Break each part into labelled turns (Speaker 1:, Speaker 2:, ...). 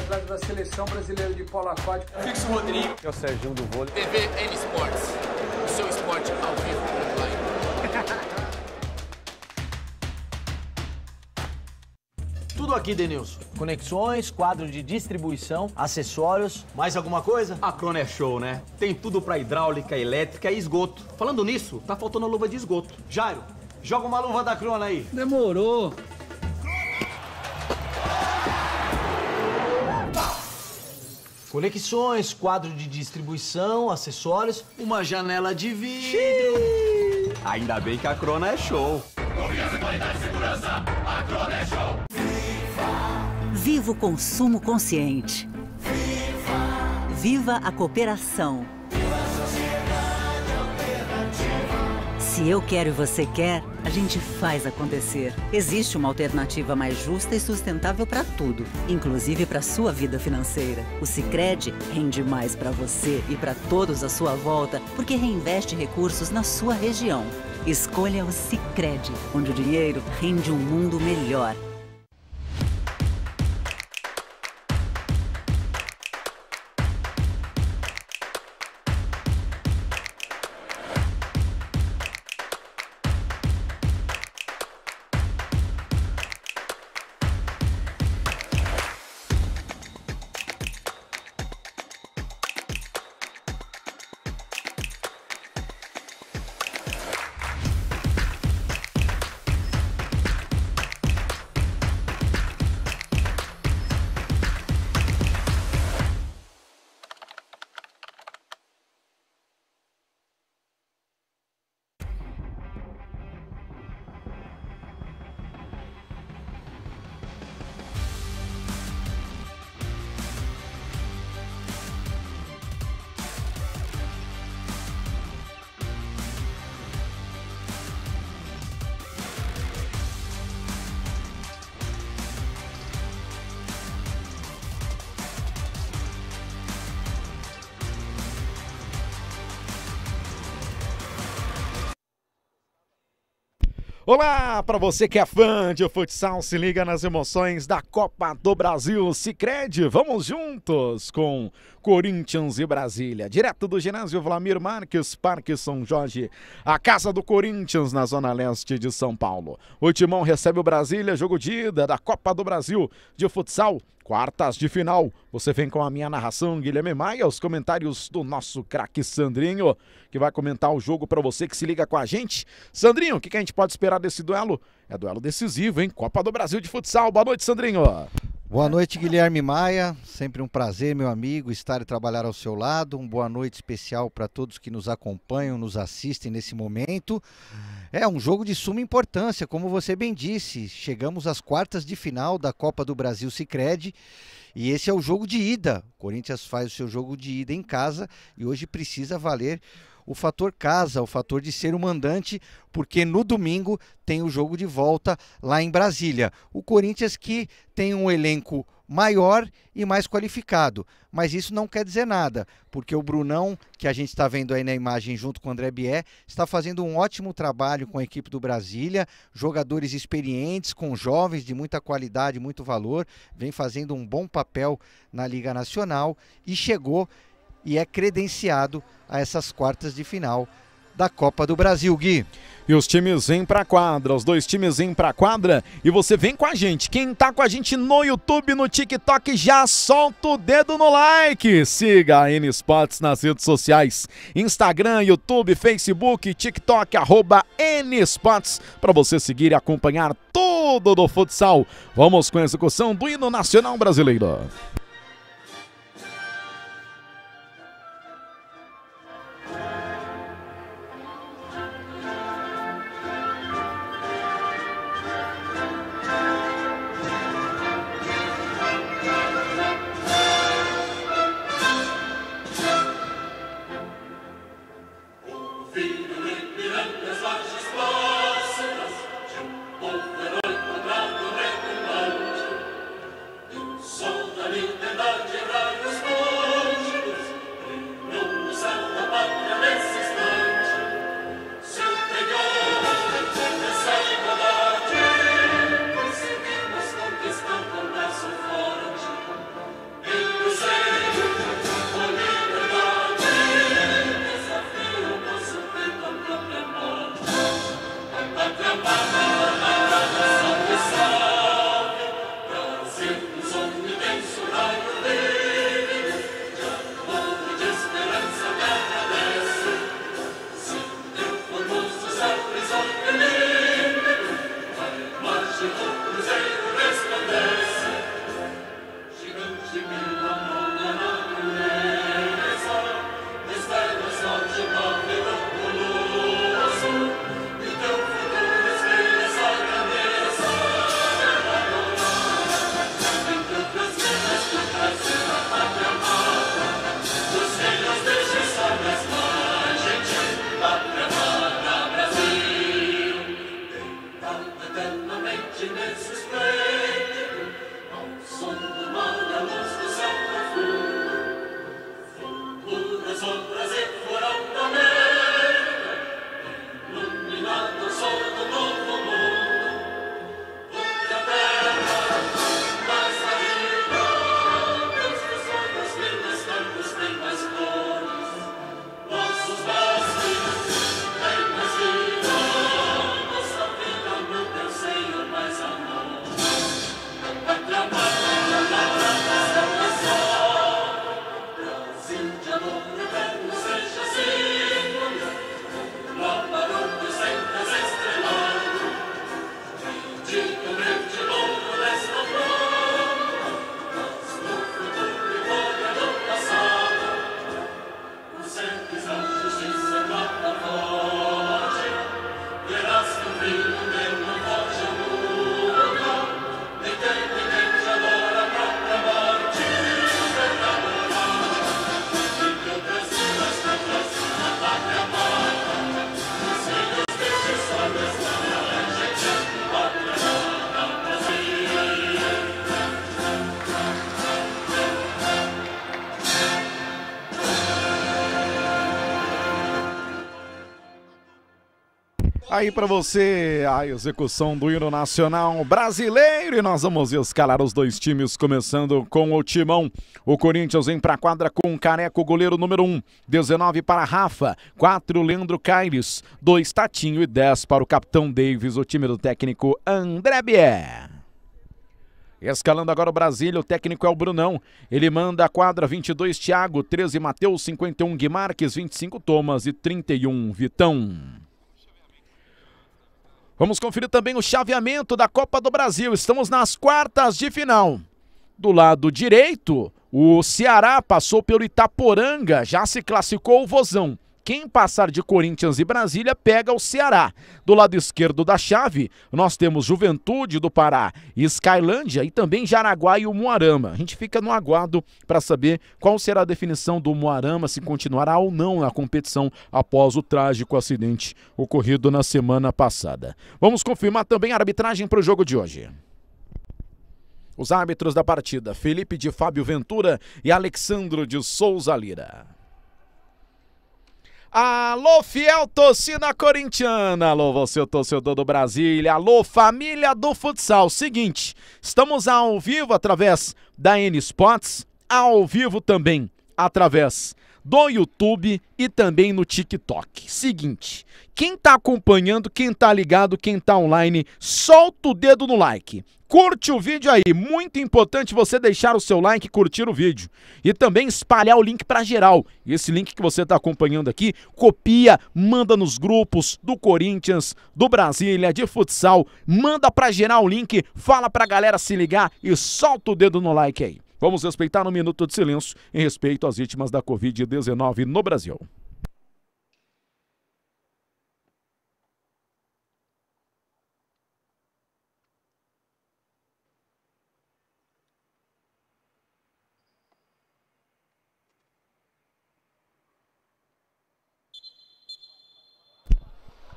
Speaker 1: longa da Seleção Brasileira de Polo Aquático. Fixo Rodrigo. Que
Speaker 2: é o Serginho do Vôlei.
Speaker 1: TV N Sports. O seu esporte ao vivo online.
Speaker 2: Tudo aqui, Denilson. Conexões,
Speaker 3: quadro de distribuição, acessórios. Mais alguma coisa? A Crona é show, né? Tem tudo
Speaker 4: para hidráulica, elétrica e esgoto. Falando nisso, tá faltando a luva de esgoto. Jairo, joga uma luva da Crona aí. Demorou.
Speaker 2: Conexões, quadro de distribuição,
Speaker 4: acessórios, uma janela de vidro. Xiii. Ainda bem que a Crona é show. Confiança,
Speaker 5: qualidade, e segurança, a Crona é show.
Speaker 6: Viva! Viva o consumo consciente. Viva! Viva a cooperação. Viva a sociedade alternativa. Se eu quero e você quer, a gente faz acontecer. Existe uma alternativa mais justa e sustentável para tudo, inclusive para sua vida financeira. O Sicredi rende mais para você e para todos à sua volta, porque reinveste recursos na sua região. Escolha o Sicredi, onde o dinheiro rende um mundo melhor.
Speaker 3: Olá, para você que é fã de futsal, se liga nas emoções da Copa do Brasil Sicredi. Vamos juntos com Corinthians e Brasília, direto do ginásio Vlamir Marques, Parque São Jorge, a casa do Corinthians na zona leste de São Paulo. O Timão recebe o Brasília, jogo de ida da Copa do Brasil de futsal quartas de final. Você vem com a minha narração, Guilherme Maia, os comentários do nosso craque Sandrinho, que vai comentar o jogo para você que se liga com a gente. Sandrinho, o que, que a gente pode esperar desse
Speaker 7: duelo? É duelo decisivo, hein? Copa do Brasil de Futsal. Boa noite, Sandrinho. Boa noite, Guilherme Maia. Sempre um prazer, meu amigo, estar e trabalhar ao seu lado. Uma boa noite especial para todos que nos acompanham, nos assistem nesse momento. É um jogo de suma importância, como você bem disse. Chegamos às quartas de final da Copa do Brasil Sicredi e esse é o jogo de ida. O Corinthians faz o seu jogo de ida em casa e hoje precisa valer o fator casa, o fator de ser o mandante, porque no domingo tem o jogo de volta lá em Brasília. O Corinthians que tem um elenco maior e mais qualificado. Mas isso não quer dizer nada, porque o Brunão, que a gente está vendo aí na imagem junto com o André Bier, está fazendo um ótimo trabalho com a equipe do Brasília, jogadores experientes, com jovens de muita qualidade, muito valor, vem fazendo um bom papel na Liga Nacional e chegou e é credenciado a essas quartas de final da Copa do Brasil, Gui.
Speaker 3: E os times vêm pra quadra, os dois times vêm pra quadra e você vem com a gente. Quem tá com a gente no YouTube, no TikTok, já solta o dedo no like. Siga a N Sports nas redes sociais: Instagram, YouTube, Facebook, TikTok, arroba N Sports, pra você seguir e acompanhar tudo do futsal. Vamos com a execução do hino nacional brasileiro. big aí para você a execução do hino nacional brasileiro. E nós vamos escalar os dois times, começando com o Timão. O Corinthians vem para quadra com Careco, goleiro número 1. 19 para Rafa, 4 Leandro Caires, 2 Tatinho e 10 para o capitão Davis, o time do técnico André Bier. Escalando agora o Brasília, o técnico é o Brunão. Ele manda a quadra 22 Thiago, 13 Matheus, 51 Guimarques, 25 Thomas e 31 Vitão. Vamos conferir também o chaveamento da Copa do Brasil. Estamos nas quartas de final. Do lado direito, o Ceará passou pelo Itaporanga, já se classificou o Vozão. Quem passar de Corinthians e Brasília pega o Ceará. Do lado esquerdo da chave, nós temos Juventude do Pará e Skylândia e também Jaraguá e o Moarama. A gente fica no aguardo para saber qual será a definição do Moarama, se continuará ou não na competição após o trágico acidente ocorrido na semana passada. Vamos confirmar também a arbitragem para o jogo de hoje. Os árbitros da partida, Felipe de Fábio Ventura e Alexandro de Souza Lira. Alô, fiel torcida corintiana! Alô, você, o torcedor do Brasília! Alô, família do futsal! Seguinte, estamos ao vivo através da N Sports, ao vivo também através do YouTube e também no TikTok. Seguinte, quem tá acompanhando, quem tá ligado, quem tá online, solta o dedo no like. Curte o vídeo aí, muito importante você deixar o seu like, curtir o vídeo e também espalhar o link para geral. esse link que você está acompanhando aqui, copia, manda nos grupos do Corinthians, do Brasília, de futsal, manda para geral o link, fala para a galera se ligar e solta o dedo no like aí. Vamos respeitar um minuto de silêncio em respeito às vítimas da Covid-19 no Brasil.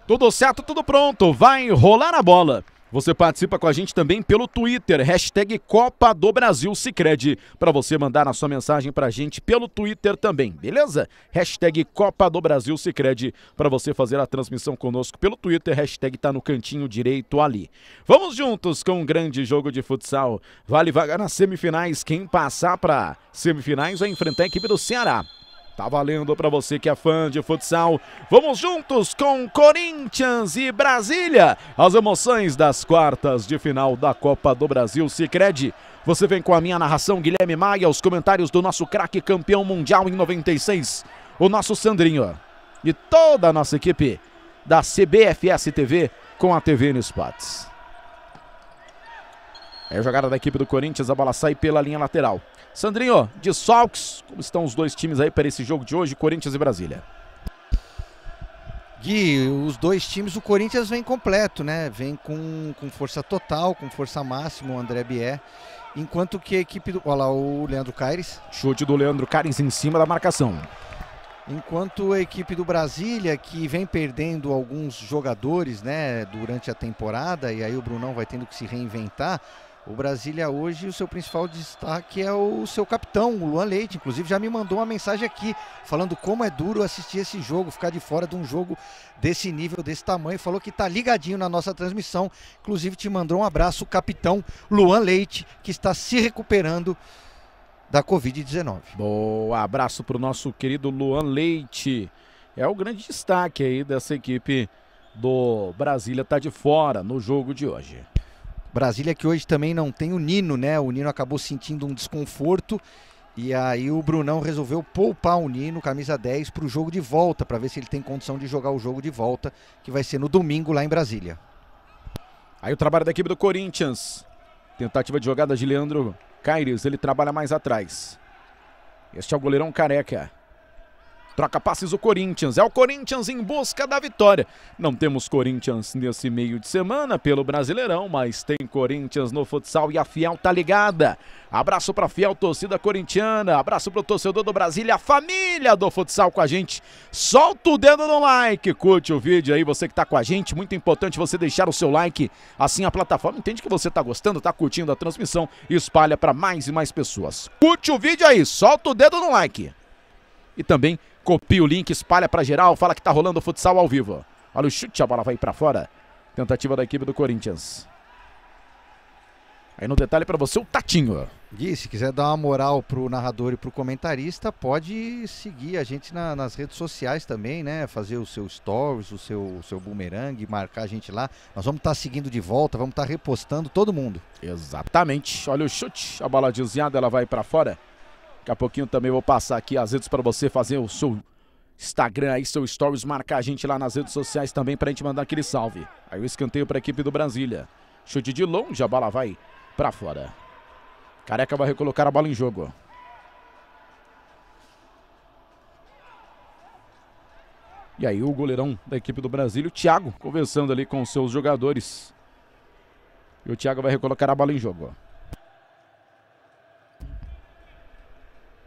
Speaker 3: Tudo certo, tudo pronto. Vai rolar a bola. Você participa com a gente também pelo Twitter, hashtag Copa do Brasil Cicred, para você mandar a sua mensagem para a gente pelo Twitter também, beleza? Hashtag Copa do Brasil Cicred, para você fazer a transmissão conosco pelo Twitter, hashtag tá no cantinho direito ali. Vamos juntos com um grande jogo de futsal. Vale vaga nas semifinais, quem passar para semifinais vai enfrentar a equipe do Ceará. Tá valendo para você que é fã de futsal. Vamos juntos com Corinthians e Brasília. As emoções das quartas de final da Copa do Brasil Sicredi. Você vem com a minha narração Guilherme Maia, os comentários do nosso craque campeão mundial em 96, o nosso Sandrinho e toda a nossa equipe da CBFS TV com a TV no Spots. É a jogada da equipe do Corinthians, a bola sai pela linha lateral. Sandrinho, de Salks, como estão os dois times aí para esse jogo de hoje, Corinthians e Brasília?
Speaker 7: Gui, os dois times, o Corinthians vem completo, né? Vem com, com força total, com força máxima, o André Bier. Enquanto que a equipe do. Olha lá, o Leandro Caires.
Speaker 3: Chute do Leandro Caires em cima da marcação.
Speaker 7: Enquanto a equipe do Brasília, que vem perdendo alguns jogadores né, durante a temporada, e aí o Brunão vai tendo que se reinventar, o Brasília hoje, o seu principal destaque é o seu capitão, o Luan Leite. Inclusive, já me mandou uma mensagem aqui falando como é duro assistir esse jogo, ficar de fora de um jogo desse nível, desse tamanho. Falou que está ligadinho na nossa transmissão. Inclusive, te mandou um abraço, o capitão Luan Leite, que está se recuperando da Covid-19.
Speaker 3: Boa, abraço para o nosso querido Luan Leite. É o grande destaque aí dessa equipe do Brasília, está de fora no jogo
Speaker 7: de hoje. Brasília que hoje também não tem o Nino, né? O Nino acabou sentindo um desconforto e aí o Brunão resolveu poupar o Nino, camisa 10, para o jogo de volta, para ver se ele tem condição de jogar o jogo de volta, que vai ser no domingo lá em Brasília. Aí o trabalho da equipe do Corinthians. Tentativa de jogada de Leandro Caires, ele trabalha
Speaker 3: mais atrás. Este é o goleirão careca. Troca passes o Corinthians. É o Corinthians em busca da vitória. Não temos Corinthians nesse meio de semana pelo Brasileirão, mas tem Corinthians no futsal e a Fiel tá ligada. Abraço pra Fiel torcida corintiana. Abraço pro torcedor do Brasília, a família do futsal com a gente. Solta o dedo no like, curte o vídeo aí, você que tá com a gente. Muito importante você deixar o seu like. Assim a plataforma entende que você tá gostando, tá curtindo a transmissão e espalha para mais e mais pessoas. Curte o vídeo aí, solta o dedo no like. E também Copia o link, espalha para geral, fala que tá rolando futsal ao vivo. Olha o chute, a bola vai para fora. Tentativa da equipe do
Speaker 7: Corinthians. Aí no detalhe para você o Tatinho. Gui, se quiser dar uma moral pro narrador e pro comentarista, pode seguir a gente na, nas redes sociais também, né? Fazer o seu stories, o seu, o seu boomerang, marcar a gente lá. Nós vamos estar tá seguindo de volta, vamos estar tá repostando todo mundo. Exatamente. Olha o chute, a bola desviada, ela vai para
Speaker 3: fora. Daqui a pouquinho também vou passar aqui as redes para você fazer o seu Instagram aí, seu Stories, marcar a gente lá nas redes sociais também para a gente mandar aquele salve. Aí o escanteio para a equipe do Brasília. Chute de longe, a bola vai para fora. Careca vai recolocar a bola em jogo. E aí o goleirão da equipe do Brasil, o Thiago, conversando ali com os seus jogadores. E o Thiago vai recolocar a bola em jogo.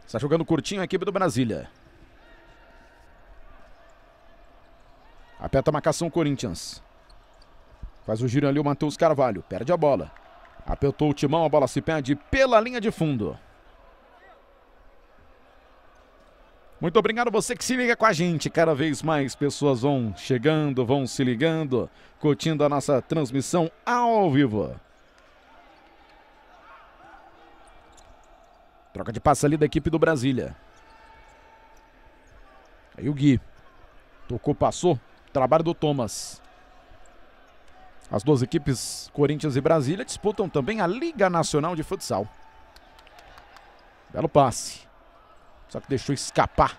Speaker 3: Está jogando curtinho a equipe do Brasília. Aperta a marcação Corinthians. Faz o giro ali o Matheus Carvalho. Perde a bola. Apertou o timão, a bola se perde pela linha de fundo. Muito obrigado você que se liga com a gente. Cada vez mais pessoas vão chegando, vão se ligando, curtindo a nossa transmissão ao vivo. Troca de passe ali da equipe do Brasília. Aí o Gui. Tocou, passou. Trabalho do Thomas. As duas equipes, Corinthians e Brasília, disputam também a Liga Nacional de Futsal. Belo passe. Só que deixou escapar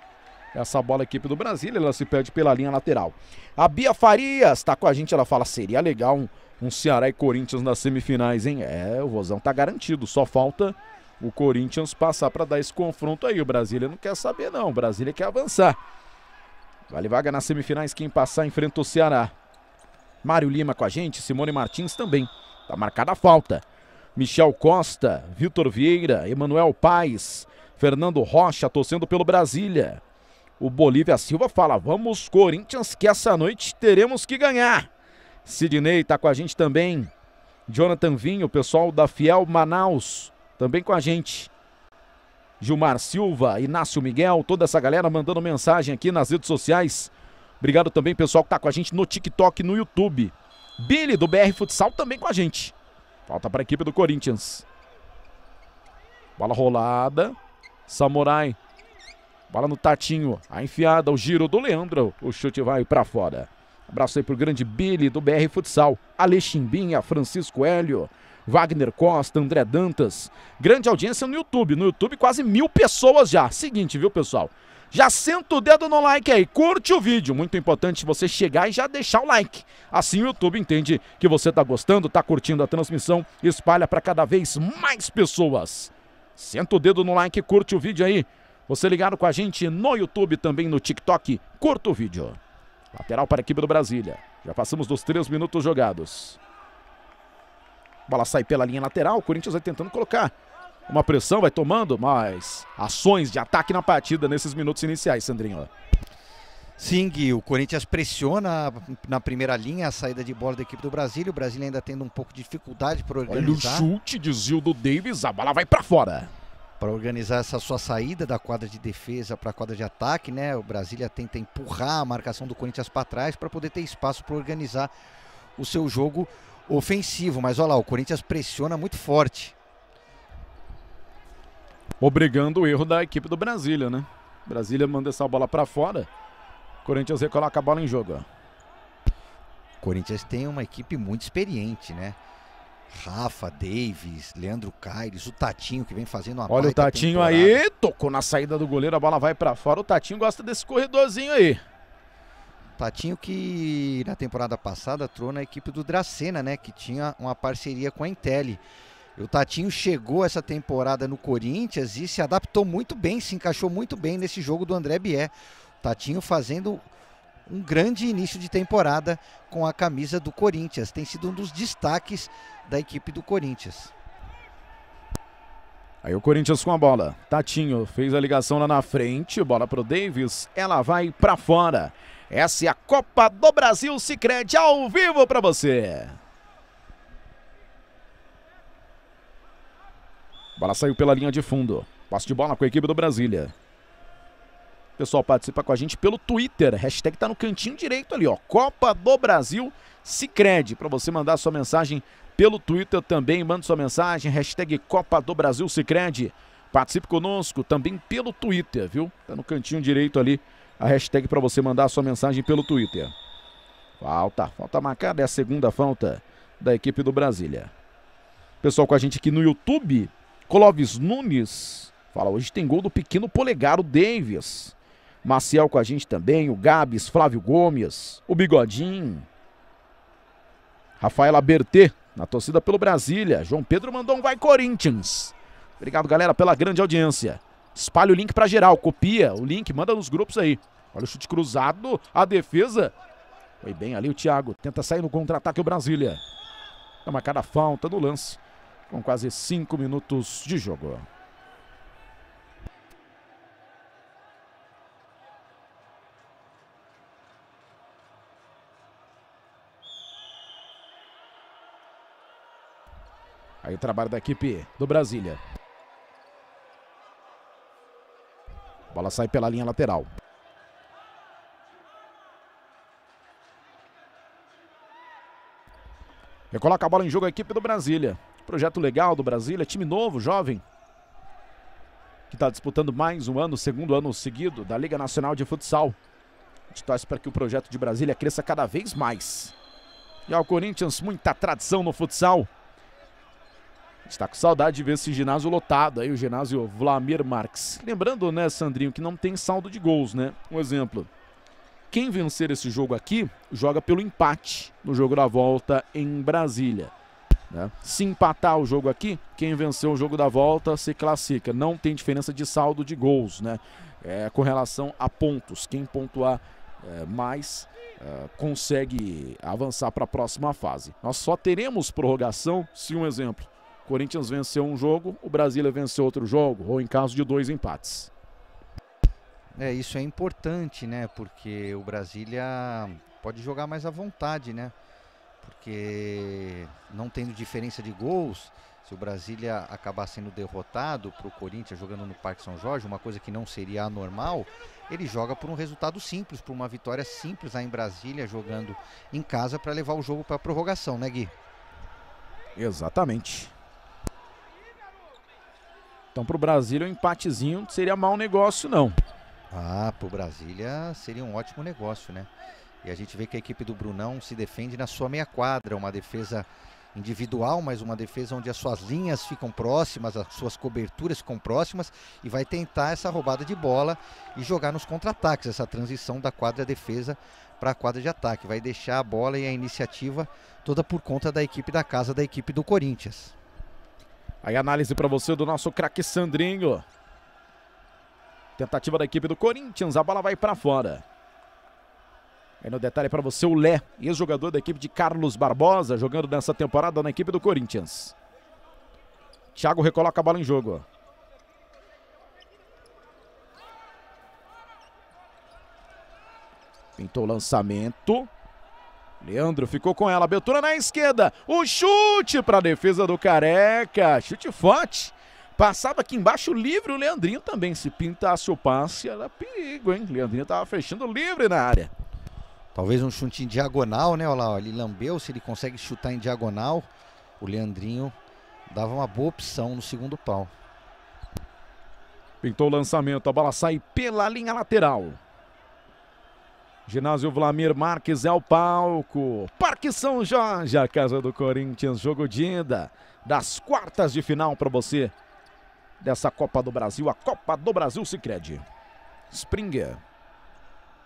Speaker 3: essa bola equipe do Brasília. Ela se perde pela linha lateral. A Bia Farias está com a gente. Ela fala: seria legal um, um Ceará e Corinthians nas semifinais, hein? É, o Vozão tá garantido. Só falta o Corinthians passar para dar esse confronto aí. O Brasília não quer saber, não. O Brasília quer avançar. Vale vaga nas semifinais. Quem passar enfrenta o Ceará. Mário Lima com a gente, Simone Martins também. Tá marcada a falta. Michel Costa, Vitor Vieira, Emanuel Paz, Fernando Rocha torcendo pelo Brasília. O Bolívia Silva fala: Vamos, Corinthians, que essa noite teremos que ganhar. Sidney tá com a gente também. Jonathan Vinho, pessoal da Fiel Manaus. Também com a gente. Gilmar Silva, Inácio Miguel, toda essa galera mandando mensagem aqui nas redes sociais. Obrigado também, pessoal, que está com a gente no TikTok no YouTube. Billy, do BR Futsal, também com a gente. Falta para a equipe do Corinthians. Bola rolada. Samurai. Bola no tatinho. A enfiada, o giro do Leandro. O chute vai para fora. Abraço aí pro grande Billy do BR Futsal. Aleximbinha, Francisco Hélio. Wagner Costa, André Dantas. Grande audiência no YouTube. No YouTube, quase mil pessoas já. Seguinte, viu, pessoal? Já senta o dedo no like aí, curte o vídeo. Muito importante você chegar e já deixar o like. Assim o YouTube entende que você está gostando, está curtindo a transmissão, espalha para cada vez mais pessoas. Senta o dedo no like, curte o vídeo aí. Você ligado com a gente no YouTube, também no TikTok, curta o vídeo. Lateral para a equipe do Brasília. Já passamos dos três minutos jogados. A bola sai pela linha lateral, o Corinthians vai tentando colocar uma pressão, vai tomando,
Speaker 7: mas ações de ataque na partida nesses minutos iniciais, Sandrinho. Sim, Gui, o Corinthians pressiona na primeira linha a saída de bola da equipe do Brasil O Brasil ainda tendo um pouco de dificuldade para organizar. Olha o chute de Zildo Davis, a bola vai para fora. Para organizar essa sua saída da quadra de defesa para a quadra de ataque, né? O Brasília tenta empurrar a marcação do Corinthians para trás para poder ter espaço para organizar o seu jogo ofensivo, mas olha lá, o Corinthians pressiona muito forte.
Speaker 3: Obrigando o erro da equipe do Brasília, né? Brasília manda essa bola para fora.
Speaker 7: Corinthians recoloca a bola em jogo. Corinthians tem uma equipe muito experiente, né? Rafa, Davis, Leandro Caires, o Tatinho que vem fazendo uma Olha o Tatinho temporada.
Speaker 3: aí, tocou na saída do goleiro, a bola vai para fora. O Tatinho gosta desse corredorzinho aí.
Speaker 7: Tatinho que na temporada passada entrou na equipe do Dracena, né? Que tinha uma parceria com a Intel. O Tatinho chegou essa temporada no Corinthians e se adaptou muito bem, se encaixou muito bem nesse jogo do André Bier. Tatinho fazendo um grande início de temporada com a camisa do Corinthians. Tem sido um dos destaques da equipe do Corinthians.
Speaker 3: Aí o Corinthians com a bola. Tatinho fez a ligação lá na frente, bola pro Davis, ela vai para fora. Essa é a Copa do Brasil Cicred ao vivo para você. Bola saiu pela linha de fundo. Passo de bola com a equipe do Brasília. O pessoal participa com a gente pelo Twitter. Hashtag tá no cantinho direito ali, ó. Copa do Brasil Cicred. para você mandar sua mensagem pelo Twitter também. Manda sua mensagem. Hashtag Copa do Brasil Cicred. Participe conosco também pelo Twitter, viu? Tá no cantinho direito ali a hashtag para você mandar a sua mensagem pelo Twitter. Falta, falta marcada, é a segunda falta da equipe do Brasília. Pessoal com a gente aqui no YouTube, Clóvis Nunes fala, hoje tem gol do pequeno polegar, o Davis. Maciel com a gente também, o Gabs, Flávio Gomes, o Bigodinho. Rafaela Bertê, na torcida pelo Brasília. João Pedro mandou um vai Corinthians. Obrigado, galera, pela grande audiência. Espalha o link para geral, copia o link, manda nos grupos aí. Olha o chute cruzado, a defesa. Foi bem ali o Thiago, tenta sair no contra-ataque o Brasília. Tá uma cada falta no lance, com quase cinco minutos de jogo. Aí o trabalho da equipe do Brasília. Bola sai pela linha lateral. Recoloca a bola em jogo a equipe do Brasília. Projeto legal do Brasília, time novo, jovem, que está disputando mais um ano, segundo ano seguido, da Liga Nacional de Futsal. A gente torce para que o projeto de Brasília cresça cada vez mais. E ao Corinthians, muita tradição no futsal. Está com saudade de ver esse ginásio lotado aí, o ginásio Vlamir Marx. Lembrando, né, Sandrinho, que não tem saldo de gols, né? Um exemplo. Quem vencer esse jogo aqui joga pelo empate no jogo da volta em Brasília. Né? Se empatar o jogo aqui, quem venceu o jogo da volta se classifica. Não tem diferença de saldo de gols, né? É, com relação a pontos. Quem pontuar é, mais é, consegue avançar para a próxima fase. Nós só teremos prorrogação se um exemplo Corinthians venceu um jogo, o Brasília venceu outro jogo, ou em
Speaker 7: caso de dois empates. É, isso é importante, né? Porque o Brasília pode jogar mais à vontade, né? Porque não tendo diferença de gols, se o Brasília acabar sendo derrotado para o Corinthians jogando no Parque São Jorge, uma coisa que não seria anormal, ele joga por um resultado simples, por uma vitória simples lá em Brasília, jogando em casa para levar o jogo para a prorrogação, né, Gui?
Speaker 3: Exatamente.
Speaker 7: Então para o Brasília um empatezinho não seria mau negócio não. Ah, para o Brasília seria um ótimo negócio, né? E a gente vê que a equipe do Brunão se defende na sua meia quadra, uma defesa individual, mas uma defesa onde as suas linhas ficam próximas, as suas coberturas ficam próximas e vai tentar essa roubada de bola e jogar nos contra-ataques, essa transição da quadra defesa para a quadra de ataque. Vai deixar a bola e a iniciativa toda por conta da equipe da casa, da equipe do Corinthians. Aí análise para você do nosso craque Sandrinho.
Speaker 3: Tentativa da equipe do Corinthians, a bola vai para fora. Aí no detalhe é para você o Lé, ex-jogador da equipe de Carlos Barbosa, jogando nessa temporada na equipe do Corinthians. Thiago recoloca a bola em jogo. Pintou o lançamento. Leandro ficou com ela, abertura na esquerda. O chute para a defesa do Careca. Chute forte. Passava aqui embaixo livre o
Speaker 7: Leandrinho também. Se pintasse o passe, era perigo, hein? Leandrinho estava fechando livre na área. Talvez um chute em diagonal, né? Olha lá, ele lambeu. Se ele consegue chutar em diagonal, o Leandrinho dava uma boa opção no segundo pau.
Speaker 3: Pintou o lançamento, a bola sai pela linha lateral. Ginásio Vlamir Marques é o palco. Parque São Jorge, a casa do Corinthians. Jogo de ida das quartas de final para você dessa Copa do Brasil. A Copa do Brasil se crede. Springer.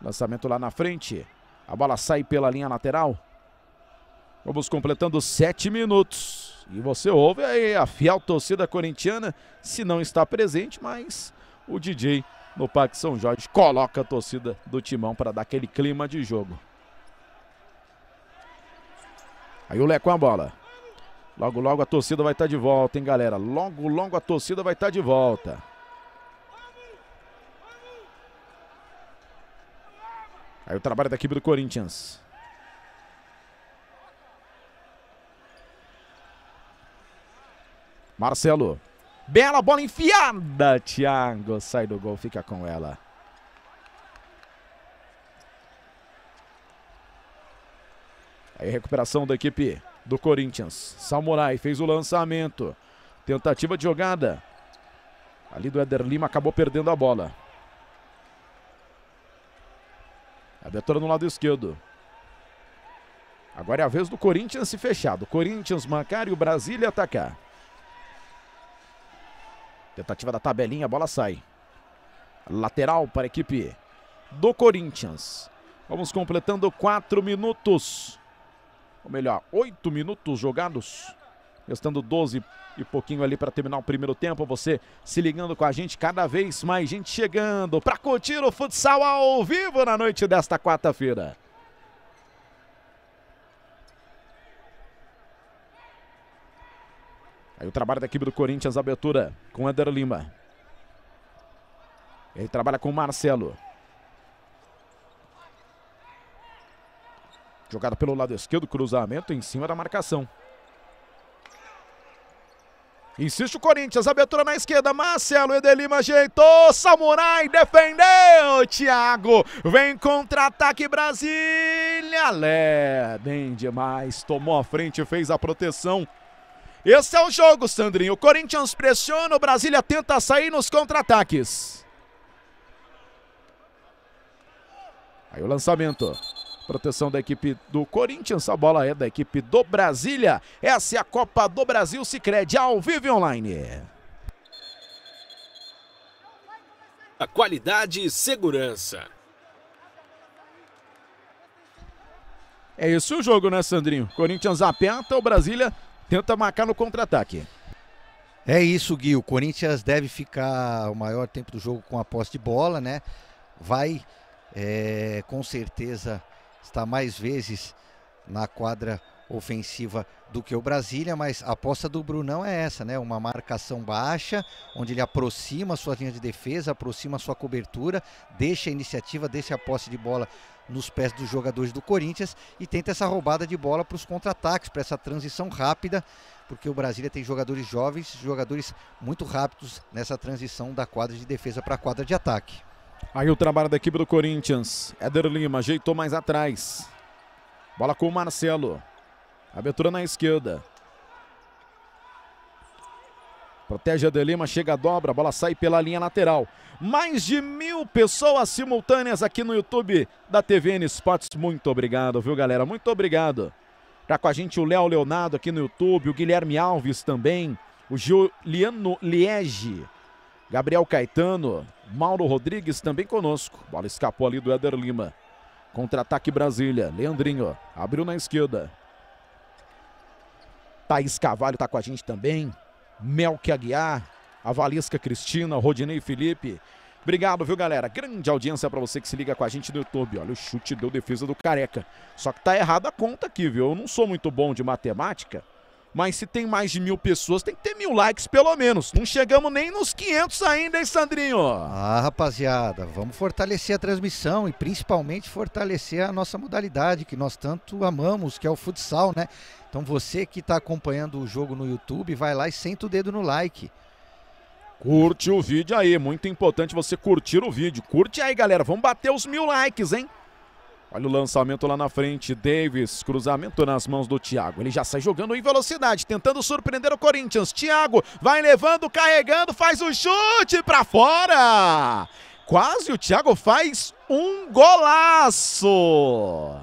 Speaker 3: Lançamento lá na frente. A bola sai pela linha lateral. Vamos completando sete minutos. E você ouve aí a fiel torcida corintiana, se não está presente, mas o DJ no Parque São Jorge, coloca a torcida do Timão para dar aquele clima de jogo. Aí o Lé com a bola. Logo, logo a torcida vai estar tá de volta, hein, galera? Logo, logo a torcida vai estar tá de volta. Aí o trabalho da equipe do Corinthians. Marcelo. Bela bola enfiada. Thiago sai do gol, fica com ela. Aí recuperação da equipe do Corinthians. Samurai fez o lançamento. Tentativa de jogada. Ali do Eder Lima acabou perdendo a bola. Abertura no lado esquerdo. Agora é a vez do Corinthians se fechar. Do Corinthians marcar e o Brasília atacar. Tentativa da tabelinha, a bola sai. Lateral para a equipe do Corinthians. Vamos completando 4 minutos. Ou melhor, 8 minutos jogados. Restando 12 e pouquinho ali para terminar o primeiro tempo. Você se ligando com a gente, cada vez mais gente chegando para curtir o futsal ao vivo na noite desta quarta-feira. Aí o trabalho da equipe do Corinthians, abertura com Eder Lima. Ele trabalha com Marcelo. Jogada pelo lado esquerdo, cruzamento em cima da marcação. Insiste o Corinthians, abertura na esquerda, Marcelo Edelima ajeitou, Samurai defendeu, Thiago, vem contra-ataque Brasília, Lé, bem demais, tomou a frente, fez a proteção, esse é o jogo, Sandrinho. O Corinthians pressiona, o Brasília tenta sair nos contra-ataques. Aí o lançamento. Proteção da equipe do Corinthians, a bola é da equipe do Brasília. Essa é a Copa do Brasil Sicredi ao vivo e online.
Speaker 2: A qualidade e segurança.
Speaker 3: É esse o jogo, né, Sandrinho? Corinthians aperta, o Brasília Tenta marcar no contra-ataque.
Speaker 7: É isso, Gui. O Corinthians deve ficar o maior tempo do jogo com a posse de bola, né? Vai, é, com certeza, estar mais vezes na quadra ofensiva do que o Brasília, mas a aposta do Brunão é essa, né? Uma marcação baixa, onde ele aproxima a sua linha de defesa, aproxima a sua cobertura, deixa a iniciativa, deixa a posse de bola nos pés dos jogadores do Corinthians e tenta essa roubada de bola para os contra-ataques, para essa transição rápida, porque o Brasília tem jogadores jovens, jogadores muito rápidos nessa transição da quadra de defesa para a quadra de ataque.
Speaker 3: Aí o trabalho da equipe do Corinthians. Éder Lima ajeitou mais atrás. Bola com o Marcelo. Abertura na esquerda. Protege a Delima, chega a dobra, a bola sai pela linha lateral. Mais de mil pessoas simultâneas aqui no YouTube da TVN Esportes. Muito obrigado, viu, galera? Muito obrigado. Tá com a gente o Léo Leonardo aqui no YouTube, o Guilherme Alves também, o Juliano Liege, Gabriel Caetano, Mauro Rodrigues também conosco. Bola escapou ali do Éder Lima. Contra-ataque Brasília. Leandrinho abriu na esquerda. Thaís Cavalho tá com a gente também. Melk Aguiar, a Cristina, Rodinei Felipe. Obrigado, viu, galera? Grande audiência para você que se liga com a gente no YouTube. Olha, o chute deu defesa do Careca. Só que tá errada a conta aqui, viu? Eu não sou muito bom de matemática,
Speaker 7: mas se tem mais de mil pessoas, tem que ter mil likes pelo menos. Não chegamos nem nos 500 ainda, hein, Sandrinho? Ah, rapaziada, vamos fortalecer a transmissão e principalmente fortalecer a nossa modalidade que nós tanto amamos, que é o futsal, né? Então você que está acompanhando o jogo no YouTube, vai lá e senta o dedo no like. Curte o vídeo
Speaker 3: aí, muito importante você curtir o vídeo. Curte aí, galera, vamos bater os mil likes, hein? Olha o lançamento lá na frente, Davis, cruzamento nas mãos do Thiago. Ele já sai jogando em velocidade, tentando surpreender o Corinthians. Thiago vai levando, carregando, faz o chute para
Speaker 7: fora. Quase o Thiago faz um golaço.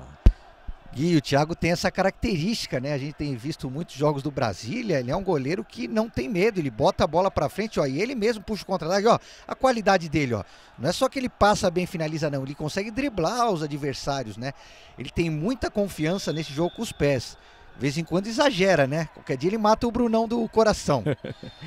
Speaker 7: Gui, o Thiago tem essa característica, né? A gente tem visto muitos jogos do Brasília, ele é um goleiro que não tem medo, ele bota a bola para frente, ó, e ele mesmo puxa o contra-ataque, ó. A qualidade dele, ó. Não é só que ele passa bem, finaliza não, ele consegue driblar os adversários, né? Ele tem muita confiança nesse jogo com os pés. De vez em quando exagera, né? Qualquer dia ele mata o Brunão do coração.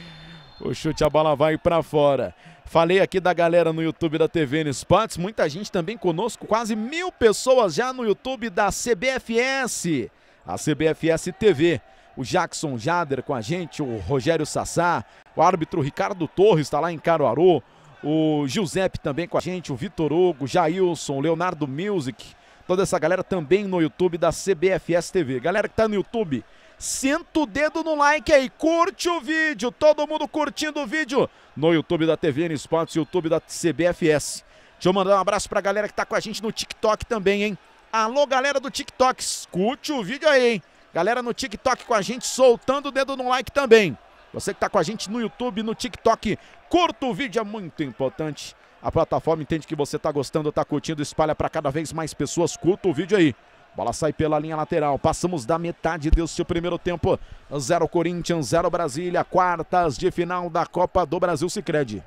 Speaker 7: o chute a bola vai para fora.
Speaker 3: Falei aqui da galera no YouTube da TVN Esportes, muita gente também conosco, quase mil pessoas já no YouTube da CBFS, a CBFS TV. O Jackson Jader com a gente, o Rogério Sassá, o árbitro Ricardo Torres está lá em Caruaru, o Giuseppe também com a gente, o Vitor Hugo, Jailson, Leonardo Music, toda essa galera também no YouTube da CBFS TV. Galera que está no YouTube, senta o dedo no like aí, curte o vídeo, todo mundo curtindo o vídeo no YouTube da TVN Esportes, YouTube da CBFS. Deixa eu mandar um abraço pra galera que tá com a gente no TikTok também, hein? Alô, galera do TikTok, escute o vídeo aí, hein? Galera no TikTok com a gente, soltando o dedo no like também. Você que tá com a gente no YouTube, no TikTok, curta o vídeo, é muito importante. A plataforma entende que você tá gostando, tá curtindo, espalha para cada vez mais pessoas, curta o vídeo aí. Bola sai pela linha lateral. Passamos da metade deste primeiro tempo. 0 Corinthians, 0 Brasília. Quartas de final da Copa do Brasil Sicredi.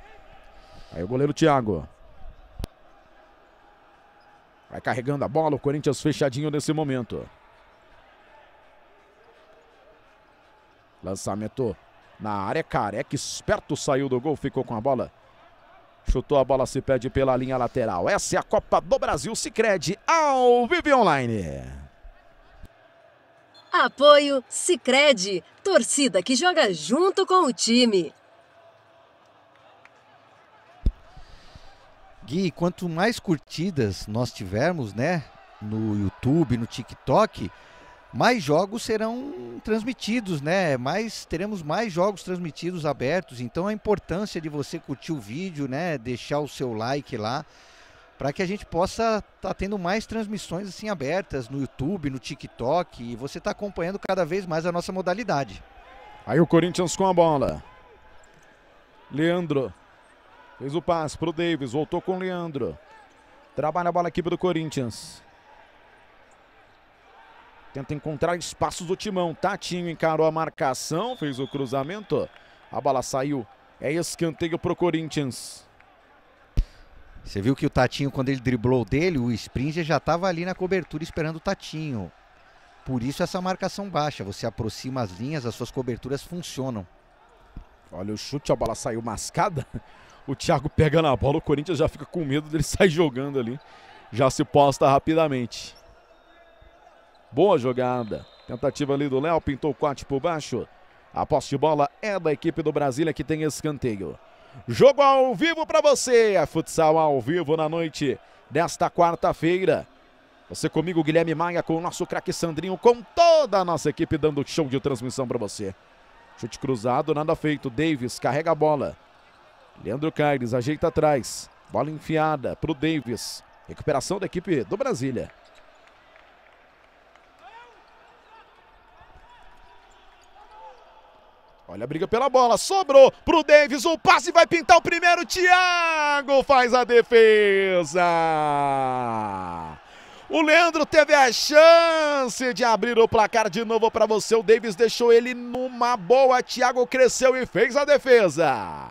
Speaker 3: Aí o goleiro Thiago. Vai carregando a bola. O Corinthians fechadinho nesse momento. Lançamento na área. Careca esperto saiu do gol. Ficou com a bola. Chutou a bola, se pede pela linha lateral. Essa é a Copa do Brasil Cicred ao vivo online.
Speaker 6: Apoio Cicred, torcida que joga junto com o time.
Speaker 7: Gui, quanto mais curtidas nós tivermos, né, no YouTube, no TikTok, mais jogos serão transmitidos, né? Mais teremos mais jogos transmitidos abertos, então a importância de você curtir o vídeo, né, deixar o seu like lá, para que a gente possa estar tá tendo mais transmissões assim abertas no YouTube, no TikTok, e você está acompanhando cada vez mais a nossa modalidade. Aí o Corinthians com a bola. Leandro
Speaker 3: fez o passe para o Davis, voltou com o Leandro. Trabalha a bola aqui equipe do Corinthians. Tenta encontrar espaços do timão. Tatinho encarou a marcação, fez o cruzamento. A bola saiu. É escanteio o Corinthians.
Speaker 7: Você viu que o Tatinho, quando ele driblou dele, o Springer já estava ali na cobertura esperando o Tatinho. Por isso essa marcação baixa. Você aproxima as linhas, as suas coberturas funcionam. Olha o chute, a bola saiu mascada. O
Speaker 3: Thiago pega na bola, o Corinthians já fica com medo dele sair jogando ali. Já se posta rapidamente. Boa jogada. Tentativa ali do Léo, pintou o corte por baixo. A posse de bola é da equipe do Brasília que tem escanteio. Jogo ao vivo para você. É futsal ao vivo na noite desta quarta-feira. Você comigo, Guilherme Maia, com o nosso craque Sandrinho, com toda a nossa equipe dando show de transmissão para você. Chute cruzado, nada feito. Davis carrega a bola. Leandro Caires ajeita atrás. Bola enfiada para o Davis. Recuperação da equipe do Brasília. Olha a briga pela bola, sobrou pro Davis, o passe vai pintar o primeiro, Thiago faz a defesa. O Leandro teve a chance de abrir o placar de novo para você. O Davis deixou ele numa boa. Thiago cresceu e fez a defesa.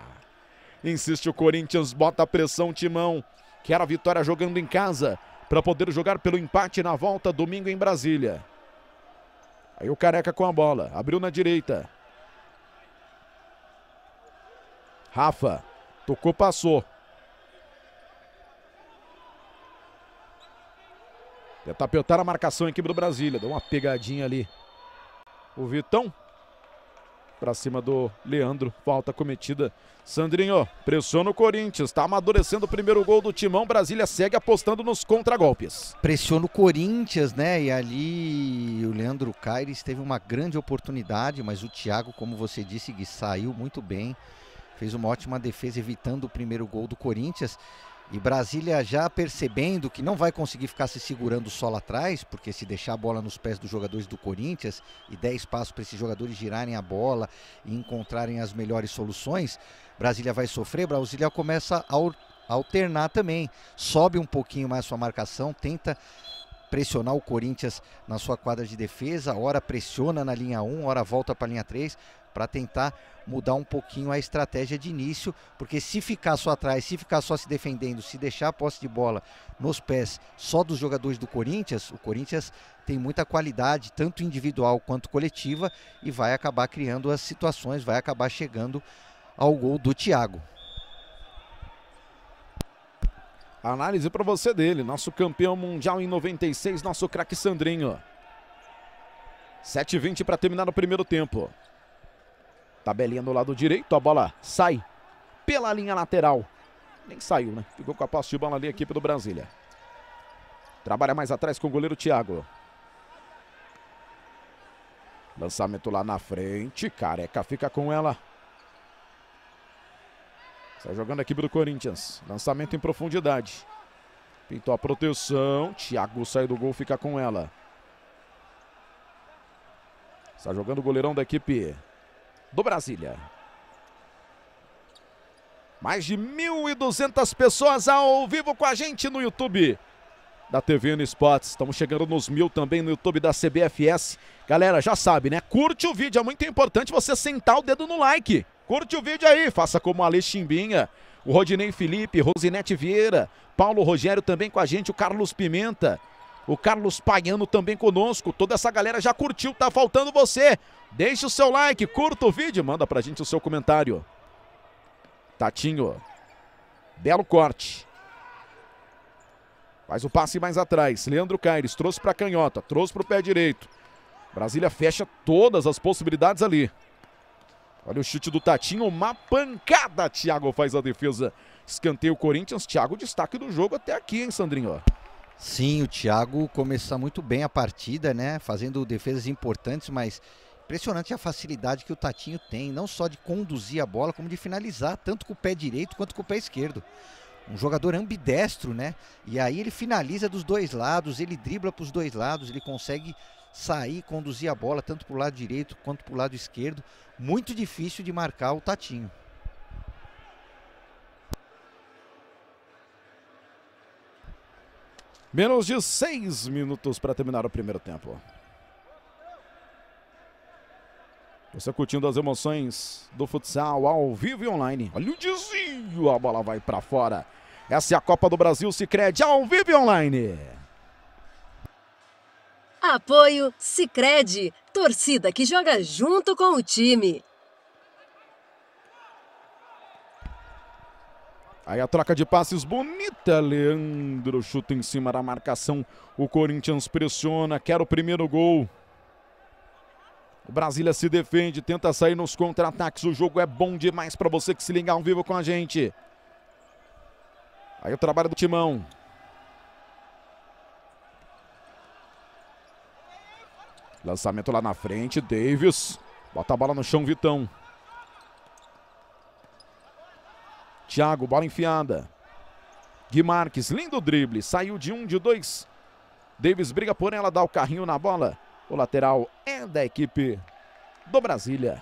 Speaker 3: Insiste o Corinthians, bota a pressão, Timão. Quer a vitória jogando em casa para poder jogar pelo empate na volta domingo em Brasília. Aí o Careca com a bola, abriu na direita. Rafa. Tocou, passou. Tenta tá apertar a marcação a equipe do Brasília. Deu uma pegadinha ali. O Vitão. Pra cima do Leandro. Falta cometida. Sandrinho pressiona o Corinthians. Tá amadurecendo o primeiro gol do Timão. Brasília segue apostando nos contragolpes.
Speaker 7: Pressiona o Corinthians, né? E ali o Leandro Caires teve uma grande oportunidade. Mas o Thiago, como você disse, Gui, saiu muito bem fez uma ótima defesa evitando o primeiro gol do Corinthians. E Brasília já percebendo que não vai conseguir ficar se segurando só lá atrás, porque se deixar a bola nos pés dos jogadores do Corinthians e der espaço para esses jogadores girarem a bola e encontrarem as melhores soluções, Brasília vai sofrer. Brasília começa a alternar também, sobe um pouquinho mais sua marcação, tenta pressionar o Corinthians na sua quadra de defesa, hora pressiona na linha 1, hora volta para a linha 3, para tentar mudar um pouquinho a estratégia de início, porque se ficar só atrás, se ficar só se defendendo, se deixar a posse de bola nos pés só dos jogadores do Corinthians, o Corinthians tem muita qualidade, tanto individual quanto coletiva, e vai acabar criando as situações, vai acabar chegando ao gol do Thiago. Análise para você dele, nosso campeão mundial em 96,
Speaker 3: nosso craque Sandrinho. 7h20 para terminar o primeiro tempo. Tabelinha no lado direito, a bola sai pela linha lateral. Nem saiu, né? Ficou com a posse de bola ali a equipe do Brasília. Trabalha mais atrás com o goleiro Thiago. Lançamento lá na frente. Careca fica com ela. Sai jogando a equipe do Corinthians. Lançamento em profundidade. Pintou a proteção. Thiago sai do gol, fica com ela. Está jogando o goleirão da equipe do Brasília. Mais de 1.200 pessoas ao vivo com a gente no YouTube da TV no Esportes. Estamos chegando nos mil também no YouTube da CBFS. Galera, já sabe, né? Curte o vídeo, é muito importante você sentar o dedo no like. Curte o vídeo aí, faça como a Ale Chimbinha, o Rodinei Felipe, Rosinete Vieira, Paulo Rogério também com a gente, o Carlos Pimenta. O Carlos Paiano também conosco. Toda essa galera já curtiu, tá faltando você. Deixe o seu like, curta o vídeo, manda pra gente o seu comentário. Tatinho. Belo corte. Faz o passe mais atrás. Leandro Caires trouxe pra canhota, trouxe pro pé direito. Brasília fecha todas as possibilidades ali. Olha o chute do Tatinho, uma pancada. Thiago faz a defesa.
Speaker 7: Escanteio Corinthians. Thiago, destaque do jogo até aqui, hein, Sandrinho? Sim, o Thiago começa muito bem a partida, né? Fazendo defesas importantes, mas impressionante a facilidade que o Tatinho tem, não só de conduzir a bola, como de finalizar, tanto com o pé direito quanto com o pé esquerdo. Um jogador ambidestro, né? E aí ele finaliza dos dois lados, ele dribla para os dois lados, ele consegue sair, conduzir a bola tanto para o lado direito quanto para o lado esquerdo. Muito difícil de marcar o Tatinho. Menos de seis
Speaker 3: minutos para terminar o primeiro tempo. Você curtindo as emoções do futsal ao vivo e online. Olha o desvio, a bola vai para fora. Essa é a Copa do Brasil Cicred ao vivo e online.
Speaker 6: Apoio Cicred, torcida que joga junto com o time.
Speaker 3: Aí a troca de passes bonita, Leandro chuta em cima da marcação. O Corinthians pressiona, quer o primeiro gol. O Brasília se defende, tenta sair nos contra-ataques. O jogo é bom demais para você que se liga ao vivo com a gente. Aí o trabalho do Timão. Lançamento lá na frente, Davis. Bota a bola no chão, Vitão. Thiago, bola enfiada. Gui Marques, lindo drible, saiu de um, de dois. Davis briga por ela, dá o carrinho na bola. O lateral é da equipe do Brasília.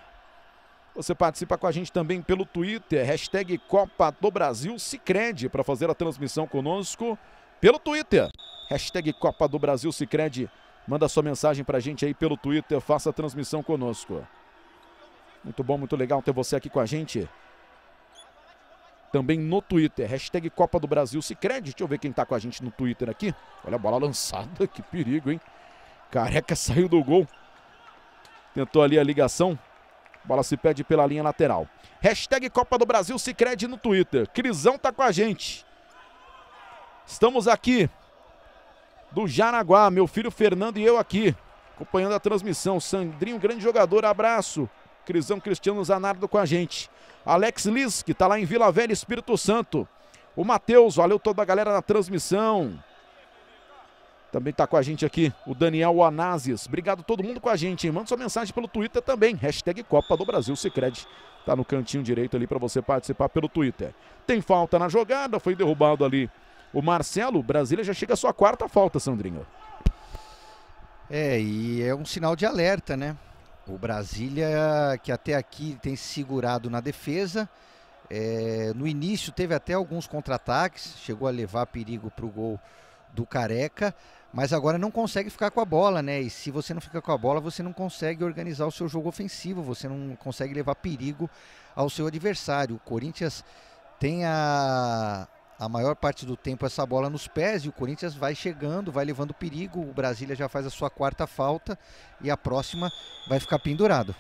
Speaker 3: Você participa com a gente também pelo Twitter, hashtag Copa do Brasil Cicred, para fazer a transmissão conosco pelo Twitter. Hashtag Copa do Brasil Cicred. Manda sua mensagem para a gente aí pelo Twitter, faça a transmissão conosco. Muito bom, muito legal ter você aqui com a gente também no Twitter. Hashtag Copa do Brasil Cicred. Deixa eu ver quem tá com a gente no Twitter aqui. Olha a bola lançada, que perigo, hein? Careca saiu do gol. Tentou ali a ligação. Bola se perde pela linha lateral. Hashtag Copa do Brasil Cicred no Twitter. Crisão tá com a gente. Estamos aqui do Jaraguá. Meu filho Fernando e eu aqui. Acompanhando a transmissão. Sandrinho, grande jogador. Abraço. Crisão Cristiano Zanardo com a gente. Alex Liz, que está lá em Vila Velha, Espírito Santo. O Matheus, valeu toda a galera na transmissão. Também está com a gente aqui o Daniel Anazes. Obrigado todo mundo com a gente. Hein? Manda sua mensagem pelo Twitter também. Hashtag Copa do Brasil Sicredi. Tá no cantinho direito ali para você participar pelo Twitter. Tem falta na jogada, foi derrubado ali o Marcelo. Brasília já chega à sua quarta falta, Sandrinho.
Speaker 7: É, e é um sinal de alerta, né? O Brasília, que até aqui tem segurado na defesa. É, no início teve até alguns contra-ataques, chegou a levar perigo para o gol do Careca, mas agora não consegue ficar com a bola, né? E se você não fica com a bola, você não consegue organizar o seu jogo ofensivo, você não consegue levar perigo ao seu adversário. O Corinthians tem a, a maior parte do tempo essa bola nos pés e o Corinthians vai chegando, vai levando perigo. O Brasília já faz a sua quarta falta e a próxima vai ficar pendurado.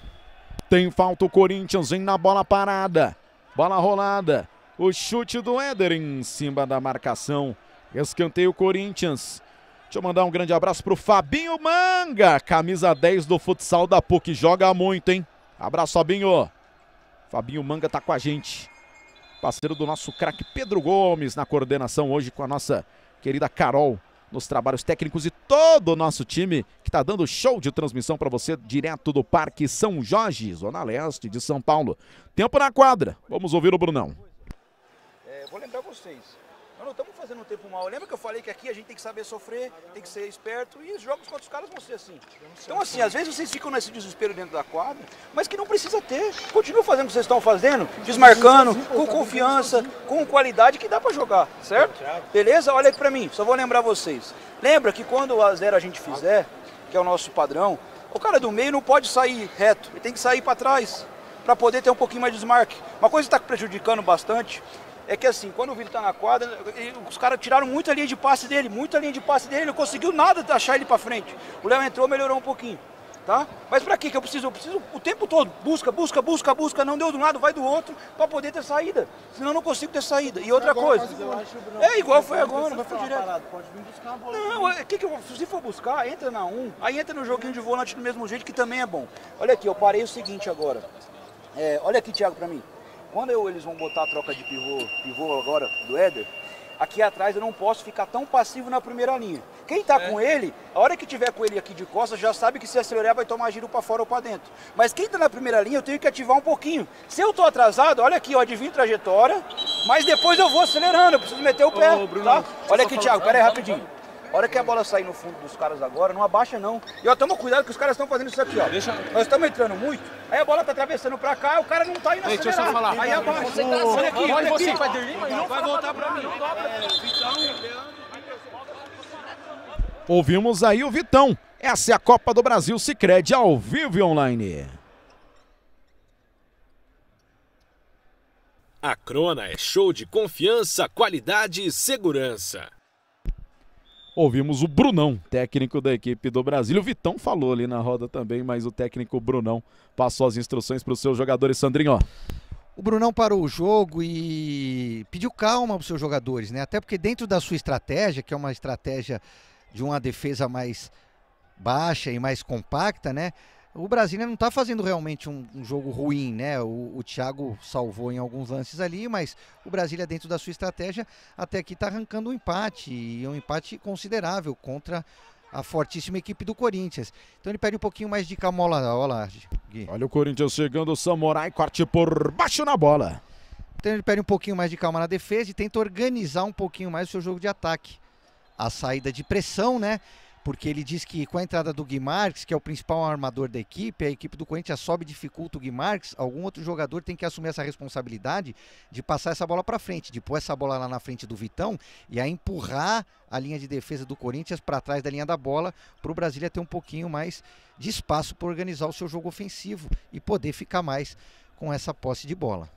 Speaker 7: Tem falta o Corinthians, vem na bola parada. Bola rolada. O chute do
Speaker 3: Éder em cima da marcação. Escanteio Corinthians. Deixa eu mandar um grande abraço pro Fabinho Manga, camisa 10 do futsal da PUC. Joga muito, hein? Abraço, Fabinho. Fabinho Manga tá com a gente parceiro do nosso craque Pedro Gomes, na coordenação hoje com a nossa querida Carol nos trabalhos técnicos e todo o nosso time que está dando show de transmissão para você direto do Parque São Jorge, Zona Leste de São Paulo. Tempo na quadra, vamos ouvir o Brunão.
Speaker 4: É, vou lembrar vocês, nós não estamos fazendo um tempo mal. Lembra que eu falei que aqui a gente tem que saber sofrer, tem que ser esperto e os jogos contra os caras vão ser assim. Então, assim, às vezes vocês ficam nesse desespero dentro da quadra, mas que não precisa ter. Continua fazendo o que vocês estão fazendo, desmarcando, com confiança, com qualidade que dá para jogar, certo? Beleza? Olha aqui para mim, só vou lembrar vocês. Lembra que quando o a zero a gente fizer, que é o nosso padrão, o cara do meio não pode sair reto, ele tem que sair para trás para poder ter um pouquinho mais de desmarque. Uma coisa que está prejudicando bastante é que assim, quando o Vila tá na quadra, os caras tiraram muita linha de passe dele, muita linha de passe dele, ele não conseguiu nada achar ele para frente. O Léo entrou, melhorou um pouquinho. Tá? Mas para que que eu preciso? Eu preciso o tempo todo, busca, busca, busca, busca, não deu de um lado, vai do outro, para poder ter saída. Senão eu não consigo ter saída. E outra agora, coisa. é igual foi agora, não foi direto.
Speaker 8: pode vir buscar a bola.
Speaker 4: Não, é, que que eu, se for buscar, entra na 1, um, aí entra no joguinho de volante do mesmo jeito, que também é bom. Olha aqui, eu parei o seguinte agora. É, olha aqui, Thiago, para mim. Quando eu, eles vão botar a troca de pivô, pivô agora do Éder, aqui atrás eu não posso ficar tão passivo na primeira linha. Quem está é. com ele, a hora que tiver com ele aqui de costas, já sabe que se acelerar vai tomar giro para fora ou para dentro. Mas quem está na primeira linha, eu tenho que ativar um pouquinho. Se eu estou atrasado, olha aqui, ó, adivinho trajetória, mas depois eu vou acelerando, eu preciso meter o pé. Ô, Bruno, tá? Olha aqui, Thiago, pera aí rapidinho. Olha hora que a bola sair no fundo dos caras agora, não abaixa não. E ó, toma cuidado que os caras estão fazendo isso aqui, ó. Deixa... Nós estamos entrando muito, aí a bola tá atravessando pra cá, o cara não tá indo Ei, deixa eu só falar. Aí abaixa. Você tá olha aqui, olha aqui. Você vai dormir, mas não vai voltar pra mim.
Speaker 3: Ouvimos aí o Vitão. Essa é a Copa do Brasil Sicredi ao vivo e online.
Speaker 2: A Crona é show de confiança, qualidade e segurança
Speaker 3: ouvimos o Brunão, técnico da equipe do Brasil. O Vitão falou ali na roda também, mas o técnico Brunão passou as instruções para os seus jogadores. Sandrinho, ó.
Speaker 7: O Brunão parou o jogo e pediu calma para os seus jogadores, né? Até porque dentro da sua estratégia, que é uma estratégia de uma defesa mais baixa e mais compacta, né? O Brasília não está fazendo realmente um, um, jogo ruim, né? O, o, Thiago salvou em alguns lances ali, mas o Brasília, dentro da sua estratégia, até aqui está arrancando um empate, e um empate considerável contra a fortíssima equipe do Corinthians. Então ele pede um pouquinho mais de calma. Olha lá, Gui. Olha o Corinthians chegando, o Samurai corte por baixo na bola. Então ele pede um pouquinho mais de calma na defesa e tenta organizar um pouquinho mais o seu jogo de ataque. A saída de pressão, né? porque ele diz que com a entrada do Guimarães, que é o principal armador da equipe, a equipe do Corinthians sobe e dificulta o Guimarães, algum outro jogador tem que assumir essa responsabilidade de passar essa bola para frente, de pôr essa bola lá na frente do Vitão e aí empurrar a linha de defesa do Corinthians para trás da linha da bola, para o Brasília ter um pouquinho mais de espaço para organizar o seu jogo ofensivo e poder ficar mais com essa posse de bola.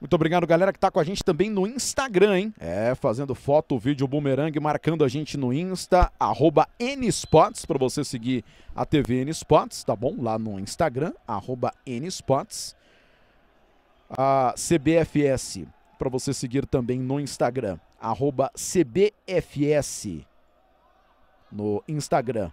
Speaker 7: Muito obrigado, galera, que está com a
Speaker 3: gente também no Instagram, hein? É, fazendo foto, vídeo, bumerangue, marcando a gente no Insta, arroba Nspots, para você seguir a TV Nspots, tá bom? Lá no Instagram, arroba Nspots. A CBFS, para você seguir também no Instagram, arroba CBFS no Instagram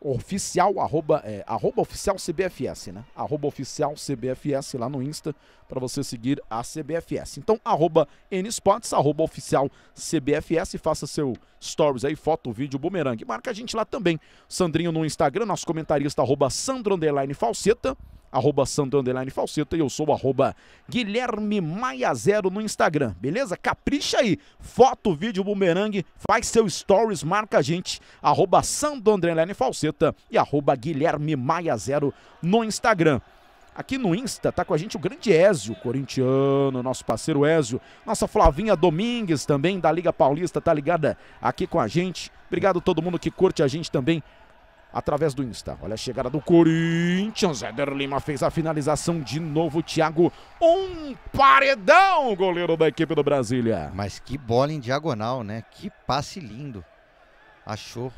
Speaker 3: oficial, arroba, é, arroba oficial CBFS, né? Arroba oficial CBFS lá no Insta para você seguir a CBFS. Então, arroba Nspots, arroba oficial CBFS, faça seu stories aí, foto, vídeo, bumerangue. Marca a gente lá também. Sandrinho no Instagram, nosso comentarista, arroba Sandro Falseta arroba Santo Underline Falseta, e eu sou arroba Guilherme Maia Zero no Instagram, beleza? Capricha aí, foto, vídeo, bumerangue, faz seu stories, marca a gente, arroba Santo Underline Falseta e arroba Guilherme Maia Zero no Instagram. Aqui no Insta tá com a gente o grande Ézio, corintiano, nosso parceiro Ézio. Nossa Flavinha Domingues também da Liga Paulista tá ligada aqui com a gente. Obrigado a todo mundo que curte a gente também através do Insta. Olha a chegada do Corinthians. Éder Lima fez a finalização de novo. Thiago, um paredão,
Speaker 7: goleiro da equipe do Brasília. Mas que bola em diagonal, né? Que passe lindo. Achou.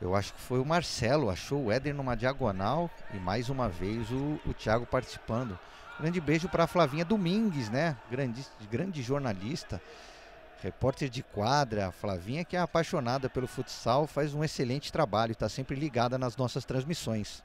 Speaker 7: Eu acho que foi o Marcelo, achou o Éder numa diagonal e mais uma vez o, o Thiago participando. Grande beijo para a Flavinha Domingues, né? Grande, grande jornalista. Repórter de quadra, Flavinha, que é apaixonada pelo futsal, faz um excelente trabalho, está sempre ligada nas nossas transmissões.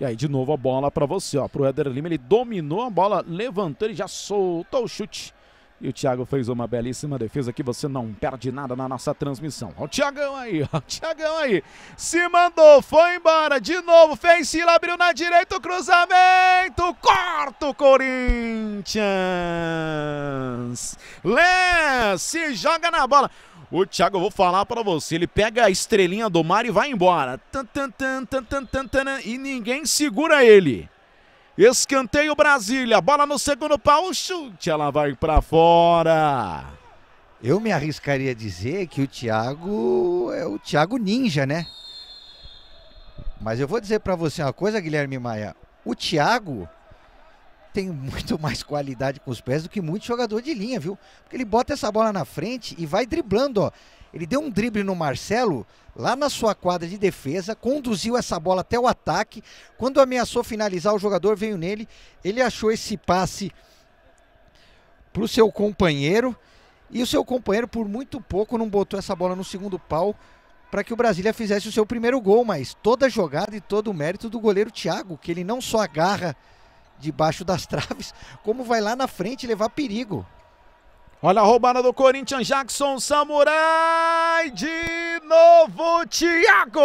Speaker 7: E aí, de
Speaker 3: novo a bola para você, ó, pro Éder Lima. Ele dominou a bola, levantou e já soltou o chute. E o Thiago fez uma belíssima defesa que você não perde nada na nossa transmissão. Olha o Thiagão aí, olha o Thiagão aí. Se mandou, foi embora, de novo, fez Sila, abriu na direita o cruzamento. Corta o Corinthians. Lance, joga na bola. O Thiago, vou falar para você, ele pega a estrelinha do mar e vai embora. e ninguém segura ele. Escanteio Brasília, bola no segundo pau, chute, ela vai para
Speaker 7: fora. Eu me arriscaria a dizer que o Thiago é o Thiago Ninja, né? Mas eu vou dizer para você uma coisa, Guilherme Maia. O Thiago tem muito mais qualidade com os pés do que muito jogador de linha, viu? Porque ele bota essa bola na frente e vai driblando, ó. Ele deu um drible no Marcelo, lá na sua quadra de defesa, conduziu essa bola até o ataque. Quando ameaçou finalizar, o jogador veio nele. Ele achou esse passe para o seu companheiro. E o seu companheiro, por muito pouco, não botou essa bola no segundo pau para que o Brasília fizesse o seu primeiro gol. Mas toda a jogada e todo o mérito do goleiro Thiago, que ele não só agarra debaixo das traves, como vai lá na frente levar perigo. Olha a roubada do Corinthians, Jackson Samurai, de
Speaker 3: novo Thiago!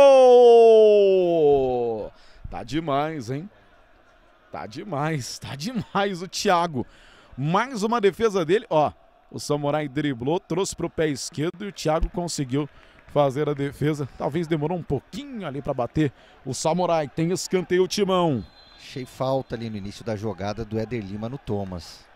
Speaker 3: Tá demais, hein? Tá demais, tá demais o Thiago. Mais uma defesa dele, ó, o Samurai driblou, trouxe pro pé esquerdo e o Thiago conseguiu fazer a defesa. Talvez demorou um pouquinho ali para bater o Samurai, tem escanteio o Timão. Achei falta ali no início da jogada do Éder Lima no Thomas.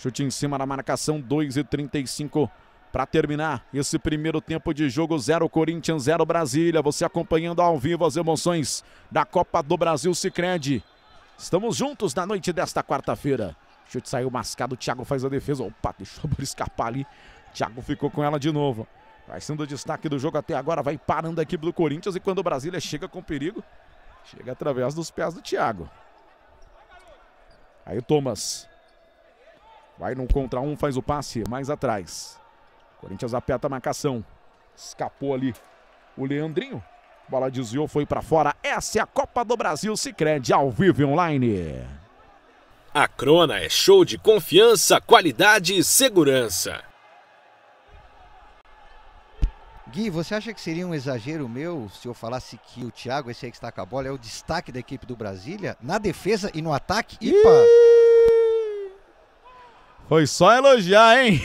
Speaker 3: Chute em cima da marcação, 2 e 35 para terminar esse primeiro tempo de jogo 0 Corinthians 0 Brasília. Você acompanhando ao vivo as emoções da Copa do Brasil Cicred. Estamos juntos na noite desta quarta-feira. Chute saiu mascado, Thiago faz a defesa. Opa, deixou o escapar ali. Thiago ficou com ela de novo. Vai sendo o destaque do jogo até agora, vai parando a equipe do Corinthians e quando o Brasília chega com perigo, chega através dos pés do Thiago. Aí o Thomas Vai num contra um, faz o passe mais atrás. Corinthians aperta a marcação. Escapou ali o Leandrinho. Bola desviou, foi para fora. Essa é a Copa do Brasil Sicredi ao vivo online.
Speaker 2: A Crona é show de confiança, qualidade e segurança.
Speaker 7: Gui, você acha que seria um exagero meu se eu falasse que o Thiago, esse aí que está com a bola, é o destaque da equipe do Brasília na defesa e no ataque? Ipa! Iiii... Foi só elogiar, hein?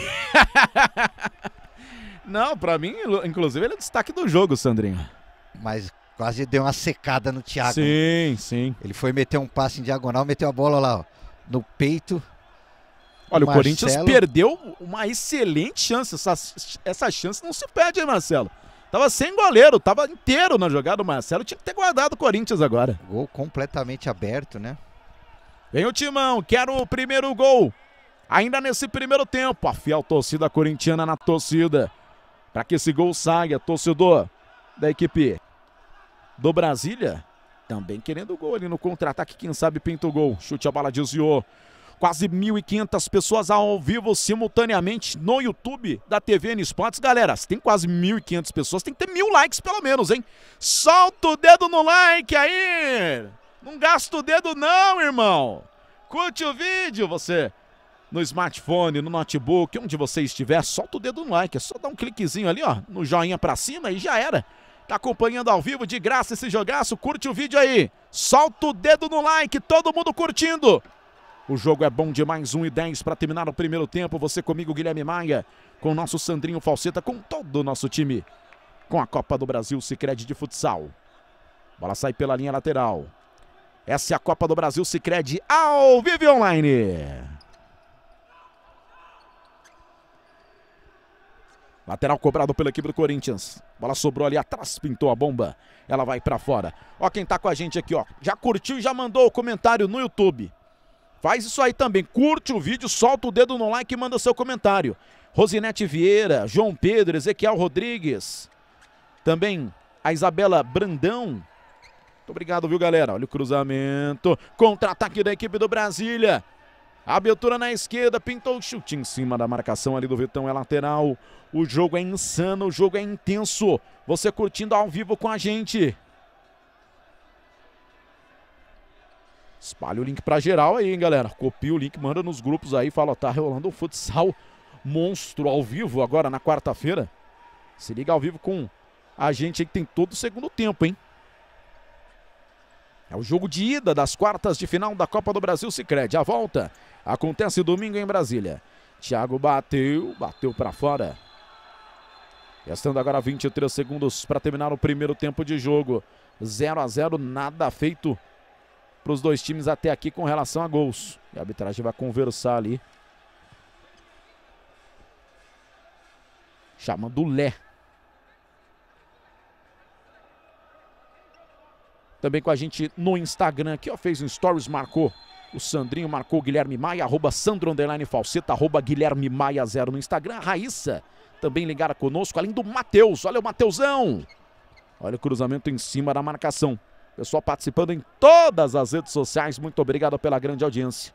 Speaker 7: Não, para mim, inclusive, ele é destaque do jogo, Sandrinho. Mas quase deu uma secada no Thiago. Sim, sim. Ele foi meter um passe em diagonal, meteu a bola lá, ó, no peito. Olha, o, Corinthians
Speaker 3: perdeu uma excelente chance. Essa, essa chance não se perde, hein, Marcelo? Tava sem goleiro, tava inteiro na jogada. O Marcelo tinha que ter guardado o Corinthians agora. Gol completamente aberto, né? Vem o timão, quero o primeiro gol ainda nesse primeiro tempo. A fiel torcida corintiana na torcida. Para que esse gol saia, torcedor da equipe do Brasília. Também querendo o gol ali no contra-ataque. Quem sabe pinta o gol. Chute a bola, desviou. Quase 1.500 pessoas ao vivo simultaneamente no YouTube da TVN Esportes. Galera, se tem quase 1.500 pessoas, tem que ter mil likes pelo menos, hein? Solta o dedo no like aí! Não gasta o dedo não, irmão! Curte o vídeo, você! no smartphone, no notebook, onde você estiver, solta o dedo no like. É só dar um cliquezinho ali, ó, no joinha pra cima e já era. Tá acompanhando ao vivo de graça esse jogaço? Curte o vídeo aí. Solta o dedo no like, todo mundo curtindo. O jogo é bom demais, 1 e 10 para terminar o primeiro tempo. Você comigo, Guilherme Maia, com o nosso Sandrinho Falseta, com todo o nosso time. Com a Copa do Brasil Sicredi de futsal. Bola sai pela linha lateral. Essa é a Copa do Brasil Sicredi ao vivo online. Lateral cobrado pela equipe do Corinthians. Bola sobrou ali atrás, pintou a bomba. Ela vai para fora. Ó quem tá com a gente aqui, ó. Já curtiu e já mandou o comentário no YouTube. Faz isso aí também. Curte o vídeo, solta o dedo no like e manda seu comentário. Rosinete Vieira, João Pedro, Ezequiel Rodrigues. Também a Isabela Brandão. Muito obrigado, viu, galera? Olha o cruzamento. Contra-ataque da equipe do Brasília. Abertura na esquerda, pintou o chute em cima da marcação ali do Vitão, é lateral. O jogo é insano, o jogo é intenso. Você curtindo ao vivo com a gente. Espalha o link pra geral aí, hein, galera. Copia o link, manda nos grupos aí, fala, ó, tá rolando um futsal monstro ao vivo agora na quarta-feira. Se liga ao vivo com a gente aí que tem todo o segundo tempo, hein? É o jogo de ida das quartas de final da Copa do Brasil Sicredi. A volta Acontece domingo em Brasília. Thiago bateu, bateu para fora. Restando agora 23 segundos para terminar o primeiro tempo de jogo. 0 a 0 nada feito para os dois times até aqui com relação a gols. E a arbitragem vai conversar ali. Chamando o Lé. Também com a gente no Instagram aqui, ó. Fez um stories, marcou o Sandrinho marcou Guilherme Maia, arroba Sandro Underline Falseta, arroba Guilherme Maia Zero no Instagram. A Raíssa também ligada conosco, além do Matheus. Olha o Matheusão. Olha o cruzamento em cima da marcação. Pessoal participando em todas as redes sociais. Muito obrigado pela grande audiência.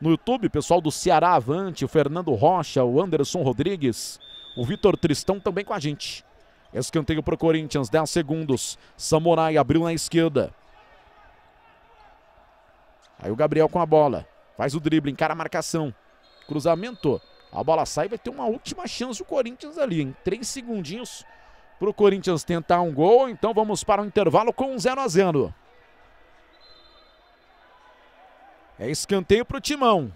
Speaker 3: No YouTube, pessoal do Ceará Avante, o Fernando Rocha, o Anderson Rodrigues, o Vitor Tristão também com a gente. Escanteio para o Corinthians, 10 segundos. Samurai abriu na esquerda. Aí o Gabriel com a bola. Faz o drible, encara a marcação. Cruzamento. A bola sai, vai ter uma última chance o Corinthians ali, em três segundinhos para o Corinthians tentar um gol. Então vamos para o um intervalo com 0 a 0. É escanteio para o Timão.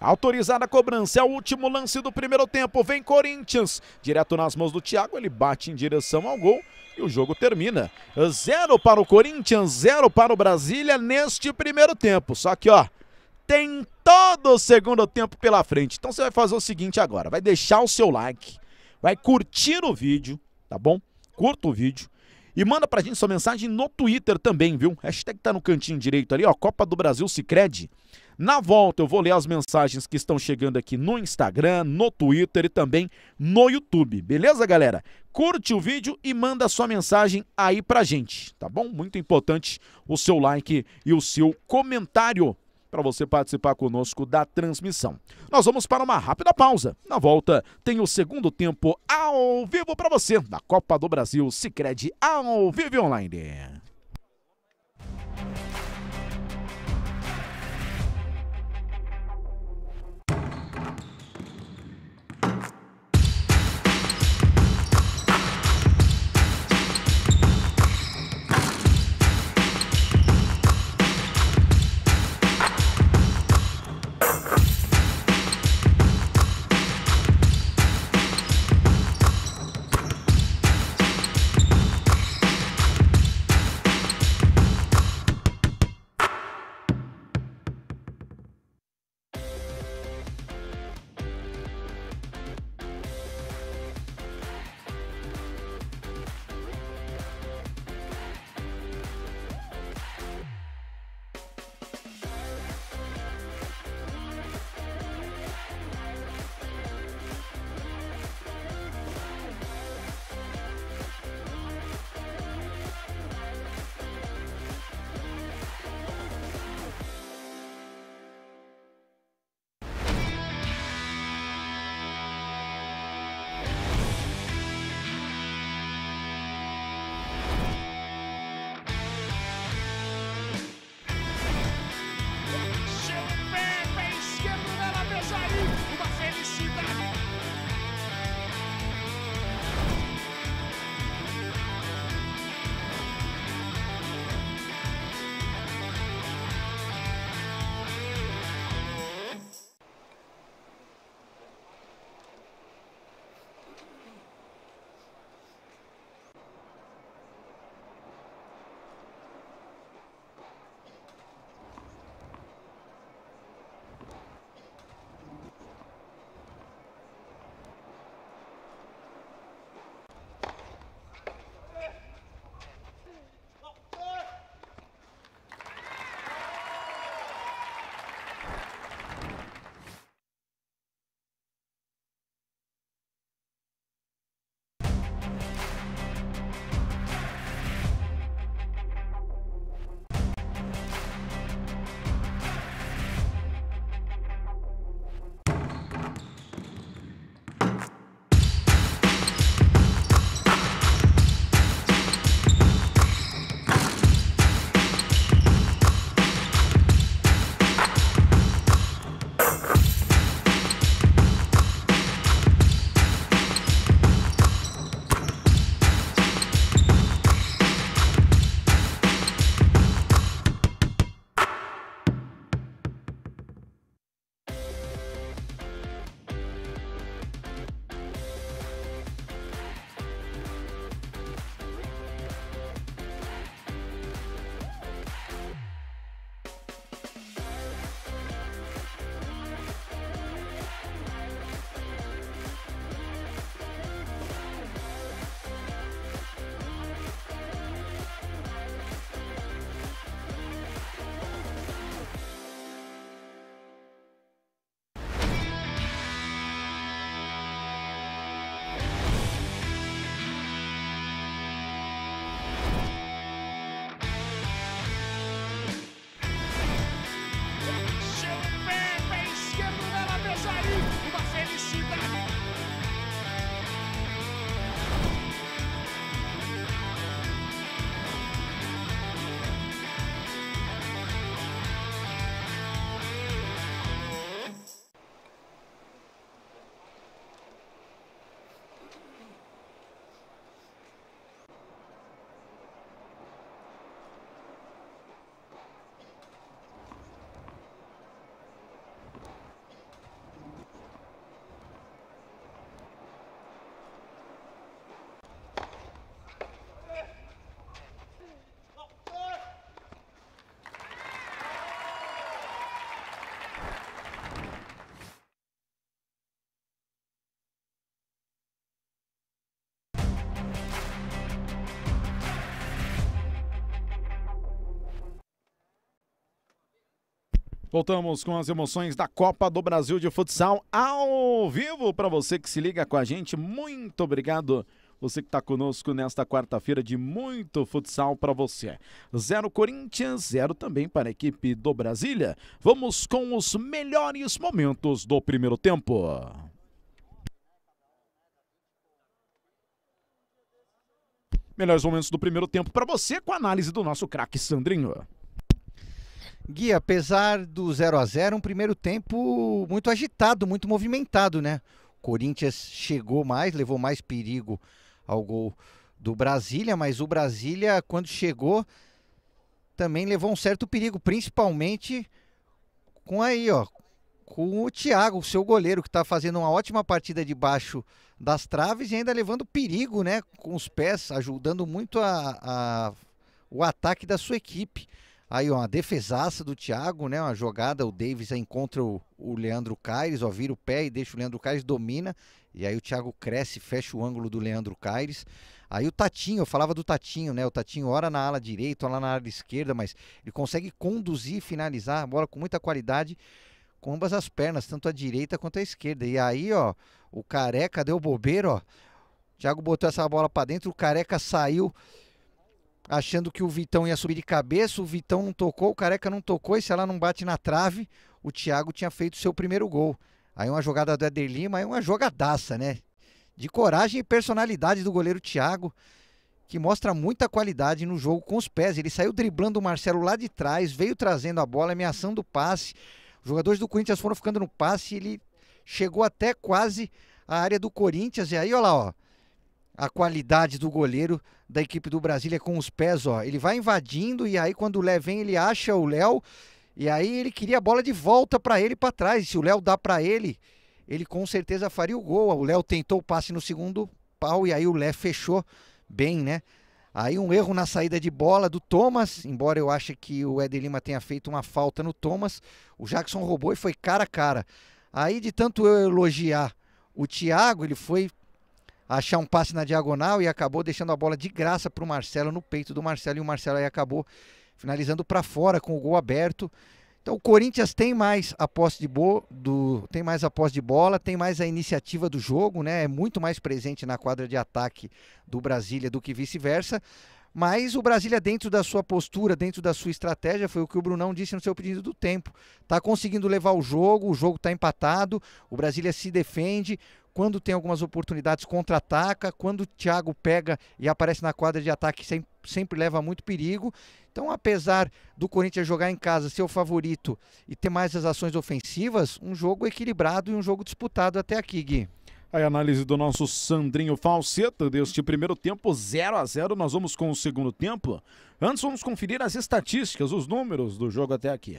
Speaker 3: Autorizada a cobrança, é o último lance do primeiro tempo. Vem Corinthians, direto nas mãos do Thiago, ele bate em direção ao gol e o jogo termina. Zero para o Corinthians, zero para o Brasília neste primeiro tempo. Só que, ó, tem todo o segundo tempo pela frente. Então você vai fazer o seguinte agora: vai deixar o seu like, vai curtir o vídeo, tá bom? Curta o vídeo. E manda pra gente sua mensagem no Twitter também, viu? Hashtag tá no cantinho direito ali, ó. Copa do Brasil Sicredi. Na volta, eu vou ler as mensagens que estão chegando aqui no Instagram, no Twitter e também no YouTube. Beleza, galera? Curte o vídeo e manda sua mensagem aí pra gente, tá bom? Muito importante o seu like e o seu comentário para você participar conosco da transmissão. Nós vamos para uma rápida pausa. Na volta, tem o segundo tempo ao vivo para você da Copa do Brasil Sicredi ao vivo
Speaker 8: online.
Speaker 3: Voltamos com as emoções da Copa do Brasil de Futsal ao vivo para você que se liga com a gente. Muito obrigado. Você que está conosco nesta quarta-feira de muito futsal para você. Zero Corinthians, zero também para a equipe do Brasília. Vamos com os melhores momentos do primeiro tempo. Melhores momentos do primeiro tempo para você com
Speaker 7: a análise do nosso craque Sandrinho. Gui, apesar do 0 a 0 um primeiro tempo muito agitado, muito movimentado, né? O Corinthians chegou mais, levou mais perigo ao gol do Brasília, mas o Brasília, quando chegou, também levou um certo perigo, principalmente com aí, ó, com o Thiago, o seu goleiro, que está fazendo uma ótima partida debaixo das traves e ainda levando perigo, né, com os pés, ajudando muito a, a o ataque da sua equipe. Aí uma defesaça do Thiago, né? Uma jogada, o Davis encontra o, o Leandro Caires, ó, vira o pé e deixa o Leandro Caires, domina. E aí o Thiago cresce, fecha o ângulo do Leandro Caires. Aí o Tatinho, eu falava do Tatinho, né? O Tatinho ora na ala direita, ora na ala esquerda, mas ele consegue conduzir, finalizar a bola com muita qualidade com ambas as pernas, tanto a direita quanto a esquerda. E aí, ó, o Careca deu bobeira, ó. O Thiago botou essa bola para dentro, o Careca saiu achando que o Vitão ia subir de cabeça, o Vitão não tocou, o Careca não tocou, e se ela não bate na trave, o Thiago tinha feito seu primeiro gol. Aí uma jogada do Eder Lima, aí uma jogadaça, né? De coragem e personalidade do goleiro Thiago, que mostra muita qualidade no jogo com os pés. Ele saiu driblando o Marcelo lá de trás, veio trazendo a bola, ameaçando o passe. Os jogadores do Corinthians foram ficando no passe, ele chegou até quase a área do Corinthians, e aí, olha lá, ó a qualidade do goleiro da equipe do Brasília é com os pés, ó. Ele vai invadindo e aí quando o Lé vem, ele acha o Léo e aí ele queria a bola de volta para ele para trás. E se o Léo dá para ele, ele com certeza faria o gol. O Léo tentou o passe no segundo pau e aí o Lé fechou bem, né? Aí um erro na saída de bola do Thomas, embora eu ache que o Eder Lima tenha feito uma falta no Thomas, o Jackson roubou e foi cara a cara. Aí de tanto eu elogiar o Thiago, ele foi achar um passe na diagonal e acabou deixando a bola de graça para o Marcelo, no peito do Marcelo, e o Marcelo aí acabou finalizando para fora com o gol aberto. Então o Corinthians tem mais a posse de bo do, tem mais a posse de bola, tem mais a iniciativa do jogo, né? É muito mais presente na quadra de ataque do Brasília do que vice-versa. Mas o Brasília, dentro da sua postura, dentro da sua estratégia, foi o que o Brunão disse no seu pedido do tempo. Está conseguindo levar o jogo, o jogo está empatado, o Brasília se defende. Quando tem algumas oportunidades, contra-ataca. Quando o Thiago pega e aparece na quadra de ataque, sempre, sempre leva muito perigo. Então, apesar do Corinthians jogar em casa, ser o favorito e ter mais as ações ofensivas, um jogo equilibrado e um jogo disputado até aqui, Gui. A análise do nosso
Speaker 3: Sandrinho Falseta deste primeiro tempo 0 a 0 Nós vamos com o segundo tempo. Antes, vamos conferir as estatísticas, os números do jogo até aqui.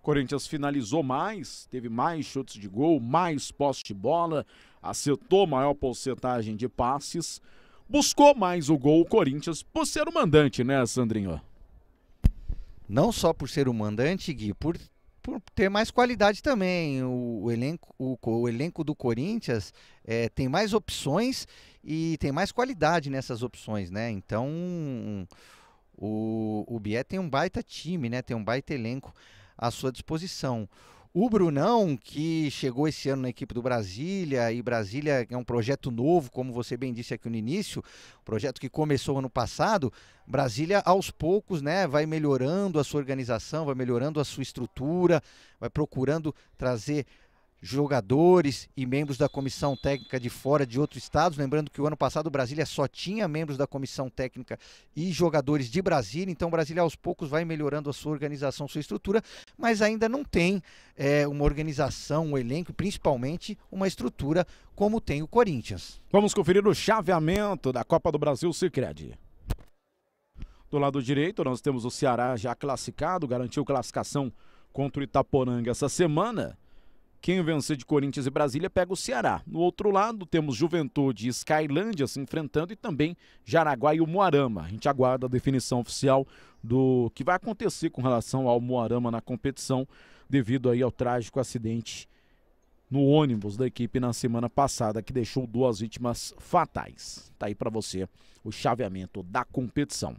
Speaker 3: Corinthians finalizou mais, teve mais chutes de gol, mais poste de bola, acertou maior porcentagem de passes, buscou mais o gol o Corinthians
Speaker 7: por ser o mandante, né, Sandrinho? Não só por ser o mandante, Gui, por por ter mais qualidade também. O, o elenco, o, o, elenco do Corinthians é, tem mais opções e tem mais qualidade nessas opções, né? Então o, o Bié tem um baita time, né? Tem um baita elenco à sua disposição. O Brunão, que chegou esse ano na equipe do Brasília, e Brasília é um projeto novo, como você bem disse aqui no início, projeto que começou ano passado. Brasília, aos poucos, né, vai melhorando a sua organização, vai melhorando a sua estrutura, vai procurando trazer jogadores e membros da comissão técnica de fora de outros estados. Lembrando que o ano passado o Brasília só tinha membros da comissão técnica e jogadores de Brasília, então o Brasília aos poucos vai melhorando a sua organização, sua estrutura, mas ainda não tem é, uma organização, um elenco, principalmente uma estrutura como tem o Corinthians. Vamos conferir o chaveamento da Copa do Brasil Cicred.
Speaker 3: Do lado direito, nós temos o Ceará já classificado, garantiu classificação contra o Itaporanga essa semana. Quem vencer de Corinthians e Brasília pega o Ceará. No outro lado, temos Juventude e Skylândia se enfrentando e também Jaraguá e o Moarama. A gente aguarda a definição oficial do que vai acontecer com relação ao Moarama na competição, devido aí ao trágico acidente no ônibus da equipe na semana passada, que deixou duas vítimas fatais. Tá aí para você o chaveamento da competição.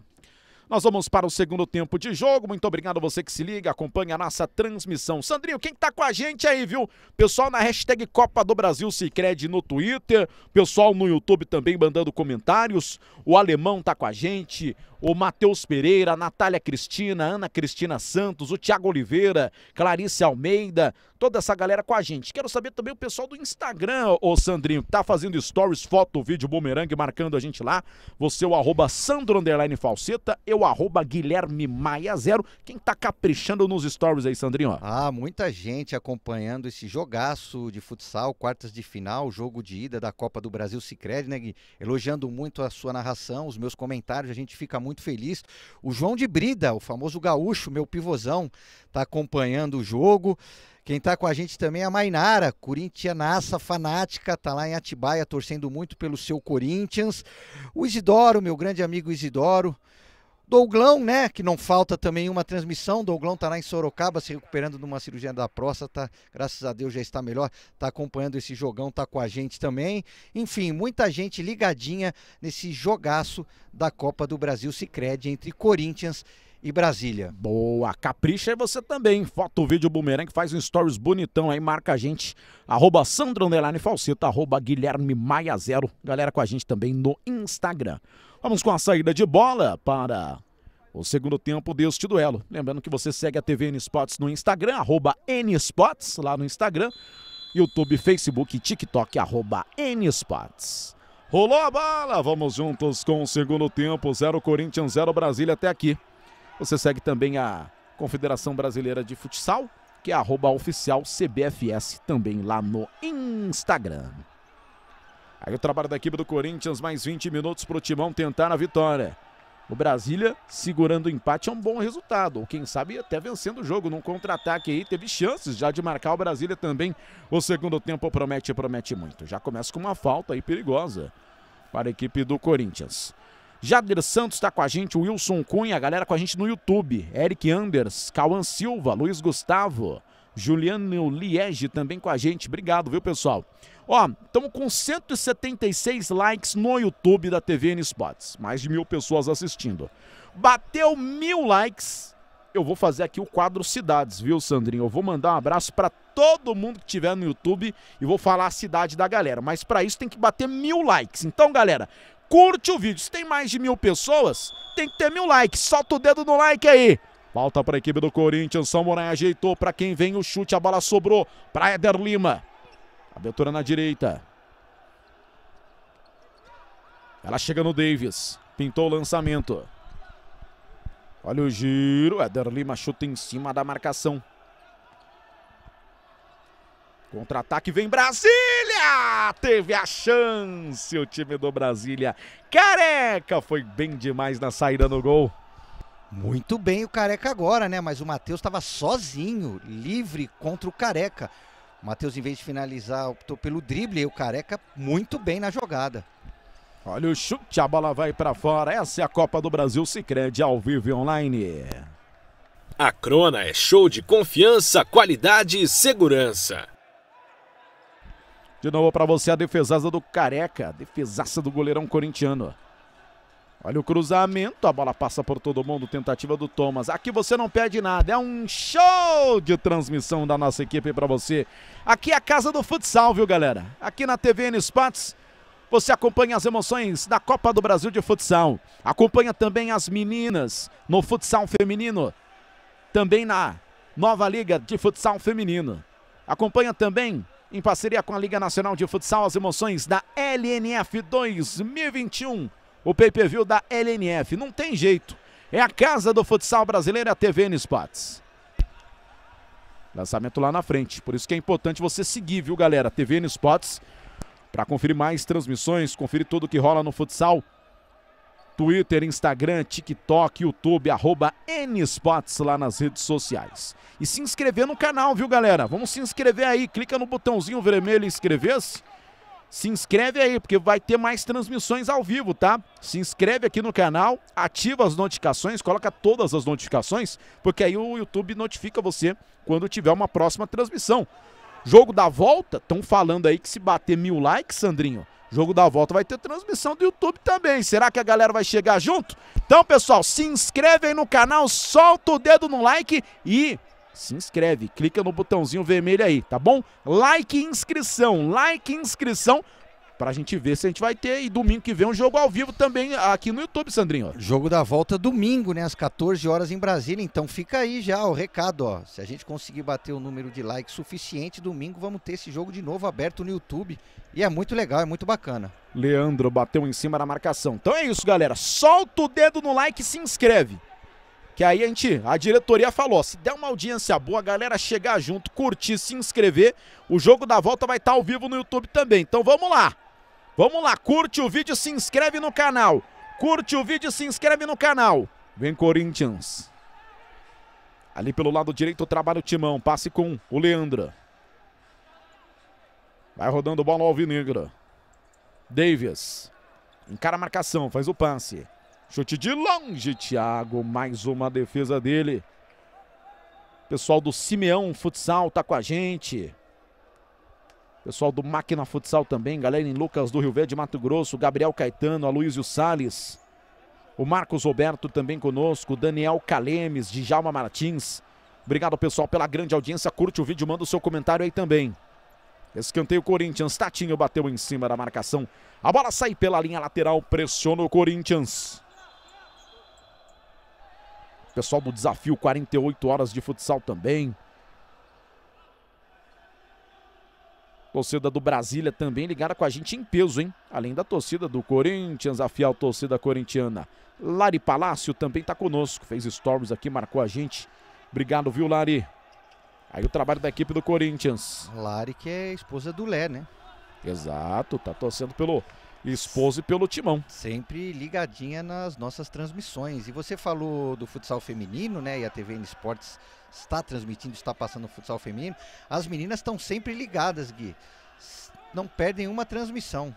Speaker 3: Nós vamos para o segundo tempo de jogo. Muito obrigado a você que se liga, acompanha a nossa transmissão. Sandrinho, quem tá com a gente aí, viu? Pessoal na hashtag Copa do Brasil Cicred no Twitter, pessoal no YouTube também mandando comentários. O alemão tá com a gente, o Matheus Pereira, a Natália Cristina, Ana Cristina Santos, o Tiago Oliveira, Clarice Almeida, toda essa galera com a gente. Quero saber também o pessoal do Instagram, ô Sandrinho, que tá fazendo stories, foto, vídeo, bumerangue, marcando a gente lá. Você, é o arroba Sandro
Speaker 7: Underline Falseta, eu arroba Guilherme Maia Zero. Quem tá caprichando nos stories aí, Sandrinho? Ah, muita gente acompanhando esse jogaço de futsal, quartas de final, jogo de ida da Copa do Brasil Cicred, né, Gui? Elogiando muito a sua narração, os meus comentários, a gente fica muito muito feliz. O João de Brida, o famoso gaúcho, meu pivôzão, está acompanhando o jogo. Quem está com a gente também é a Mainara, corintianaça fanática, está lá em Atibaia torcendo muito pelo seu Corinthians. O Isidoro, meu grande amigo Isidoro, Douglão, né? Que não falta também uma transmissão. Douglão tá lá em Sorocaba se recuperando de uma cirurgia da próstata. Tá, graças a Deus já está melhor. Tá acompanhando esse jogão, tá com a gente também. Enfim, muita gente ligadinha nesse jogaço da Copa do Brasil Sicredi entre Corinthians e Brasília. Boa, capricha aí é você também. Foto,
Speaker 3: vídeo, bumerangue, faz um stories bonitão aí, marca a gente. Arroba Sandro Falseta, arroba Guilherme Maia Zero. Galera com a gente também no Instagram. Vamos com a saída de bola para o segundo tempo deste duelo. Lembrando que você segue a TV n Sports no Instagram, arroba n lá no Instagram. YouTube, Facebook, TikTok, arroba n Rolou a bola, vamos juntos com o segundo tempo, 0 Corinthians, 0 Brasília até aqui. Você segue também a Confederação Brasileira de Futsal, que é arroba oficial CBFS, também lá no Instagram. Aí o trabalho da equipe do Corinthians, mais 20 minutos para o Timão tentar a vitória. O Brasília segurando o empate é um bom resultado, ou quem sabe até vencendo o jogo num contra-ataque aí. Teve chances já de marcar o Brasília também. O segundo tempo promete, promete muito. Já começa com uma falta aí perigosa para a equipe do Corinthians. Jader Santos está com a gente, Wilson Cunha, galera com a gente no YouTube. Eric Anders, Cauã Silva, Luiz Gustavo. Juliano Liege também com a gente. Obrigado, viu, pessoal? Ó, estamos com 176 likes no YouTube da TVN Spots. Mais de mil pessoas assistindo. Bateu mil likes. Eu vou fazer aqui o quadro Cidades, viu, Sandrinho? Eu vou mandar um abraço para todo mundo que tiver no YouTube e vou falar a cidade da galera. Mas para isso tem que bater mil likes. Então, galera, curte o vídeo. Se tem mais de mil pessoas, tem que ter mil likes. Solta o dedo no like aí. Falta para a equipe do Corinthians. Samurai ajeitou para quem vem o chute. A bola sobrou para Eder Lima. Abertura na direita. Ela chega no Davis. Pintou o lançamento. Olha o giro. Eder Lima chuta em cima da marcação. Contra-ataque vem Brasília! Teve a chance o time do Brasília. Careca foi bem demais na
Speaker 7: saída no gol. Muito bem o Careca agora, né? Mas o Matheus estava sozinho, livre contra o Careca. O Matheus, em vez de finalizar, optou pelo drible e o Careca muito bem na jogada. Olha o chute, a bola vai para fora. Essa é a Copa do
Speaker 3: Brasil Sicredi ao vivo e online.
Speaker 2: A Crona é show de confiança, qualidade e segurança.
Speaker 3: De novo para você a defesaça do Careca, defesaça do goleirão corintiano. Olha o cruzamento, a bola passa por todo mundo, tentativa do Thomas. Aqui você não perde nada, é um show de transmissão da nossa equipe para você. Aqui é a casa do futsal, viu, galera? Aqui na TVN Sports você acompanha as emoções da Copa do Brasil de futsal. Acompanha também as meninas no futsal feminino, também na Nova Liga de Futsal Feminino. Acompanha também em parceria com a Liga Nacional de Futsal as emoções da LNF 2021 o pay-per-view da LNF. Não tem jeito. É a casa do futsal brasileiro, a N Spats. Lançamento lá na frente. Por isso que é importante você seguir, viu, galera? N Spots. Para conferir mais transmissões, conferir tudo que rola no futsal. Twitter, Instagram, TikTok, YouTube, arroba Nspots lá nas redes sociais. E se inscrever no canal, viu, galera? Vamos se inscrever aí. Clica no botãozinho vermelho inscrever-se se inscreve aí, porque vai ter mais transmissões ao vivo, tá? Se inscreve aqui no canal, ativa as notificações, coloca todas as notificações, porque aí o YouTube notifica você quando tiver uma próxima transmissão. Jogo da volta, estão falando aí que se bater mil likes, Sandrinho, jogo da volta vai ter transmissão do YouTube também. Será que a galera vai chegar junto? Então, pessoal, se inscreve aí no canal, solta o dedo no like e se inscreve, clica no botãozinho vermelho aí, tá bom? Like e inscrição, like e inscrição pra gente ver se a gente vai ter. E domingo que vem um jogo ao vivo também aqui no YouTube, Sandrinho.
Speaker 7: Jogo da volta domingo, né? Às 14 horas em Brasília. Então fica aí já o recado, ó. Se a gente conseguir bater o número de likes suficiente, domingo vamos ter esse jogo de novo aberto no YouTube. E é muito legal, é muito bacana. Leandro bateu em cima da marcação. Então é isso, galera. Solta o dedo no
Speaker 3: like e se inscreve. Que aí a gente, a diretoria falou, se der uma audiência boa, a galera chegar junto, curtir, se inscrever, o jogo da volta vai estar tá ao vivo no YouTube também. Então vamos lá. Vamos lá, curte o vídeo, se inscreve no canal. Curte o vídeo, se inscreve no canal. Vem Corinthians. Ali pelo lado direito trabalha o Timão, passe com o Leandro. Vai rodando bola ao Alvinegra. Davis. Encara a marcação, faz o passe. Chute de longe, Thiago. Mais uma defesa dele. Pessoal do Simeão Futsal tá com a gente. Pessoal do Máquina Futsal também. Galera em Lucas do Rio Verde, Mato Grosso. Gabriel Caetano, Aloysio Salles. O Marcos Roberto também conosco. Daniel Calemes, Djalma Martins. Obrigado, pessoal, pela grande audiência. Curte o vídeo, manda o seu comentário aí também. Escanteio Corinthians. Tatinho bateu em cima da marcação. A bola sai pela linha lateral. Pressiona o Corinthians. Pessoal do desafio, 48 horas de futsal também. Torcida do Brasília também ligada com a gente em peso, hein? Além da torcida do Corinthians, a fiel torcida corintiana. Lari Palácio também está conosco, fez stories aqui, marcou a gente. Obrigado, viu, Lari? Aí o trabalho da equipe do Corinthians. Lari, que é esposa do Lé, né? Exato,
Speaker 7: tá torcendo pelo expose pelo timão. Sempre ligadinha nas nossas transmissões. E você falou do futsal feminino, né? E a TVN Esportes está transmitindo, está passando o futsal feminino. As meninas estão sempre ligadas, Gui. Não perdem uma transmissão.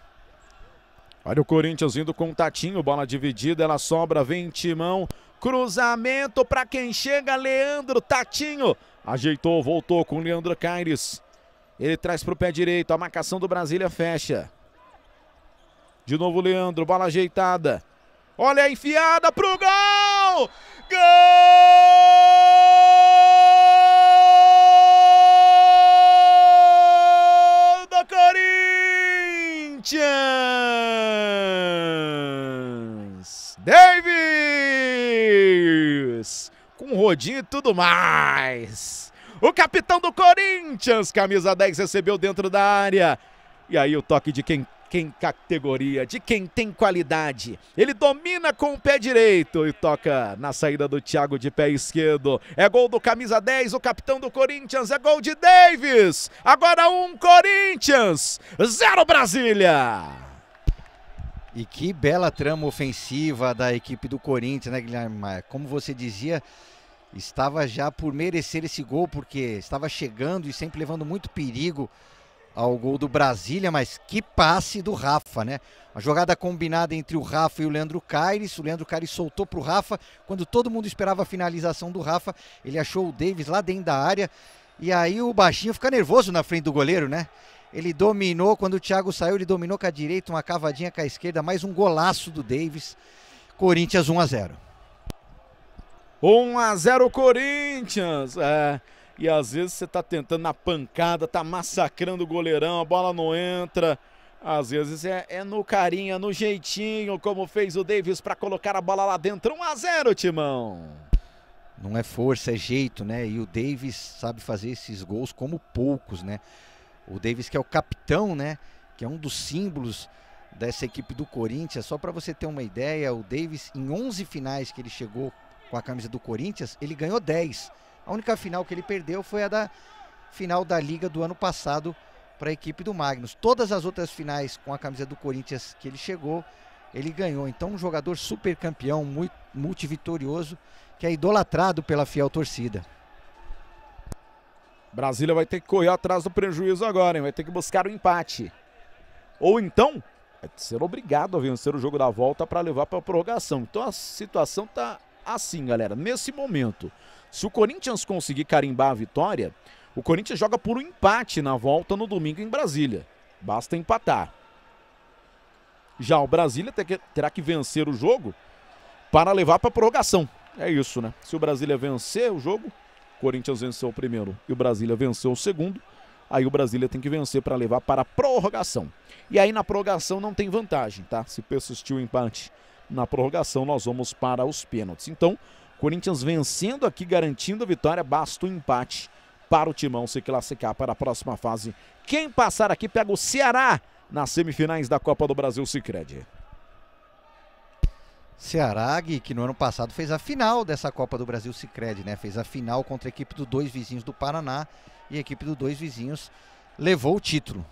Speaker 7: Olha o Corinthians indo com o Tatinho, bola dividida, ela sobra, vem
Speaker 3: Timão, cruzamento para quem chega, Leandro Tatinho, ajeitou, voltou com Leandro Caires, ele traz para o pé direito, a marcação do Brasília fecha, de novo Leandro, bola ajeitada. Olha a enfiada pro gol! Gol do Corinthians! Davis! Com rodinho e tudo mais. O capitão do Corinthians, camisa 10, recebeu dentro da área. E aí o toque de quem quem categoria, de quem tem qualidade. Ele domina com o pé direito e toca na saída do Thiago de pé esquerdo. É gol do camisa 10, o capitão do Corinthians. É gol de Davis. Agora um Corinthians, zero Brasília.
Speaker 7: E que bela trama ofensiva da equipe do Corinthians, né, Guilherme Como você dizia, estava já por merecer esse gol, porque estava chegando e sempre levando muito perigo ao gol do Brasília, mas que passe do Rafa, né? Uma jogada combinada entre o Rafa e o Leandro Caires. O Leandro Caires soltou para o Rafa. Quando todo mundo esperava a finalização do Rafa, ele achou o Davis lá dentro da área. E aí o baixinho fica nervoso na frente do goleiro, né? Ele dominou, quando o Thiago saiu, ele dominou com a direita, uma cavadinha com a esquerda, mais um golaço do Davis. Corinthians 1 a 0.
Speaker 3: 1 a 0 Corinthians. É. E às vezes você está tentando na pancada, está massacrando o goleirão, a bola não entra. Às
Speaker 7: vezes é, é no carinha, é no
Speaker 3: jeitinho, como fez o Davis para colocar a bola lá dentro. 1
Speaker 7: a 0 Timão. Não é força, é jeito, né? E o Davis sabe fazer esses gols como poucos, né? O Davis que é o capitão, né? Que é um dos símbolos dessa equipe do Corinthians. Só para você ter uma ideia, o Davis em 11 finais que ele chegou com a camisa do Corinthians, ele ganhou 10. A única final que ele perdeu foi a da final da Liga do ano passado para a equipe do Magnus. Todas as outras finais com a camisa do Corinthians que ele chegou, ele ganhou. Então, um jogador super campeão, muito multivitorioso, que é idolatrado pela fiel torcida.
Speaker 3: Brasília vai ter que correr atrás do prejuízo agora, hein? Vai ter que buscar o um empate. Ou então, vai é ser obrigado a vencer o jogo da volta para levar para a prorrogação. Então a situação está assim, galera. Nesse momento, se o Corinthians conseguir carimbar a vitória, o Corinthians joga por um empate na volta no domingo em Brasília. Basta empatar. Já o Brasília terá que vencer o jogo para levar para a prorrogação. É isso, né? Se o Brasília vencer o jogo, o Corinthians venceu o primeiro e o Brasília venceu o segundo, aí o Brasília tem que vencer para levar para a prorrogação. E aí na prorrogação não tem vantagem, tá? Se persistir o empate na prorrogação, nós vamos para os pênaltis. Então, Corinthians vencendo aqui, garantindo a vitória, basta o um empate para o Timão se classificar para a próxima fase. Quem passar aqui pega o Ceará nas semifinais
Speaker 7: da Copa do Brasil Sicredi. Ceará, que no ano passado fez a final dessa Copa do Brasil Sicredi, né? Fez a final contra a equipe dos dois vizinhos do Paraná e a equipe dos dois vizinhos levou o título.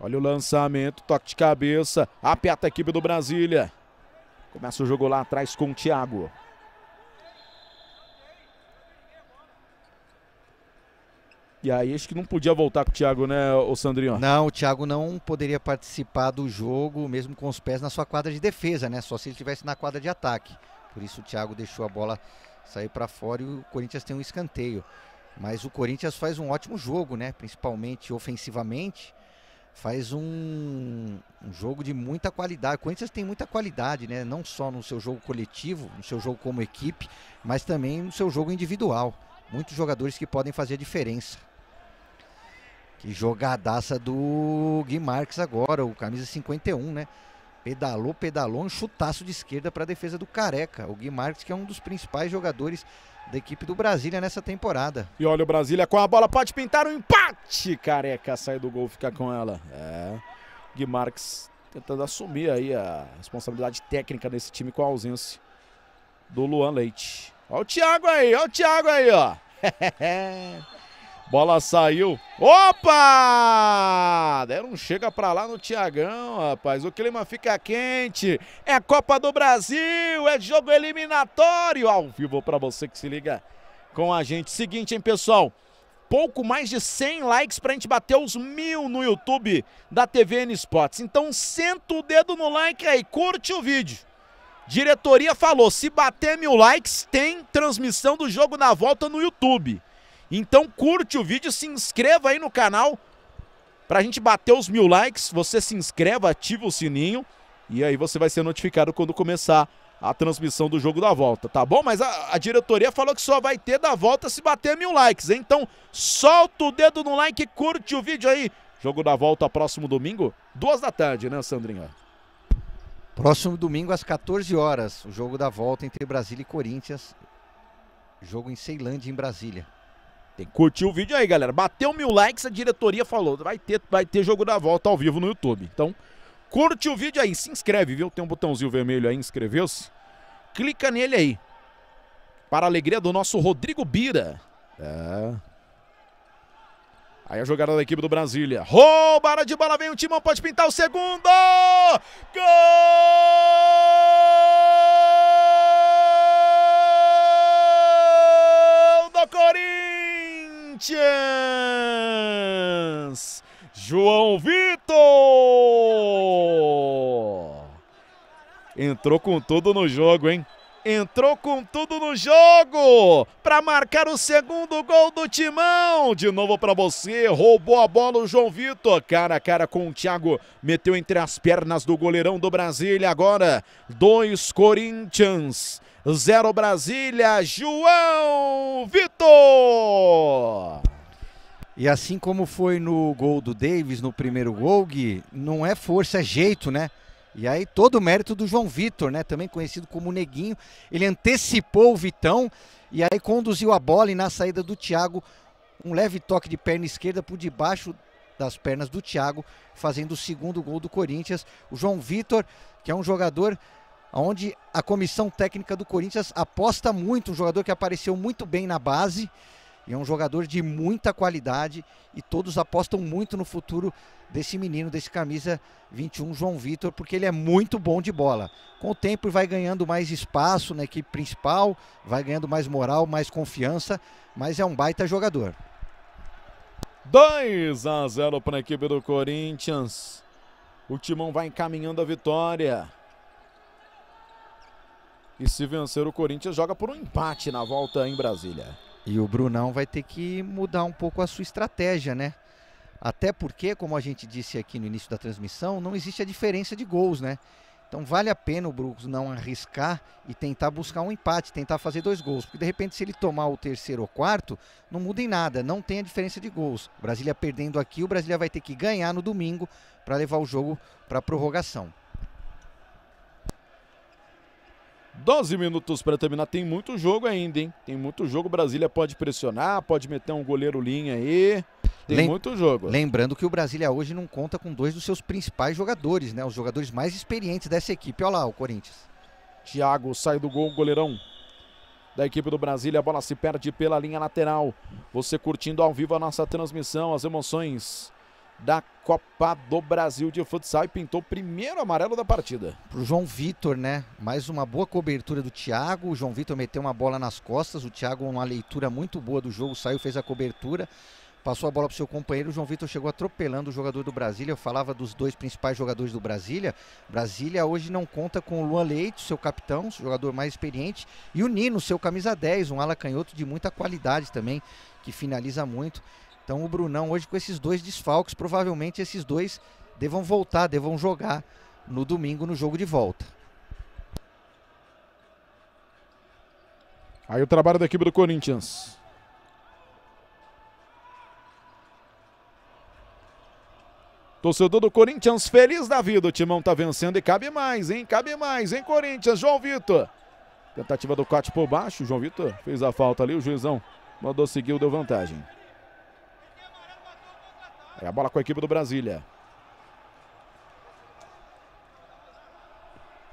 Speaker 3: Olha o lançamento, toque de cabeça, aperta a equipe do Brasília. Começa o jogo lá atrás com o Thiago.
Speaker 7: E aí acho que não podia voltar com o Thiago, né, o Sandrinho? Não, o Thiago não poderia participar do jogo, mesmo com os pés na sua quadra de defesa, né? Só se ele estivesse na quadra de ataque. Por isso o Thiago deixou a bola sair para fora e o Corinthians tem um escanteio. Mas o Corinthians faz um ótimo jogo, né? Principalmente ofensivamente faz um, um, jogo de muita qualidade. O Corinthians tem muita qualidade, né? Não só no seu jogo coletivo, no seu jogo como equipe, mas também no seu jogo individual. Muitos jogadores que podem fazer a diferença. Que jogadaça do Gui Marques agora, o camisa 51, né? Pedalou, pedalou, um chutaço de esquerda para a defesa do Careca. O Gui Marques, que é um dos principais jogadores da equipe do Brasília nessa temporada. E olha o Brasília com a bola, pode pintar o um empate. Careca sai do gol, fica com
Speaker 3: ela. É. Gui Marques tentando assumir aí a responsabilidade técnica desse time com a ausência do Luan Leite. Olha o Thiago aí, olha o Thiago aí, ó. Bola saiu. Opa! Deram um chega pra lá no Tiagão, rapaz. O clima fica quente. É Copa do Brasil, é jogo eliminatório ao vivo pra você que se liga com a gente. Seguinte, hein, pessoal? Pouco mais de 100 likes pra gente bater os mil no YouTube da TVN Sports. Então senta o dedo no like aí, curte o vídeo. Diretoria falou, se bater mil likes, tem transmissão do jogo na volta no YouTube. Então curte o vídeo, se inscreva aí no canal para a gente bater os mil likes. Você se inscreva, ativa o sininho e aí você vai ser notificado quando começar a transmissão do jogo da volta, tá bom? Mas a, a diretoria falou que só vai ter da volta se bater mil likes, hein? então solta o dedo no like, curte o vídeo aí. Jogo da
Speaker 7: volta próximo domingo, duas da tarde, né, Sandrinha? Próximo domingo às 14 horas, o jogo da volta entre Brasília e Corinthians. Jogo em Ceilândia, em Brasília. Tem que curtir o vídeo aí, galera. Bateu mil likes, a diretoria falou. Vai ter, vai ter
Speaker 3: jogo da volta ao vivo no YouTube. Então, curte o vídeo aí, se inscreve, viu? Tem um botãozinho vermelho aí, inscreveu-se. Clica nele aí. Para a alegria do nosso Rodrigo Bira. É. Aí a jogada da equipe do Brasília. Roubada de bola, vem o Timão, pode pintar o segundo! Gol do Corinthians! Corinthians, João Vitor. Entrou com tudo no jogo, hein? Entrou com tudo no jogo para marcar o segundo gol do Timão. De novo para você, roubou a bola o João Vitor. Cara a cara com o Thiago, meteu entre as pernas do goleirão do Brasília. Agora, dois Corinthians. 0 Brasília, João
Speaker 7: Vitor! E assim como foi no gol do Davis, no primeiro gol, Gui, não é força, é jeito, né? E aí todo o mérito do João Vitor, né? Também conhecido como Neguinho. Ele antecipou o Vitão e aí conduziu a bola e na saída do Thiago, um leve toque de perna esquerda por debaixo das pernas do Thiago, fazendo o segundo gol do Corinthians. O João Vitor, que é um jogador onde a comissão técnica do Corinthians aposta muito, um jogador que apareceu muito bem na base e é um jogador de muita qualidade e todos apostam muito no futuro desse menino, desse camisa 21 João Vitor, porque ele é muito bom de bola. Com o tempo vai ganhando mais espaço na equipe principal, vai ganhando mais moral, mais confiança, mas é um baita jogador.
Speaker 3: 2 a 0 para a equipe do Corinthians. O Timão vai encaminhando a vitória. E se vencer o Corinthians, joga por um empate na volta em Brasília.
Speaker 7: E o Brunão vai ter que mudar um pouco a sua estratégia, né? Até porque, como a gente disse aqui no início da transmissão, não existe a diferença de gols, né? Então vale a pena o Brooks não arriscar e tentar buscar um empate, tentar fazer dois gols. Porque de repente, se ele tomar o terceiro ou quarto, não muda em nada, não tem a diferença de gols. Brasília perdendo aqui, o Brasília vai ter que ganhar no domingo para levar o jogo para a prorrogação.
Speaker 3: 12 minutos para terminar. Tem muito jogo ainda, hein? Tem muito jogo. Brasília pode
Speaker 7: pressionar, pode meter um goleiro linha aí. Tem Lem muito jogo. Lembrando que o Brasília hoje não conta com dois dos seus principais jogadores, né? Os jogadores mais experientes dessa equipe. Olha lá o Corinthians. Thiago sai do gol, goleirão da equipe do Brasília. A bola se perde pela linha
Speaker 3: lateral. Você curtindo ao vivo a nossa transmissão, as emoções da Copa do Brasil de futsal e pintou o primeiro amarelo da partida.
Speaker 7: Pro João Vitor, né? Mais uma boa cobertura do Thiago. O João Vitor meteu uma bola nas costas. O Thiago, uma leitura muito boa do jogo, saiu, fez a cobertura. Passou a bola pro seu companheiro, o João Vitor chegou atropelando o jogador do Brasília. Eu falava dos dois principais jogadores do Brasília. Brasília hoje não conta com o Luan Leite, seu capitão, seu jogador mais experiente, e o Nino, seu camisa 10, um ala canhoto de muita qualidade também, que finaliza muito. Então o Brunão hoje com esses dois desfalques, provavelmente esses dois devam voltar, devam jogar no domingo no jogo de volta. Aí o trabalho da equipe do Corinthians.
Speaker 3: Torcedor do Corinthians feliz da vida. O Timão tá vencendo e cabe mais, hein? Cabe mais, hein, Corinthians? João Vitor. Tentativa do corte por baixo. João Vitor fez a falta ali. O juizão mandou seguir, deu vantagem. É a bola com a equipe do Brasília.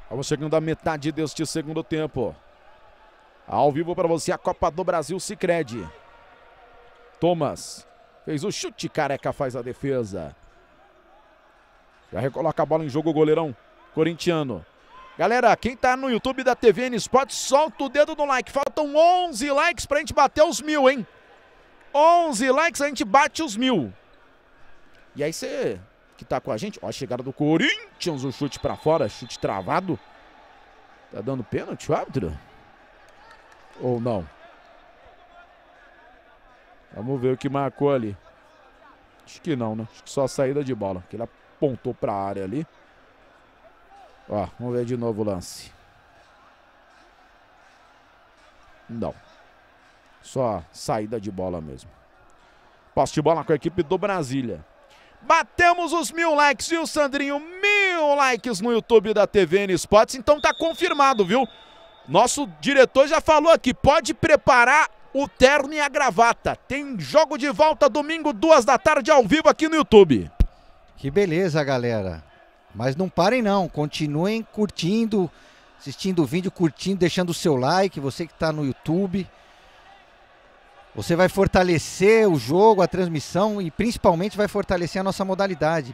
Speaker 3: Vamos chegando à metade deste segundo tempo. Ao vivo para você a Copa do Brasil Cicred. Thomas fez o chute, Careca faz a defesa. Já recoloca a bola em jogo o goleirão corintiano. Galera, quem tá no YouTube da TVN Esporte, solta o dedo no like. Faltam 11 likes pra gente bater os mil, hein? 11 likes, a gente bate os mil. E aí você que tá com a gente, ó a chegada do Corinthians, o um chute para fora, chute travado. Tá dando pênalti o árbitro? Ou não? Vamos ver o que marcou ali. Acho que não, né? Acho que só a saída de bola, que ele apontou para a área ali. Ó, vamos ver de novo o lance. Não. Só saída de bola mesmo. Posse de bola com a equipe do Brasília. Batemos os mil likes, viu, Sandrinho? Mil likes no YouTube da TVN Esportes. Então tá confirmado, viu? Nosso diretor já falou aqui, pode preparar o terno e a gravata. Tem jogo de volta domingo, duas da tarde, ao vivo aqui no YouTube.
Speaker 7: Que beleza, galera. Mas não parem não, continuem curtindo, assistindo o vídeo, curtindo, deixando o seu like, você que está no YouTube. Você vai fortalecer o jogo, a transmissão e principalmente vai fortalecer a nossa modalidade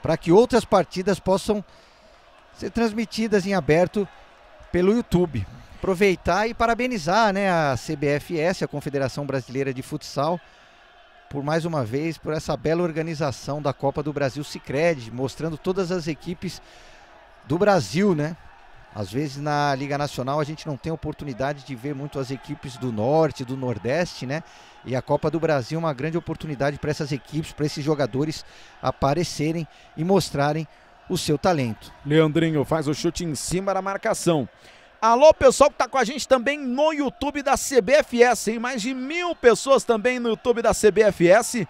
Speaker 7: para que outras partidas possam ser transmitidas em aberto pelo YouTube. Aproveitar e parabenizar né, a CBFS, a Confederação Brasileira de Futsal, por mais uma vez, por essa bela organização da Copa do Brasil Cicred, mostrando todas as equipes do Brasil, né? Às vezes na Liga Nacional a gente não tem oportunidade de ver muito as equipes do Norte, do Nordeste, né? E a Copa do Brasil é uma grande oportunidade para essas equipes, para esses jogadores aparecerem e mostrarem o seu talento. Leandrinho faz o chute em cima da marcação.
Speaker 3: Alô, pessoal que tá com a gente também no YouTube da CBFS, hein? Mais de mil pessoas também no YouTube da CBFS.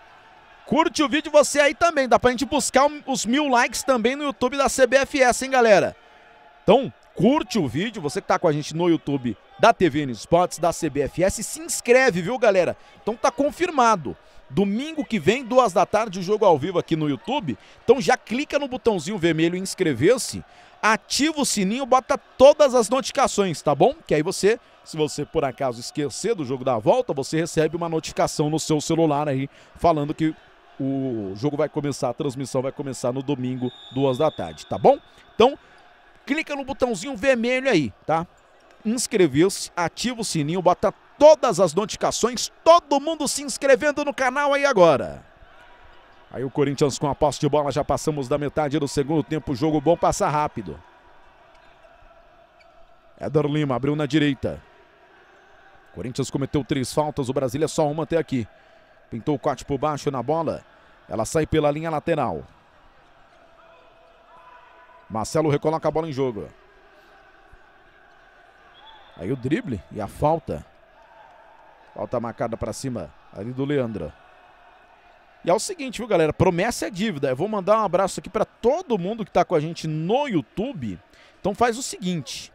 Speaker 3: Curte o vídeo você aí também, dá pra gente buscar os mil likes também no YouTube da CBFS, hein, galera? Então, curte o vídeo, você que tá com a gente no YouTube da N Sports, da CBFS, se inscreve, viu, galera? Então tá confirmado. Domingo que vem, duas da tarde, o jogo ao vivo aqui no YouTube. Então já clica no botãozinho vermelho inscrever-se, ativa o sininho, bota todas as notificações, tá bom? Que aí você, se você por acaso esquecer do jogo da volta, você recebe uma notificação no seu celular aí falando que o jogo vai começar, a transmissão vai começar no domingo, duas da tarde, tá bom? Então clica no botãozinho vermelho aí, tá? Inscreveu-se, ativa o sininho, bota todas as notificações, todo mundo se inscrevendo no canal aí agora. Aí o Corinthians com a posse de bola, já passamos da metade do segundo tempo, jogo bom, passa rápido. Éder Lima abriu na direita. Corinthians cometeu três faltas, o Brasília é só uma até aqui. Pintou o corte por baixo na bola, ela sai pela linha lateral. Marcelo recoloca a bola em jogo. Aí o drible e a falta. Falta marcada para cima ali do Leandro. E é o seguinte, viu, galera? Promessa é dívida. Eu vou mandar um abraço aqui para todo mundo que está com a gente no YouTube. Então faz o seguinte,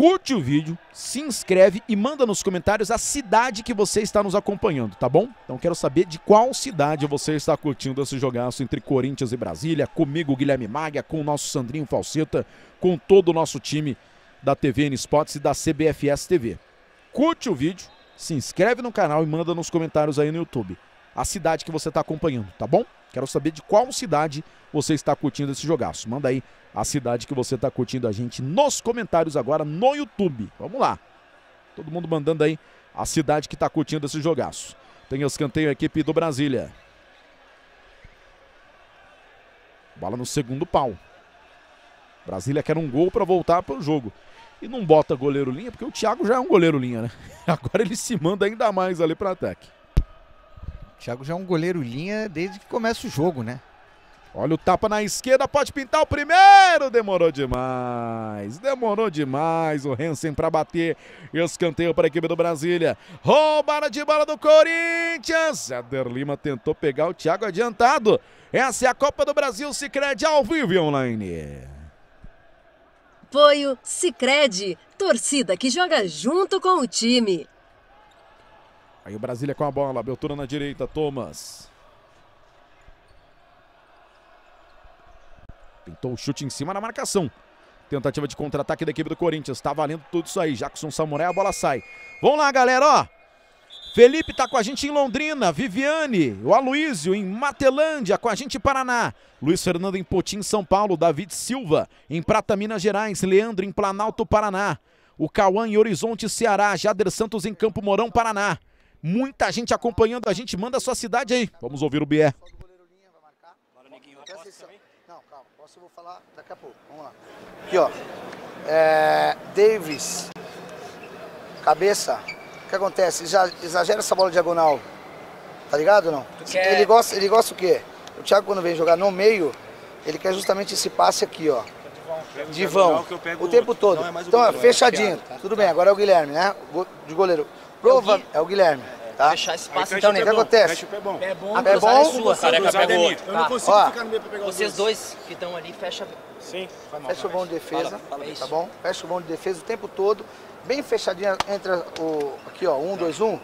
Speaker 3: curte o vídeo, se inscreve e manda nos comentários a cidade que você está nos acompanhando, tá bom? Então quero saber de qual cidade você está curtindo esse jogaço entre Corinthians e Brasília, comigo Guilherme Maga, com o nosso Sandrinho Falseta, com todo o nosso time da TVN Sports e da CBFS TV. Curte o vídeo, se inscreve no canal e manda nos comentários aí no YouTube a cidade que você está acompanhando, tá bom? Quero saber de qual cidade você está curtindo esse jogaço. Manda aí a cidade que você está curtindo a gente nos comentários agora no YouTube. Vamos lá. Todo mundo mandando aí a cidade que está curtindo esse jogaço. Tem escanteio a equipe do Brasília. Bola no segundo pau. Brasília quer um gol para voltar para o jogo. E não bota goleiro linha, porque o Thiago já é um goleiro linha, né? Agora ele se manda ainda mais ali para ataque. Thiago já é um goleiro linha desde que começa o jogo, né? Olha o tapa na esquerda, pode pintar o primeiro. Demorou demais. Demorou demais o Hansen para bater. Escanteio para a equipe do Brasília. Roubada de bola do Corinthians. Éder Lima tentou pegar o Thiago adiantado. Essa é a Copa do Brasil Cicred ao vivo e online.
Speaker 6: Apoio Cicred, torcida que joga junto com o time.
Speaker 3: Aí o Brasília com a bola, abertura na direita, Thomas. Pintou o chute em cima na marcação. Tentativa de contra-ataque da equipe do Corinthians. Tá valendo tudo isso aí. Jackson Samurai, a bola sai. Vamos lá, galera, ó. Felipe tá com a gente em Londrina, Viviane, o Aloísio em Matelândia, com a gente em Paraná, Luiz Fernando em Potim, São Paulo, David Silva em Prata, Minas Gerais, Leandro em Planalto, Paraná, o Cauã em Horizonte, Ceará, Jader Santos em Campo Mourão, Paraná, Muita gente acompanhando a gente. Manda a sua cidade aí. Vamos ouvir o Bier.
Speaker 1: Não, calma. Posso, eu vou falar daqui a pouco. Vamos lá. Aqui, ó. É, Davis. Cabeça. O que acontece? exagera essa bola diagonal. Tá ligado ou não? Quer... Ele, gosta, ele gosta o quê? O Thiago, quando vem jogar no meio, ele quer justamente esse passe aqui, ó. De vão. É o tempo todo. É então, é fechadinho. Tá, Tudo tá. bem, agora é o Guilherme, né? De goleiro. Prova. É o Guilherme. É, tá? Fechar espaço. Então, o que acontece? Fecha o pé bom. Pé bom, pé bom. É sua, outro. Eu não tá. consigo ficar no meio pra pegar os Vocês dois que estão ali, fecha... Sim, vai mal. Fecha o bom de defesa, fala, fala é tá bom? Fecha o bom de defesa o tempo todo. Bem fechadinho entre o... Aqui, ó. Um, dois, um.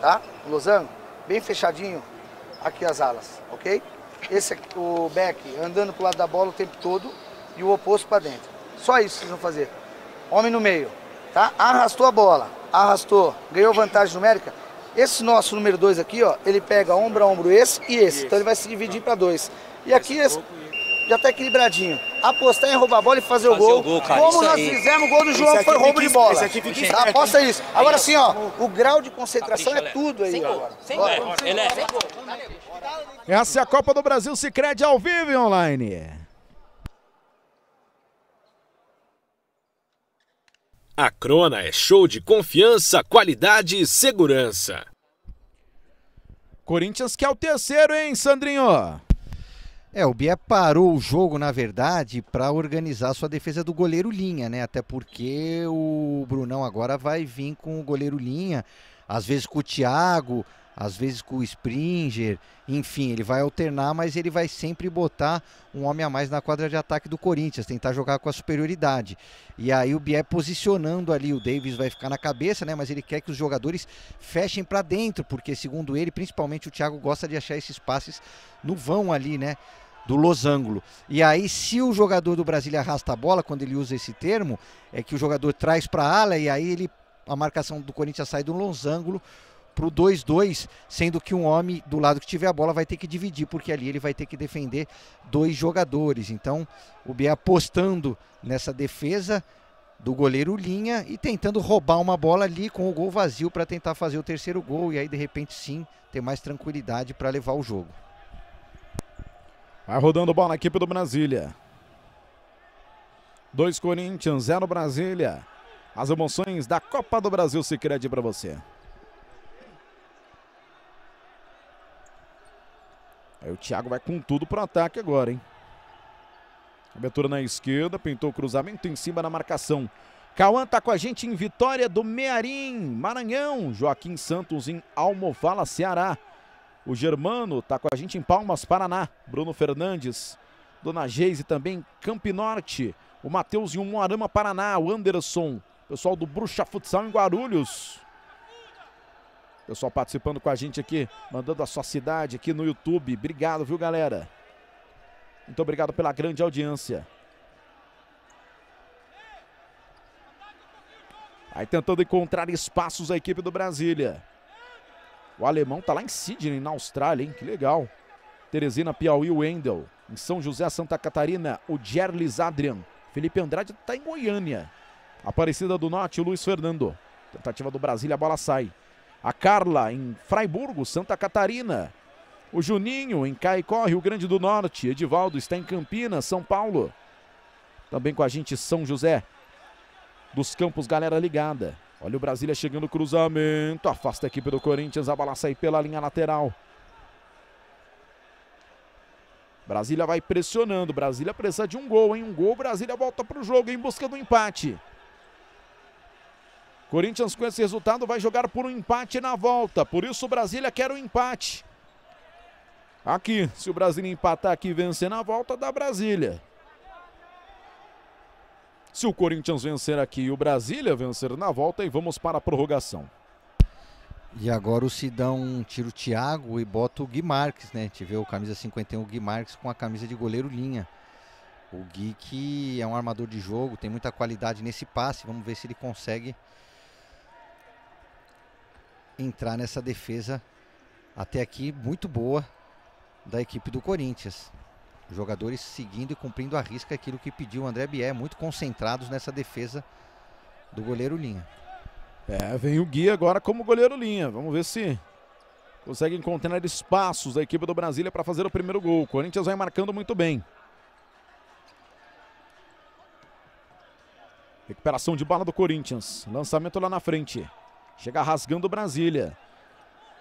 Speaker 1: Tá? O losango. Bem fechadinho aqui as alas, ok? Esse aqui, o back, andando pro lado da bola o tempo todo e o oposto para dentro. Só isso vocês vão fazer. Homem no meio, tá? Arrastou a bola arrastou, ganhou vantagem numérica, esse nosso número 2 aqui, ó, ele pega ombro a ombro esse e esse. Então ele vai se dividir para dois. E aqui esse, já tá equilibradinho. Apostar em roubar a bola e fazer, fazer o gol. O gol cara, Como nós aí. fizemos o gol do João, foi roubo de bola. tá, aposta isso. Agora sim, ó, o grau de
Speaker 3: concentração é tudo aí. Essa é a Copa do Brasil Sicredi ao vivo online.
Speaker 2: A Crona é show de confiança, qualidade e segurança.
Speaker 7: Corinthians que é
Speaker 3: o terceiro, hein, Sandrinho?
Speaker 7: É, o Bié parou o jogo, na verdade, para organizar sua defesa do goleiro Linha, né? Até porque o Brunão agora vai vir com o goleiro Linha, às vezes com o Thiago, às vezes com o Springer, enfim, ele vai alternar, mas ele vai sempre botar um homem a mais na quadra de ataque do Corinthians, tentar jogar com a superioridade. E aí o Bier posicionando ali, o Davis vai ficar na cabeça, né? Mas ele quer que os jogadores fechem para dentro, porque segundo ele, principalmente o Thiago gosta de achar esses passes no vão ali, né? do losango. E aí, se o jogador do Brasil arrasta a bola, quando ele usa esse termo, é que o jogador traz para a ala e aí ele a marcação do Corinthians sai do losango, para o 2-2, sendo que um homem do lado que tiver a bola vai ter que dividir, porque ali ele vai ter que defender dois jogadores. Então, o Biel apostando nessa defesa do goleiro Linha e tentando roubar uma bola ali com o gol vazio para tentar fazer o terceiro gol e aí de repente sim ter mais tranquilidade para levar o jogo. Vai rodando bola na equipe do Brasília. 2 Corinthians,
Speaker 3: 0 Brasília. As emoções da Copa do Brasil se crede é para você. Aí o Thiago vai com tudo pro ataque agora, hein? Abertura na esquerda, pintou o cruzamento em cima da marcação. Cauã tá com a gente em Vitória do Mearim, Maranhão. Joaquim Santos em Almofala, Ceará. O Germano tá com a gente em Palmas, Paraná. Bruno Fernandes, Dona Geise também Campinorte. O Matheus em Umuarama, Paraná. O Anderson, pessoal do Bruxa Futsal em Guarulhos. Pessoal participando com a gente aqui, mandando a sua cidade aqui no YouTube. Obrigado, viu, galera? Muito obrigado pela grande audiência. Aí tentando encontrar espaços a equipe do Brasília. O alemão tá lá em Sydney, na Austrália, hein? Que legal. Teresina, Piauí, Wendel. Em São José, Santa Catarina, o Gerlis Adrian. Felipe Andrade tá em Goiânia. Aparecida do Norte, o Luiz Fernando. Tentativa do Brasília, a bola sai. A Carla em Fraiburgo, Santa Catarina. O Juninho em Caicó, Rio Grande do Norte. Edivaldo está em Campinas, São Paulo. Também com a gente São José dos Campos, galera ligada. Olha o Brasília chegando, cruzamento. Afasta a equipe do Corinthians, a bola sai pela linha lateral. Brasília vai pressionando. Brasília precisa de um gol, hein? Um gol, Brasília volta para o jogo em busca do empate. Corinthians, com esse resultado, vai jogar por um empate na volta. Por isso, Brasília quer o um empate. Aqui, se o Brasília empatar aqui e vencer na volta, dá Brasília. Se o Corinthians vencer aqui e o Brasília vencer na volta, e vamos para a prorrogação.
Speaker 7: E agora o Sidão tira o Thiago e bota o Gui Marques, né? A gente vê o camisa 51, o Gui Marques com a camisa de goleiro linha. O Gui que é um armador de jogo, tem muita qualidade nesse passe. Vamos ver se ele consegue entrar nessa defesa até aqui muito boa da equipe do Corinthians. jogadores seguindo e cumprindo a risca aquilo que pediu o André Bier, muito concentrados nessa defesa do goleiro Linha. É, vem o Gui agora como goleiro
Speaker 3: Linha. Vamos ver se consegue encontrar espaços da equipe do Brasília para fazer o primeiro gol. O Corinthians vai marcando muito bem. Recuperação de bala do Corinthians. Lançamento lá na frente. Chega rasgando Brasília.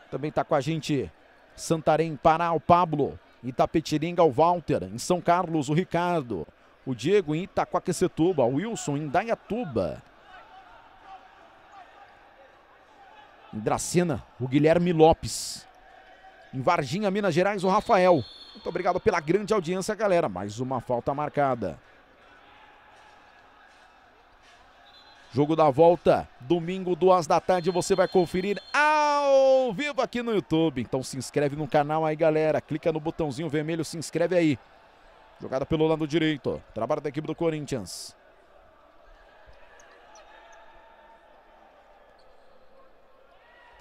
Speaker 3: Também está com a gente Santarém, Pará, o Pablo. Itapetiringa, o Walter. Em São Carlos, o Ricardo. O Diego em Itaquaquecetuba. O Wilson em Dayatuba. Em Dracena, o Guilherme Lopes. Em Varginha, Minas Gerais, o Rafael. Muito obrigado pela grande audiência, galera. Mais uma falta marcada. Jogo da volta, domingo, duas da tarde, você vai conferir ao vivo aqui no YouTube. Então se inscreve no canal aí, galera. Clica no botãozinho vermelho, se inscreve aí. Jogada pelo lado direito. Trabalho da equipe do Corinthians.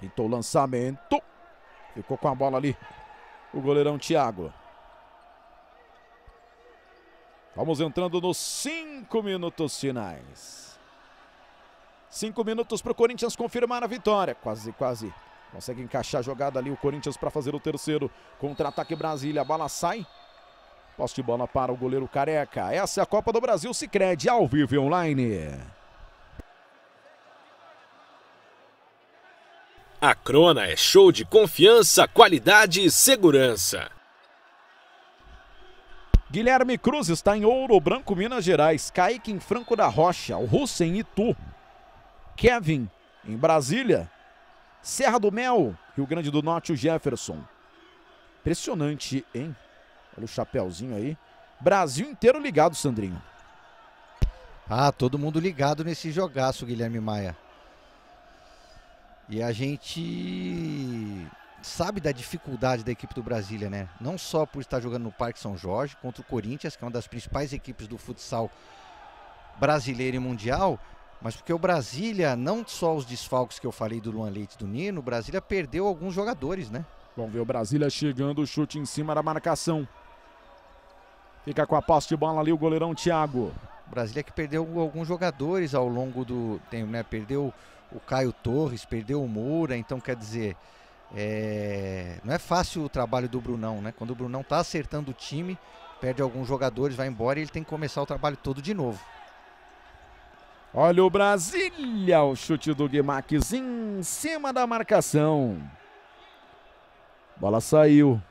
Speaker 3: Tentou o lançamento. Ficou com a bola ali o goleirão Thiago. Vamos entrando nos cinco minutos finais. Cinco minutos para o Corinthians confirmar a vitória. Quase, quase. Consegue encaixar a jogada ali o Corinthians para fazer o terceiro. Contra-ataque Brasília. A bala sai. Poste de bola para o goleiro Careca. Essa é a Copa do Brasil Sicredi ao vivo
Speaker 2: online. A Crona é show de confiança, qualidade e segurança.
Speaker 3: Guilherme Cruz está em Ouro Branco, Minas Gerais. Kaique em Franco da Rocha. O em Itu Kevin, em Brasília. Serra do Mel, Rio Grande do Norte, o Jefferson. Impressionante, hein?
Speaker 7: Olha o chapéuzinho aí. Brasil inteiro ligado, Sandrinho. Ah, todo mundo ligado nesse jogaço, Guilherme Maia. E a gente sabe da dificuldade da equipe do Brasília, né? Não só por estar jogando no Parque São Jorge contra o Corinthians, que é uma das principais equipes do futsal brasileiro e mundial, mas porque o Brasília, não só os desfalques que eu falei do Luan Leite e do Nino, o Brasília perdeu alguns jogadores, né? Vamos ver o Brasília chegando, o chute em cima da marcação. Fica com a posse de bola ali o goleirão Thiago. O Brasília que perdeu alguns jogadores ao longo do tempo, né? Perdeu o Caio Torres, perdeu o Moura, então quer dizer, é... não é fácil o trabalho do Brunão, né? Quando o Brunão tá acertando o time, perde alguns jogadores, vai embora e ele tem que começar o trabalho todo de novo. Olha o Brasília, o chute do Guimaques em cima da
Speaker 3: marcação. Bola saiu.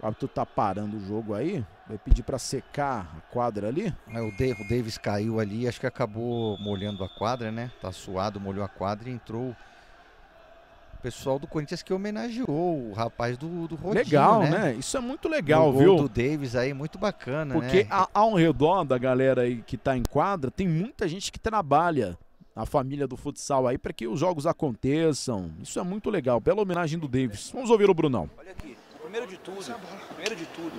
Speaker 7: O árbitro tá parando o jogo aí. Vai pedir para secar a quadra ali. É, o, Davis caiu ali, acho que acabou molhando a quadra, né? Tá suado, molhou a quadra e entrou pessoal do Corinthians que homenageou o rapaz do, do Rodinho, Legal, né? né? Isso é muito legal, o viu? do Davis aí, muito bacana, Porque né?
Speaker 3: Porque ao redor da galera aí que tá em quadra, tem muita gente que trabalha a família do futsal aí para que os jogos aconteçam. Isso é muito legal. pela homenagem do Davis. Vamos ouvir o Brunão.
Speaker 4: Olha aqui. Primeiro de tudo, primeiro de tudo,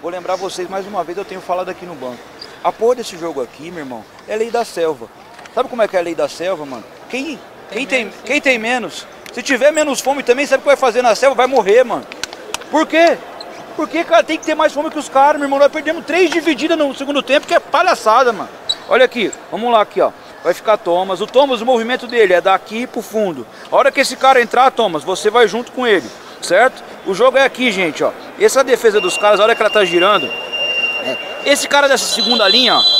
Speaker 4: vou lembrar vocês mais uma vez, eu tenho falado aqui no banco. A porra desse jogo aqui, meu irmão, é lei da selva. Sabe como é que é a lei da selva, mano? Quem, quem, tem, quem tem menos se tiver menos fome também, sabe o que vai fazer na selva? Vai morrer, mano. Por quê? Porque, cara, tem que ter mais fome que os caras, meu irmão. Nós perdemos três divididas no segundo tempo, que é palhaçada, mano. Olha aqui, vamos lá aqui, ó. Vai ficar Thomas. O Thomas, o movimento dele é daqui pro fundo. A hora que esse cara entrar, Thomas, você vai junto com ele, certo? O jogo é aqui, gente, ó. Essa defesa dos caras, a hora que ela tá girando. É, esse cara dessa segunda linha, ó.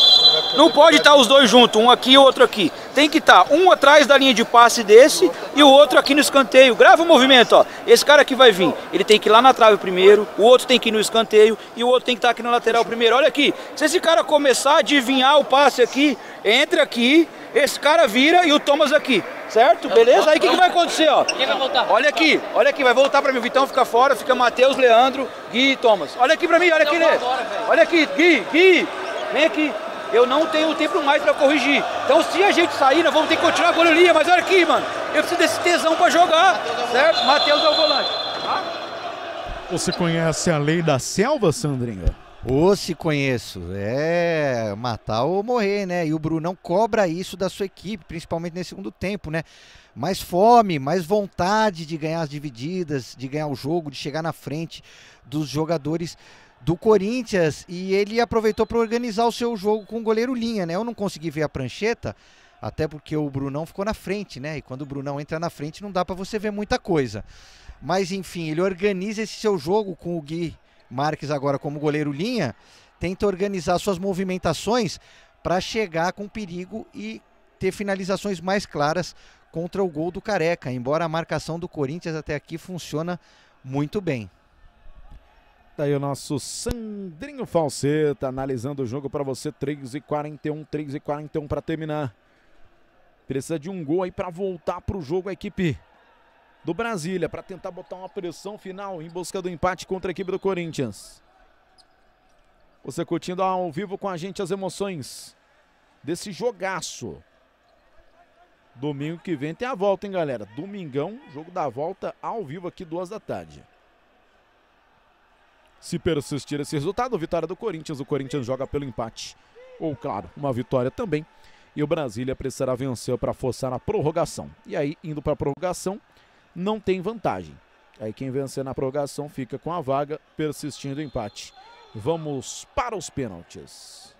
Speaker 4: Não pode estar os dois juntos, um aqui e outro aqui. Tem que estar um atrás da linha de passe desse e o outro aqui no escanteio. Grava o movimento, ó. Esse cara aqui vai vir. Ele tem que ir lá na trave primeiro, o outro tem que ir no escanteio e o outro tem que estar aqui na lateral primeiro. Olha aqui, se esse cara começar a adivinhar o passe aqui, entra aqui, esse cara vira e o Thomas aqui. Certo? Beleza? Aí o que, que, vai acontecer, ó? Quem vai voltar? Olha aqui, olha aqui, vai voltar pra mim. O Vitão fica fora, fica Matheus, Leandro, Gui e Thomas. Olha aqui pra mim, olha aqui, Lê. Olha aqui, Gui, Gui. Vem aqui eu não tenho tempo mais para corrigir. Então se a gente sair, nós vamos ter que continuar a goleirinha, mas olha aqui, mano, eu preciso desse tesão para jogar, Mateus certo? Matheus é o volante.
Speaker 7: Você conhece a lei da selva, Sandrinha? Ô, se conheço. É matar ou morrer, né? E o Brunão cobra isso da sua equipe, principalmente nesse segundo tempo, né? Mais fome, mais vontade de ganhar as divididas, de ganhar o jogo, de chegar na frente dos jogadores do Corinthians e ele aproveitou para organizar o seu jogo com o goleiro Linha, né? Eu não consegui ver a prancheta, até porque o Brunão ficou na frente, né? E quando o Brunão entra na frente não dá para você ver muita coisa. Mas enfim, ele organiza esse seu jogo com o Gui Marques agora como goleiro Linha, tenta organizar suas movimentações para chegar com perigo e ter finalizações mais claras contra o gol do Careca, embora a marcação do Corinthians até aqui funciona muito bem.
Speaker 3: Tá aí o nosso Sandrinho Falseta analisando o jogo para você. 3 e 41, 3 e 41 para terminar. Precisa de um gol aí para voltar para o jogo a equipe do Brasília para tentar botar uma pressão final em busca do empate contra a equipe do Corinthians. Você curtindo ao vivo com a gente as emoções desse jogaço. Domingo que vem tem a volta, hein, galera? Domingão, jogo da volta ao vivo aqui, duas da tarde. Se persistir esse resultado, vitória do Corinthians, o Corinthians joga pelo empate. Ou, claro, uma vitória também. E o Brasília precisará vencer para forçar na prorrogação. E aí, indo para a prorrogação, não tem vantagem. Aí quem vencer na prorrogação fica com a vaga, persistindo o empate. Vamos para os pênaltis.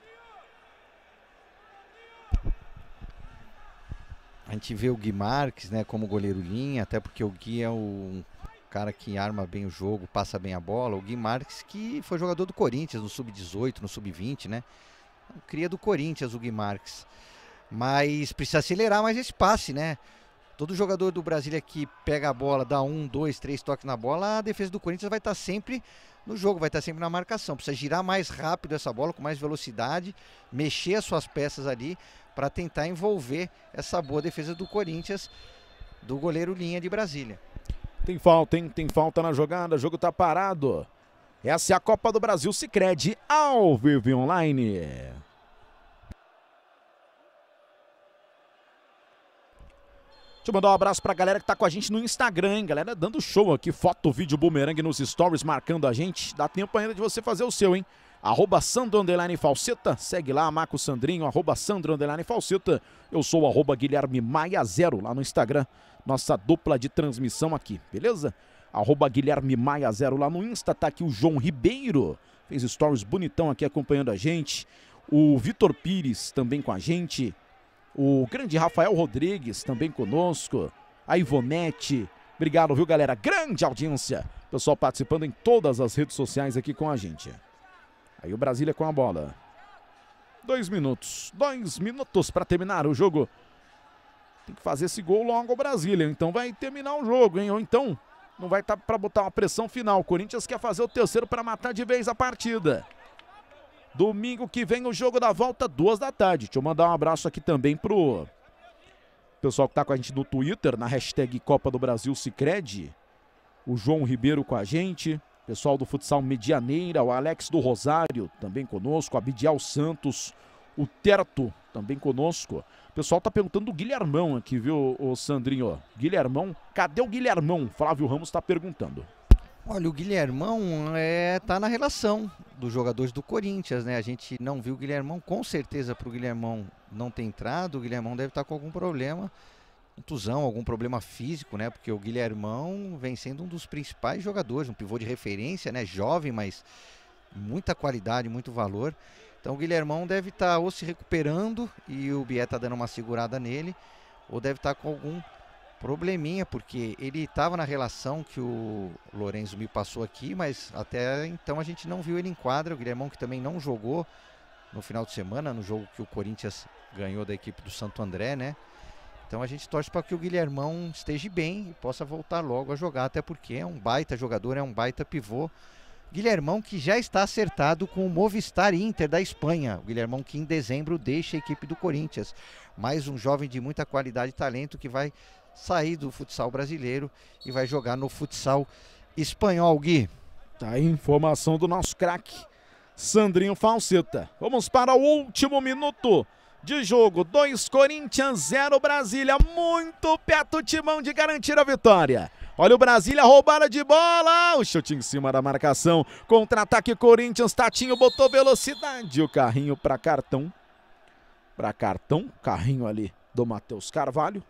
Speaker 7: A gente vê o Gui Marques, né, como goleiro linha, até porque o Gui é um cara que arma bem o jogo, passa bem a bola. O Gui Marques, que foi jogador do Corinthians no sub-18, no sub-20, né? Cria do Corinthians o Gui Marques. Mas precisa acelerar mais esse passe, né? Todo jogador do Brasília que pega a bola, dá um, dois, três toques na bola, a defesa do Corinthians vai estar tá sempre no jogo, vai estar tá sempre na marcação. Precisa girar mais rápido essa bola, com mais velocidade, mexer as suas peças ali para tentar envolver essa boa defesa do Corinthians, do goleiro Linha de Brasília. Tem falta, hein? Tem falta na jogada, o jogo tá parado.
Speaker 3: Essa é a Copa do Brasil Sicredi ao vivo online. Deixa eu mandar um abraço pra galera que tá com a gente no Instagram, hein? Galera dando show aqui, foto, vídeo, bumerangue nos stories, marcando a gente. Dá tempo ainda de você fazer o seu, hein? Arroba Sandro Underline Falseta, segue lá, Marco Sandrinho, arroba Sandro Underline Falseta. Eu sou o arroba Guilherme Maia Zero lá no Instagram nossa dupla de transmissão aqui, beleza? Arroba Guilherme Maia Zero lá no Insta, tá aqui o João Ribeiro, fez stories bonitão aqui acompanhando a gente. O Vitor Pires também com a gente. O grande Rafael Rodrigues também conosco. A Ivonete. Obrigado, viu, galera? Grande audiência. Pessoal participando em todas as redes sociais aqui com a gente. Aí o Brasília com a bola. Dois minutos. Dois minutos para terminar o jogo tem que fazer esse gol logo o Brasília. Então vai terminar o jogo, hein? Ou então não vai estar tá para botar uma pressão final. O Corinthians quer fazer o terceiro para matar de vez a partida. Domingo que vem o jogo da volta, duas da tarde. Deixa eu mandar um abraço aqui também pro pessoal que tá com a gente no Twitter, na hashtag Copa do Brasil Sicredi. O João Ribeiro com a gente, pessoal do Futsal Medianeira, o Alex do Rosário também conosco, Abidial Santos, o Terto também conosco. O pessoal tá perguntando do Guilhermão aqui, viu, o Sandrinho? Guilhermão, cadê o Guilhermão? Flávio Ramos está perguntando.
Speaker 7: Olha, o Guilhermão é, tá na relação dos jogadores do Corinthians, né? A gente não viu o Guilhermão, com certeza para o Guilhermão não ter entrado, o Guilhermão deve estar tá com algum problema, contusão, algum problema físico, né? Porque o Guilhermão vem sendo um dos principais jogadores, um pivô de referência, né? Jovem, mas muita qualidade, muito valor. Então o Guilhermão deve estar tá ou se recuperando e o Bié está dando uma segurada nele, ou deve estar tá com algum probleminha, porque ele estava na relação que o Lorenzo me passou aqui, mas até então a gente não viu ele em quadra. O Guilhermão, que também não jogou no final de semana, no jogo que o Corinthians ganhou da equipe do Santo André, né? Então a gente torce para que o Guilhermão esteja bem e possa voltar logo a jogar, até porque é um baita jogador, é um baita pivô. Guilhermão que já está acertado com o Movistar Inter da Espanha. O Guilhermão que em dezembro deixa a equipe do Corinthians. Mais um jovem de muita qualidade e talento que vai sair do futsal brasileiro e vai jogar no futsal espanhol, Gui. Tá aí informação
Speaker 3: do nosso craque, Sandrinho Falseta. Vamos para o último minuto de jogo. 2 Corinthians, 0 Brasília. Muito perto o timão de garantir a vitória. Olha o Brasília, roubada de bola. O chute em cima da marcação. Contra-ataque Corinthians. Tatinho botou velocidade. O carrinho para cartão.
Speaker 7: Para cartão. Carrinho ali do Matheus Carvalho.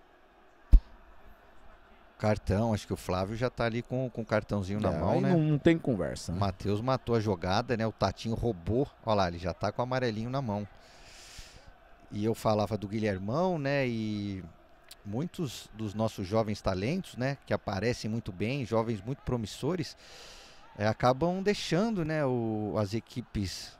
Speaker 7: Cartão, acho que o Flávio já tá ali com, com o cartãozinho é, na mão, né? Não, tem conversa. Né? Matheus matou a jogada, né? O Tatinho roubou. Olha lá, ele já tá com o amarelinho na mão. E eu falava do Guilhermão, né? E muitos dos nossos jovens talentos, né, que aparecem muito bem, jovens muito promissores, é, acabam deixando, né, o, as equipes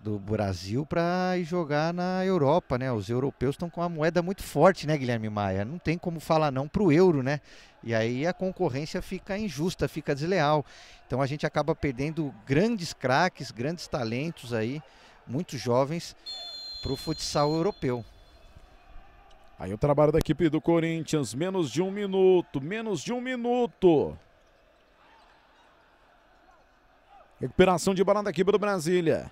Speaker 7: do Brasil para ir jogar na Europa, né? Os europeus estão com uma moeda muito forte, né, Guilherme Maia? Não tem como falar não para o euro, né? E aí a concorrência fica injusta, fica desleal. Então a gente acaba perdendo grandes craques, grandes talentos aí, muitos jovens para o futsal europeu. Aí o trabalho da equipe do Corinthians, menos de um
Speaker 3: minuto, menos de um minuto. Recuperação de bola da equipe do Brasília.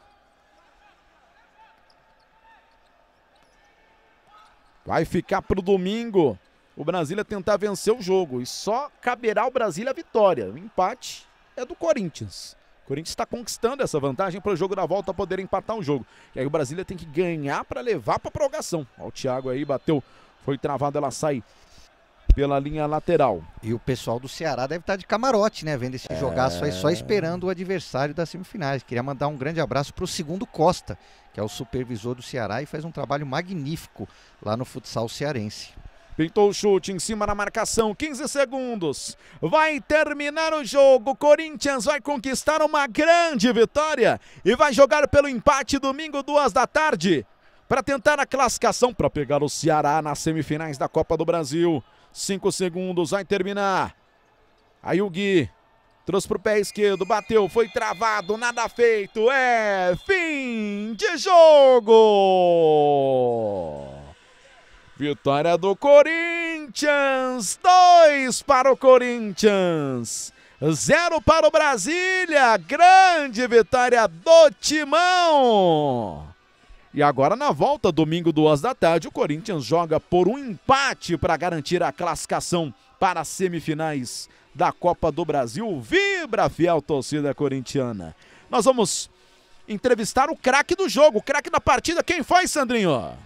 Speaker 3: Vai ficar para o domingo o Brasília tentar vencer o jogo. E só caberá ao Brasília a vitória. O empate é do Corinthians. O Corinthians está conquistando essa vantagem para o jogo da volta poder empatar o jogo. E aí o Brasília tem que ganhar para levar para a prorrogação. Ó, o Thiago aí bateu, foi travado, ela sai pela linha
Speaker 7: lateral. E o pessoal do Ceará deve estar tá de camarote, né? Vendo esse é... jogaço aí, só esperando o adversário das semifinais. Queria mandar um grande abraço para o segundo Costa, que é o supervisor do Ceará e faz um trabalho magnífico lá no futsal cearense. Pintou o chute em cima da marcação,
Speaker 3: 15 segundos. Vai terminar o jogo. Corinthians vai conquistar uma grande vitória e vai jogar pelo empate domingo, duas da tarde, para tentar a classificação para pegar o Ceará nas semifinais da Copa do Brasil. 5 segundos, vai terminar. Aí o Gui trouxe para o pé esquerdo, bateu, foi travado, nada feito. É fim de jogo! Vitória do Corinthians! Dois para o Corinthians! Zero para o Brasília! Grande vitória do Timão! E agora na volta, domingo, duas da tarde, o Corinthians joga por um empate para garantir a classificação para as semifinais da Copa do Brasil. Vibra, fiel torcida corintiana. Nós vamos entrevistar o craque do jogo, o craque da partida. Quem foi, Sandrinho?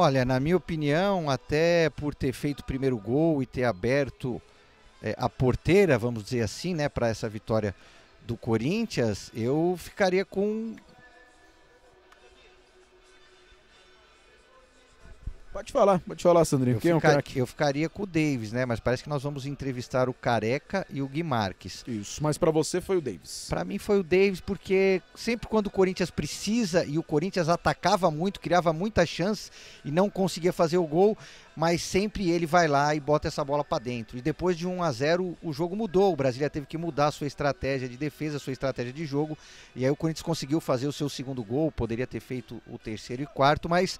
Speaker 7: Olha, na minha opinião, até por ter feito o primeiro gol e ter aberto é, a porteira, vamos dizer assim, né, para essa vitória do Corinthians, eu ficaria com Pode falar, pode falar, Sandrinho. Eu, ficar, é eu, ficaria com o Davis, né? Mas parece que nós vamos entrevistar o Careca e o Guimarques. Isso, mas para você foi o Davis. Para mim foi o Davis, porque sempre quando o Corinthians precisa e o Corinthians atacava muito, criava muita chance e não conseguia fazer o gol, mas sempre ele vai lá e bota essa bola para dentro. E depois de 1 a 0 o jogo mudou. O Brasília teve que mudar a sua estratégia de defesa, a sua estratégia de jogo. E aí o Corinthians conseguiu fazer o seu segundo gol, poderia ter feito o terceiro e quarto, mas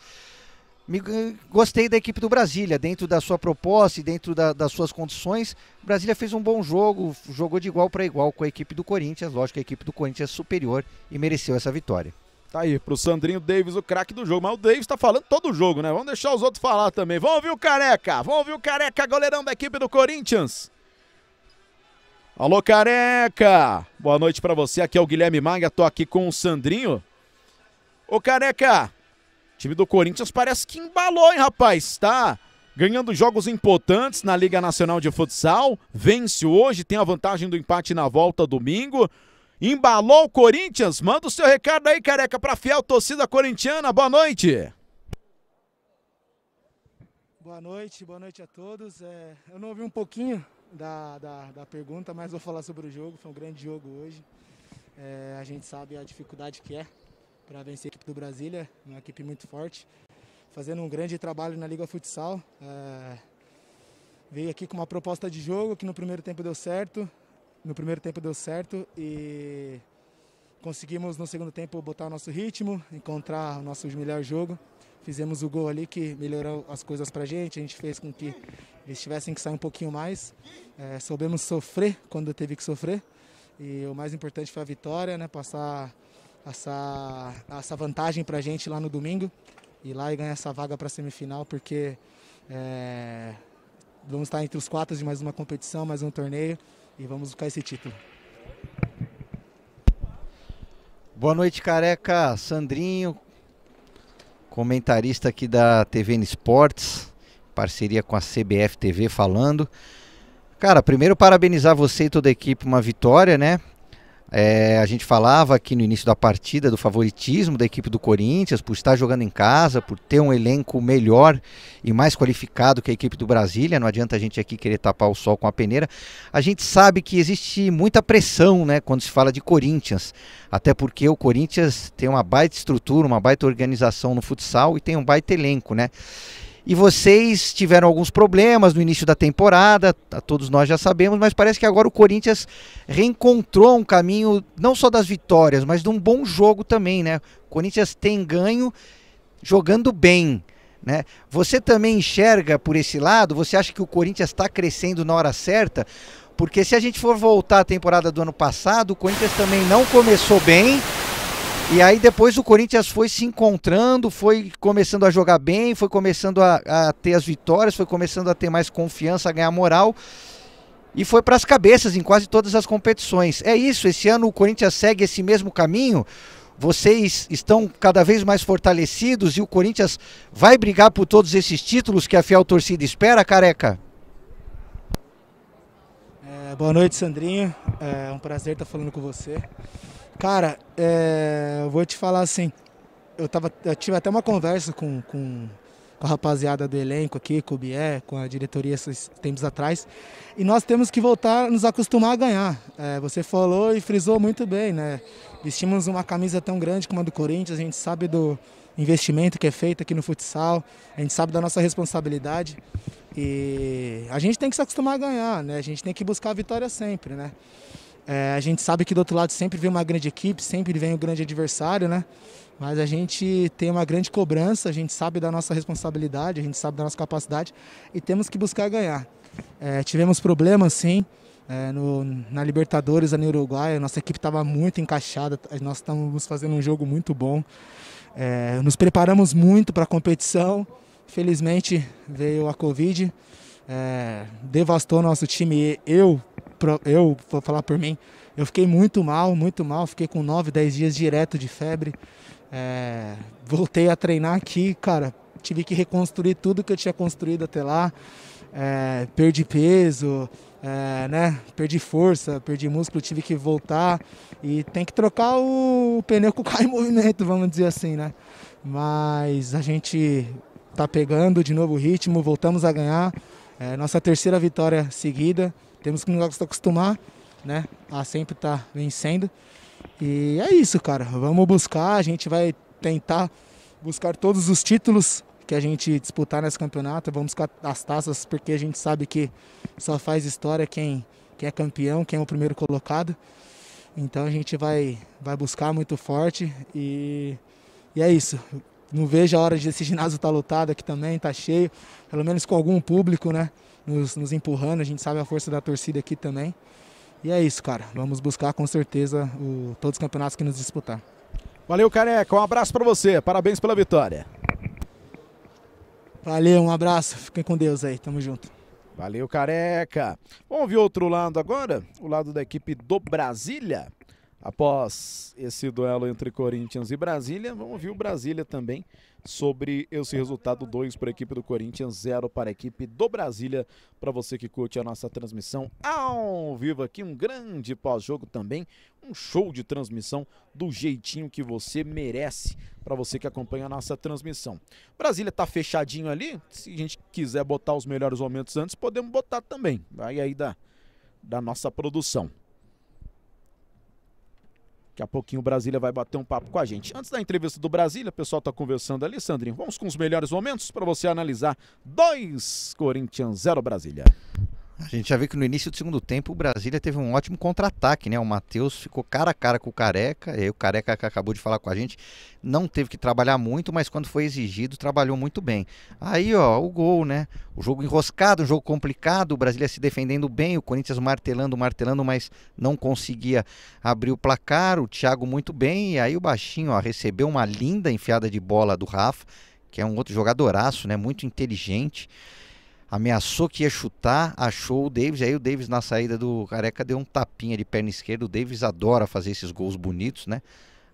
Speaker 7: me, eh, gostei da equipe do Brasília, dentro da sua proposta e dentro da, das suas condições. O Brasília fez um bom jogo, jogou de igual para igual com a equipe do Corinthians. Lógico que a equipe do Corinthians é superior e mereceu essa vitória. Tá aí, pro
Speaker 3: Sandrinho Davis, o craque do jogo. Mas o Davis tá falando todo o jogo, né? Vamos deixar os outros falar também. Vamos ouvir o Careca! Vamos ouvir o Careca, goleirão da equipe do Corinthians! Alô, Careca! Boa noite para você, aqui é o Guilherme Maga, tô aqui com o Sandrinho. Ô, Careca, o time do Corinthians parece que embalou, hein, rapaz? Tá ganhando jogos importantes na Liga Nacional de Futsal. Vence hoje, tem a vantagem do empate na volta domingo. Embalou o Corinthians? Manda o seu recado aí, careca, pra fiel torcida corintiana. Boa noite.
Speaker 9: Boa noite, boa noite a todos. É, eu não ouvi um pouquinho da, da, da, pergunta, mas vou falar sobre o jogo. Foi um grande jogo hoje. É, a gente sabe a dificuldade que é para vencer a equipe do Brasília, uma equipe muito forte, fazendo um grande trabalho na Liga Futsal. É, veio aqui com uma proposta de jogo que no primeiro tempo deu certo, no primeiro tempo deu certo e conseguimos no segundo tempo botar o nosso ritmo, encontrar o nosso melhor jogo. Fizemos o gol ali que melhorou as coisas pra gente, a gente fez com que eles tivessem que sair um pouquinho mais. É, soubemos sofrer quando teve que sofrer. E o mais importante foi a vitória, né? Passar essa, essa vantagem para a gente lá no domingo, ir lá e ganhar essa vaga para a semifinal, porque é, vamos estar entre os quatro de mais uma competição, mais um torneio e vamos buscar esse título.
Speaker 7: Boa noite, careca. Sandrinho, comentarista aqui da TVN Esportes, parceria com a CBF TV falando. Cara, primeiro parabenizar você e toda a equipe, uma vitória, né? É, a gente falava aqui no início da partida do favoritismo da equipe do Corinthians por estar jogando em casa, por ter um elenco melhor e mais qualificado que a equipe do Brasília. Não adianta a gente aqui querer tapar o sol com a peneira. A gente sabe que existe muita pressão né, quando se fala de Corinthians, até porque o Corinthians tem uma baita estrutura, uma baita organização no futsal e tem um baita elenco. Né? E vocês tiveram alguns problemas no início da temporada, tá, todos nós já sabemos, mas parece que agora o Corinthians reencontrou um caminho não só das vitórias, mas de um bom jogo também, né? O Corinthians tem ganho jogando bem. Né? Você também enxerga por esse lado? Você acha que o Corinthians está crescendo na hora certa? Porque se a gente for voltar à temporada do ano passado, o Corinthians também não começou bem, e aí depois o Corinthians foi se encontrando, foi começando a jogar bem, foi começando a, a ter as vitórias, foi começando a ter mais confiança, a ganhar moral. E foi para as cabeças em quase todas as competições. É isso, esse ano o Corinthians segue esse mesmo caminho. Vocês estão cada vez mais fortalecidos e o Corinthians vai brigar por todos esses títulos que a fiel torcida espera, careca? É, boa noite, Sandrinho.
Speaker 9: É um prazer estar falando com você. Cara, é, vou te falar assim. Eu, tava, eu tive até uma conversa com, com, com, a rapaziada do elenco aqui, com o Bier, com a diretoria esses tempos atrás. E nós temos que voltar a nos acostumar a ganhar. É, você falou e frisou muito bem, né? Vestimos uma camisa tão grande como a do Corinthians, a gente sabe do investimento que é feito aqui no futsal, a gente sabe da nossa responsabilidade. E a gente tem que se acostumar a ganhar, né? A gente tem que buscar a vitória sempre, né? É, a gente sabe que do outro lado sempre vem uma grande equipe, sempre vem um grande adversário, né? Mas a gente tem uma grande cobrança, a gente sabe da nossa responsabilidade, a gente sabe da nossa capacidade e temos que buscar ganhar. É, tivemos problemas, sim, é, no, na Libertadores, ali no Uruguai, a nossa equipe estava muito encaixada, nós estávamos fazendo um jogo muito bom. É, nos preparamos muito para a competição, felizmente veio a Covid, é, devastou nosso time. Eu eu vou falar por mim, eu fiquei muito mal, muito mal, fiquei com 9, 10 dias direto de febre. É, voltei a treinar aqui, cara, tive que reconstruir tudo que eu tinha construído até lá. É, perdi peso, é, né? Perdi força, perdi músculo, tive que voltar e tem que trocar o pneu com o carro em movimento, vamos dizer assim, né? Mas a gente tá pegando de novo o ritmo, voltamos a ganhar. É, nossa terceira vitória seguida. Temos que nos tá acostumar, né? A tá sempre estar tá vencendo. E é isso, cara. Vamos buscar, a gente vai tentar buscar todos os títulos que a gente disputar nesse campeonato, vamos buscar as taças, porque a gente sabe que só faz história quem, quem é campeão, quem é o primeiro colocado. Então a gente vai, vai buscar muito forte e, e é isso. Não vejo a hora de esse ginásio estar tá lotado aqui também, tá cheio, pelo menos com algum público, né? nos, nos empurrando. A gente sabe a força da torcida aqui também. E é isso, cara. Vamos buscar com certeza o, todos os campeonatos que nos disputar. Valeu, Careca. Um abraço para você. Parabéns pela vitória. Valeu, um abraço. Fiquem com Deus aí. Tamo junto.
Speaker 3: Valeu, Careca. Vamos ver outro lado agora? O lado da equipe do Brasília. Após esse duelo entre Corinthians e Brasília, vamos ouvir o Brasília também sobre esse resultado 2 para a equipe do Corinthians, 0 para a equipe do Brasília. Para você que curte a nossa transmissão ao vivo aqui, um grande pós-jogo também, um show de transmissão do jeitinho que você merece para você que acompanha a nossa transmissão. Brasília está fechadinho ali, se a gente quiser botar os melhores momentos antes, podemos botar também. Vai aí da, da nossa produção. Daqui a pouquinho o Brasília vai bater um papo com a gente. Antes da entrevista do Brasília, o pessoal está conversando ali, Sandrinho. Vamos com os melhores momentos para você analisar 2 Corinthians
Speaker 7: 0 Brasília. A gente já viu que no início do segundo tempo o Brasília teve um ótimo contra-ataque, né? O Matheus ficou cara a cara com o Careca, e aí o Careca que acabou de falar com a gente, não teve que trabalhar muito, mas quando foi exigido, trabalhou muito bem. Aí, ó, o gol, né? O jogo enroscado, um jogo complicado, o Brasília se defendendo bem, o Corinthians martelando, martelando, mas não conseguia abrir o placar, o Thiago muito bem, e aí o baixinho, ó, recebeu uma linda enfiada de bola do Rafa, que é um outro jogadoraço, né? Muito inteligente ameaçou que ia chutar, achou o Davis, aí o Davis na saída do Careca deu um tapinha de perna esquerda, o Davis adora fazer esses gols bonitos, né?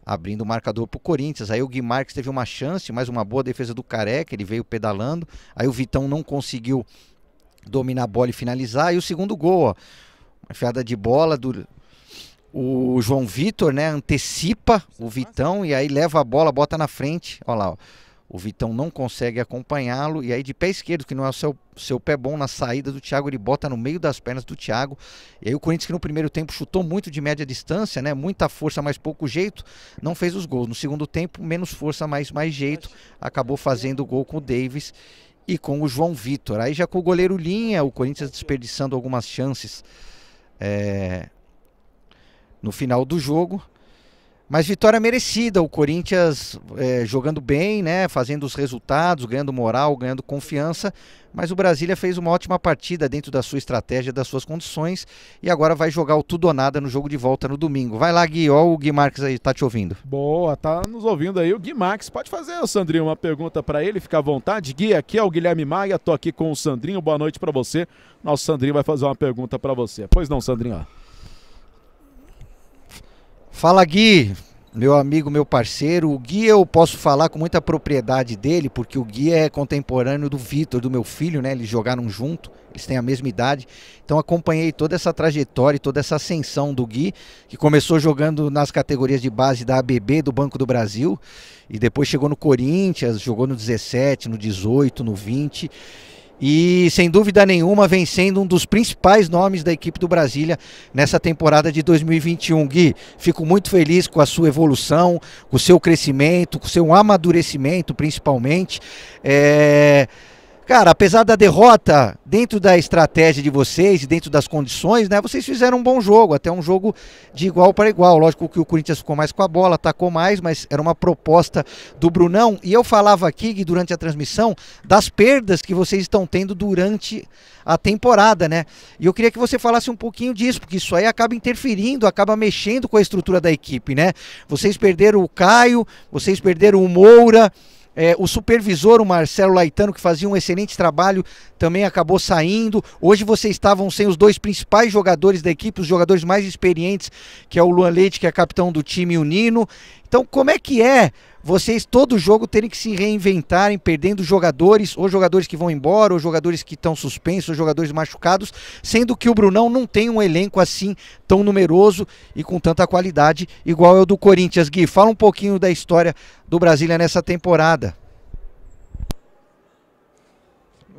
Speaker 7: Abrindo o marcador para o Corinthians. Aí o Guimarães teve uma chance, mais uma boa defesa do Careca, ele veio pedalando. Aí o Vitão não conseguiu dominar a bola e finalizar. E o segundo gol, ó, uma enfiada de bola do o João Vitor, né, antecipa o Vitão e aí leva a bola, bota na frente. Olha lá, ó. O Vitão não consegue acompanhá-lo. E aí, de pé esquerdo, que não é o seu, seu pé bom na saída do Thiago, ele bota no meio das pernas do Thiago. E aí, o Corinthians, que no primeiro tempo chutou muito de média distância, né? Muita força, mas pouco jeito, não fez os gols. No segundo tempo, menos força, mas mais jeito. Acabou fazendo o gol com o Davis e com o João Vitor. Aí, já com o goleiro Linha, o Corinthians desperdiçando algumas chances é... no final do jogo. Mas vitória merecida, o Corinthians é, jogando bem, né, fazendo os resultados, ganhando moral, ganhando confiança. Mas o Brasília fez uma ótima partida dentro da sua estratégia, das suas condições. E agora vai jogar o tudo ou nada no jogo de volta no domingo. Vai lá, Gui, ó, o Gui Marques aí, tá te ouvindo.
Speaker 3: Boa, tá nos ouvindo aí o Gui Marques. Pode fazer, Sandrinho, uma pergunta para ele, fica à vontade. Gui, aqui é o Guilherme Maia, tô aqui com o Sandrinho. Boa noite para você. Nosso Sandrinho vai fazer uma pergunta para você. Pois não, Sandrinho, ó.
Speaker 7: Fala Gui, meu amigo, meu parceiro. O Gui eu posso falar com muita propriedade dele, porque o Gui é contemporâneo do Vitor, do meu filho, né? Eles jogaram junto, eles têm a mesma idade. Então acompanhei toda essa trajetória, e toda essa ascensão do Gui, que começou jogando nas categorias de base da ABB do Banco do Brasil e depois chegou no Corinthians, jogou no 17, no 18, no 20 e sem dúvida nenhuma vem sendo um dos principais nomes da equipe do Brasília nessa temporada de 2021. Gui, fico muito feliz com a sua evolução, com o seu crescimento, com o seu amadurecimento principalmente. É... Cara, apesar da derrota, dentro da estratégia de vocês e dentro das condições, né, vocês fizeram um bom jogo, até um jogo de igual para igual. Lógico que o Corinthians ficou mais com a bola, atacou mais, mas era uma proposta do Brunão. E eu falava aqui durante a transmissão das perdas que vocês estão tendo durante a temporada, né? E eu queria que você falasse um pouquinho disso, porque isso aí acaba interferindo, acaba mexendo com a estrutura da equipe, né? Vocês perderam o Caio, vocês perderam o Moura, é, o supervisor, o Marcelo Laitano, que fazia um excelente trabalho, também acabou saindo. Hoje vocês estavam sem os dois principais jogadores da equipe, os jogadores mais experientes, que é o Luan Leite, que é capitão do time, e o Nino. Então, como é que é vocês todo jogo terem que se reinventarem, perdendo jogadores, ou jogadores que vão embora, ou jogadores que estão suspensos, ou jogadores machucados, sendo que o Brunão não tem um elenco assim tão numeroso e com tanta qualidade igual é o do Corinthians. Gui, fala um pouquinho da história do Brasília nessa temporada.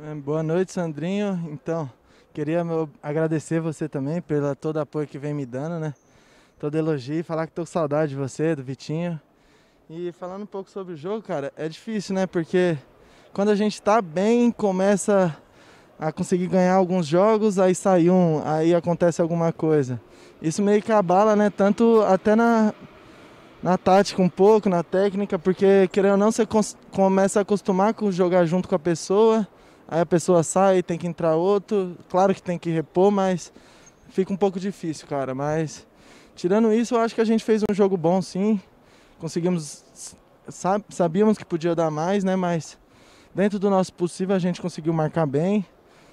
Speaker 8: É, boa noite, Sandrinho. Então, queria agradecer você também pela todo apoio que vem me dando, né? Todo elogio, falar que estou com saudade de você, do Vitinho. E falando um pouco sobre o jogo, cara, é difícil, né? Porque quando a gente tá bem, começa a conseguir ganhar alguns jogos, aí sai um, aí acontece alguma coisa. Isso meio que abala, né? Tanto até na, na tática um pouco, na técnica, porque querendo ou não, você começa a acostumar com jogar junto com a pessoa, aí a pessoa sai, tem que entrar outro, claro que tem que repor, mas fica um pouco difícil, cara. Mas tirando isso, eu acho que a gente fez um jogo bom sim conseguimos sabíamos que podia dar mais, né? Mas dentro do nosso possível a gente conseguiu marcar bem,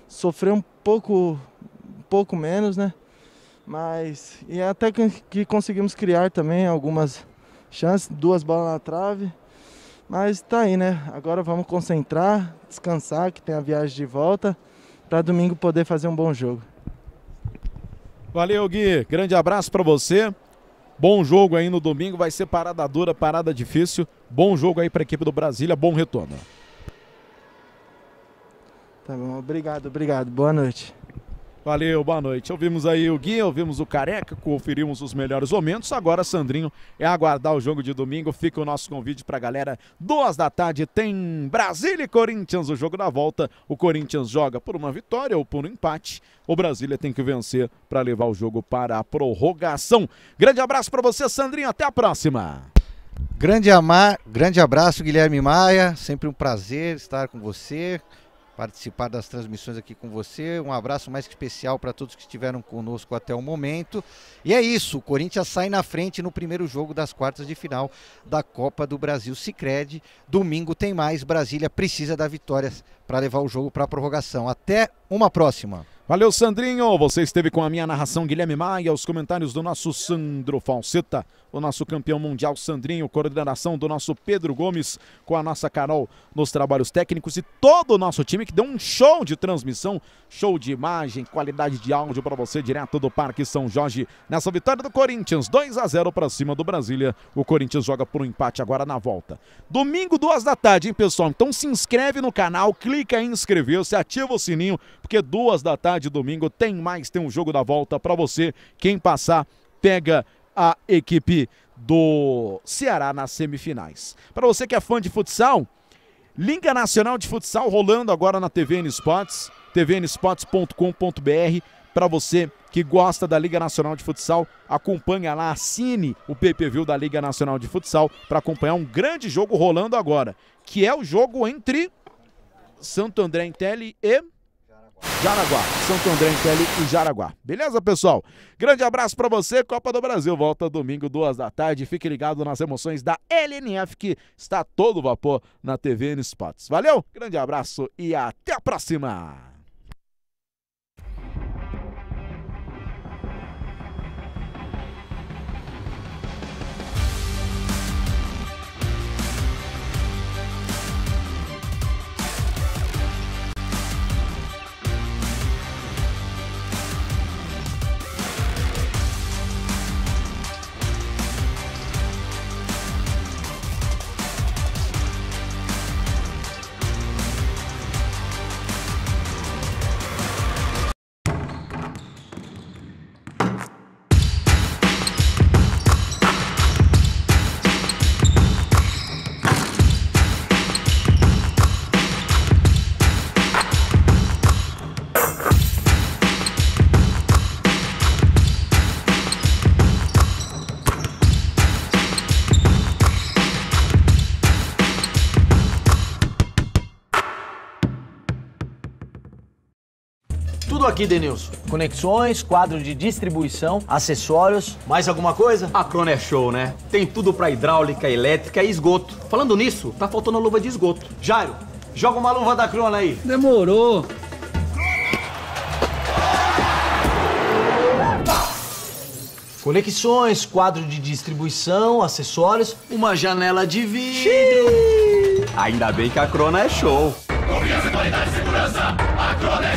Speaker 8: sofreu um pouco, um pouco menos, né? Mas e até que, que conseguimos criar também algumas chances, duas bolas na trave. Mas tá aí, né? Agora vamos concentrar, descansar, que tem a viagem de volta, para domingo poder fazer um bom jogo.
Speaker 3: Valeu, Gui. Grande abraço para você. Bom jogo aí no domingo, vai ser parada dura, parada difícil. Bom jogo aí para a equipe do Brasília, bom retorno.
Speaker 8: Tá bom, obrigado, obrigado. Boa noite.
Speaker 3: Valeu, boa noite. Ouvimos aí o Gui, ouvimos o Careca, conferimos os melhores momentos. Agora, Sandrinho, é aguardar o jogo de domingo. Fica o nosso convite para a galera. Duas da tarde tem Brasília e Corinthians, o jogo da volta. O Corinthians joga por uma vitória ou por um empate. O Brasília tem que vencer para levar o jogo para a prorrogação.
Speaker 7: Grande abraço para você, Sandrinho. Até a próxima. Grande, amar, grande abraço, Guilherme Maia. Sempre um prazer estar com você participar das transmissões aqui com você. Um abraço mais que especial para todos que estiveram conosco até o momento. E é isso, o Corinthians sai na frente no primeiro jogo das quartas de final da Copa do Brasil Sicredi. Domingo tem mais, Brasília precisa da vitória para levar o jogo para a prorrogação. Até uma próxima. Valeu, Sandrinho. Você esteve com a minha narração, Guilherme Maia, os comentários do nosso
Speaker 3: Sandro Falseta, o nosso campeão mundial, Sandrinho, coordenação do nosso Pedro Gomes, com a nossa Carol nos trabalhos técnicos e todo o nosso time que deu um show de transmissão, show de imagem, qualidade de áudio para você direto do Parque São Jorge. Nessa vitória do Corinthians, 2 a 0 para cima do Brasília. O Corinthians joga por um empate agora na volta. Domingo, duas da tarde, hein, pessoal? Então se inscreve no canal, clica clica em inscrever-se, ativa o sininho, porque duas da tarde, domingo, tem mais, tem um jogo da volta para você. Quem passar, pega a equipe do Ceará nas semifinais. Para você que é fã de futsal, Liga Nacional de Futsal rolando agora na TVN Sports, tvnsports.com.br, para você que gosta da Liga Nacional de Futsal, acompanha lá, assine o PPV da Liga Nacional de Futsal para acompanhar um grande jogo rolando agora, que é o jogo entre Santo André Intelli e Jaraguá. Santo André Intelli e Jaraguá. Beleza, pessoal? Grande abraço para você. Copa do Brasil volta domingo, duas da tarde. Fique ligado nas emoções da LNF, que está todo vapor na TV N Spots. Valeu, grande abraço e até a próxima!
Speaker 2: aqui, Denilson? Conexões, quadro de distribuição, acessórios. Mais
Speaker 4: alguma coisa? A Crona é show, né? Tem tudo para hidráulica, elétrica e esgoto. Falando nisso, tá faltando luva de esgoto. Jairo, joga uma luva da Crona aí. Demorou.
Speaker 2: Conexões, quadro de distribuição, acessórios, uma janela de vidro.
Speaker 6: Ainda bem que a Crona é show.
Speaker 5: Confiança, qualidade e segurança. A Crona é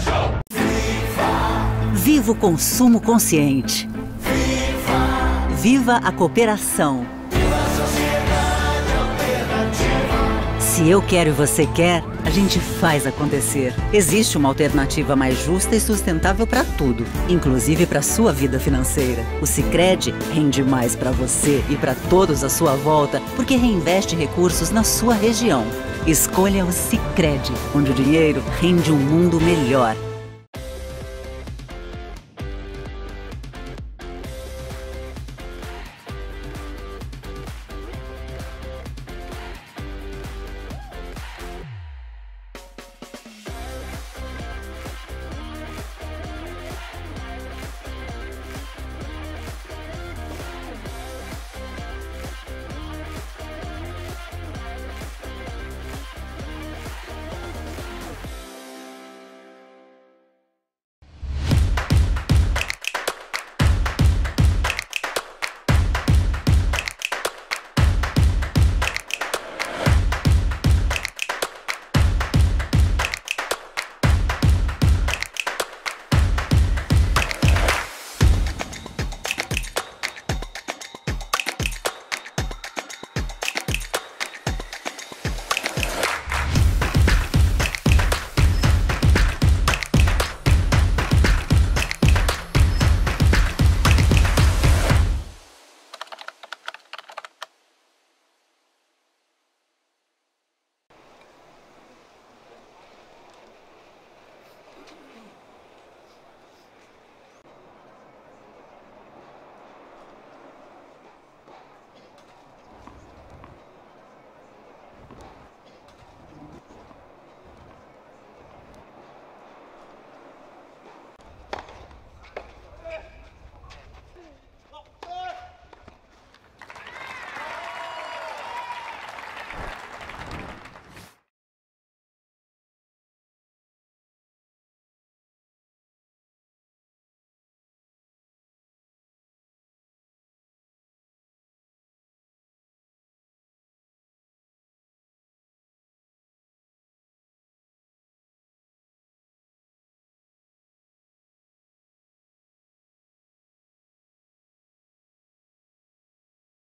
Speaker 6: Viva o consumo consciente. Viva, Viva a cooperação. Viva a sociedade alternativa. Se eu quero e você quer, a gente faz acontecer. Existe uma alternativa mais justa e sustentável para tudo, inclusive para sua vida financeira. O Sicredi rende mais para você e para todos à sua volta, porque reinveste recursos na sua região. Escolha o Sicredi, onde o dinheiro rende um mundo melhor.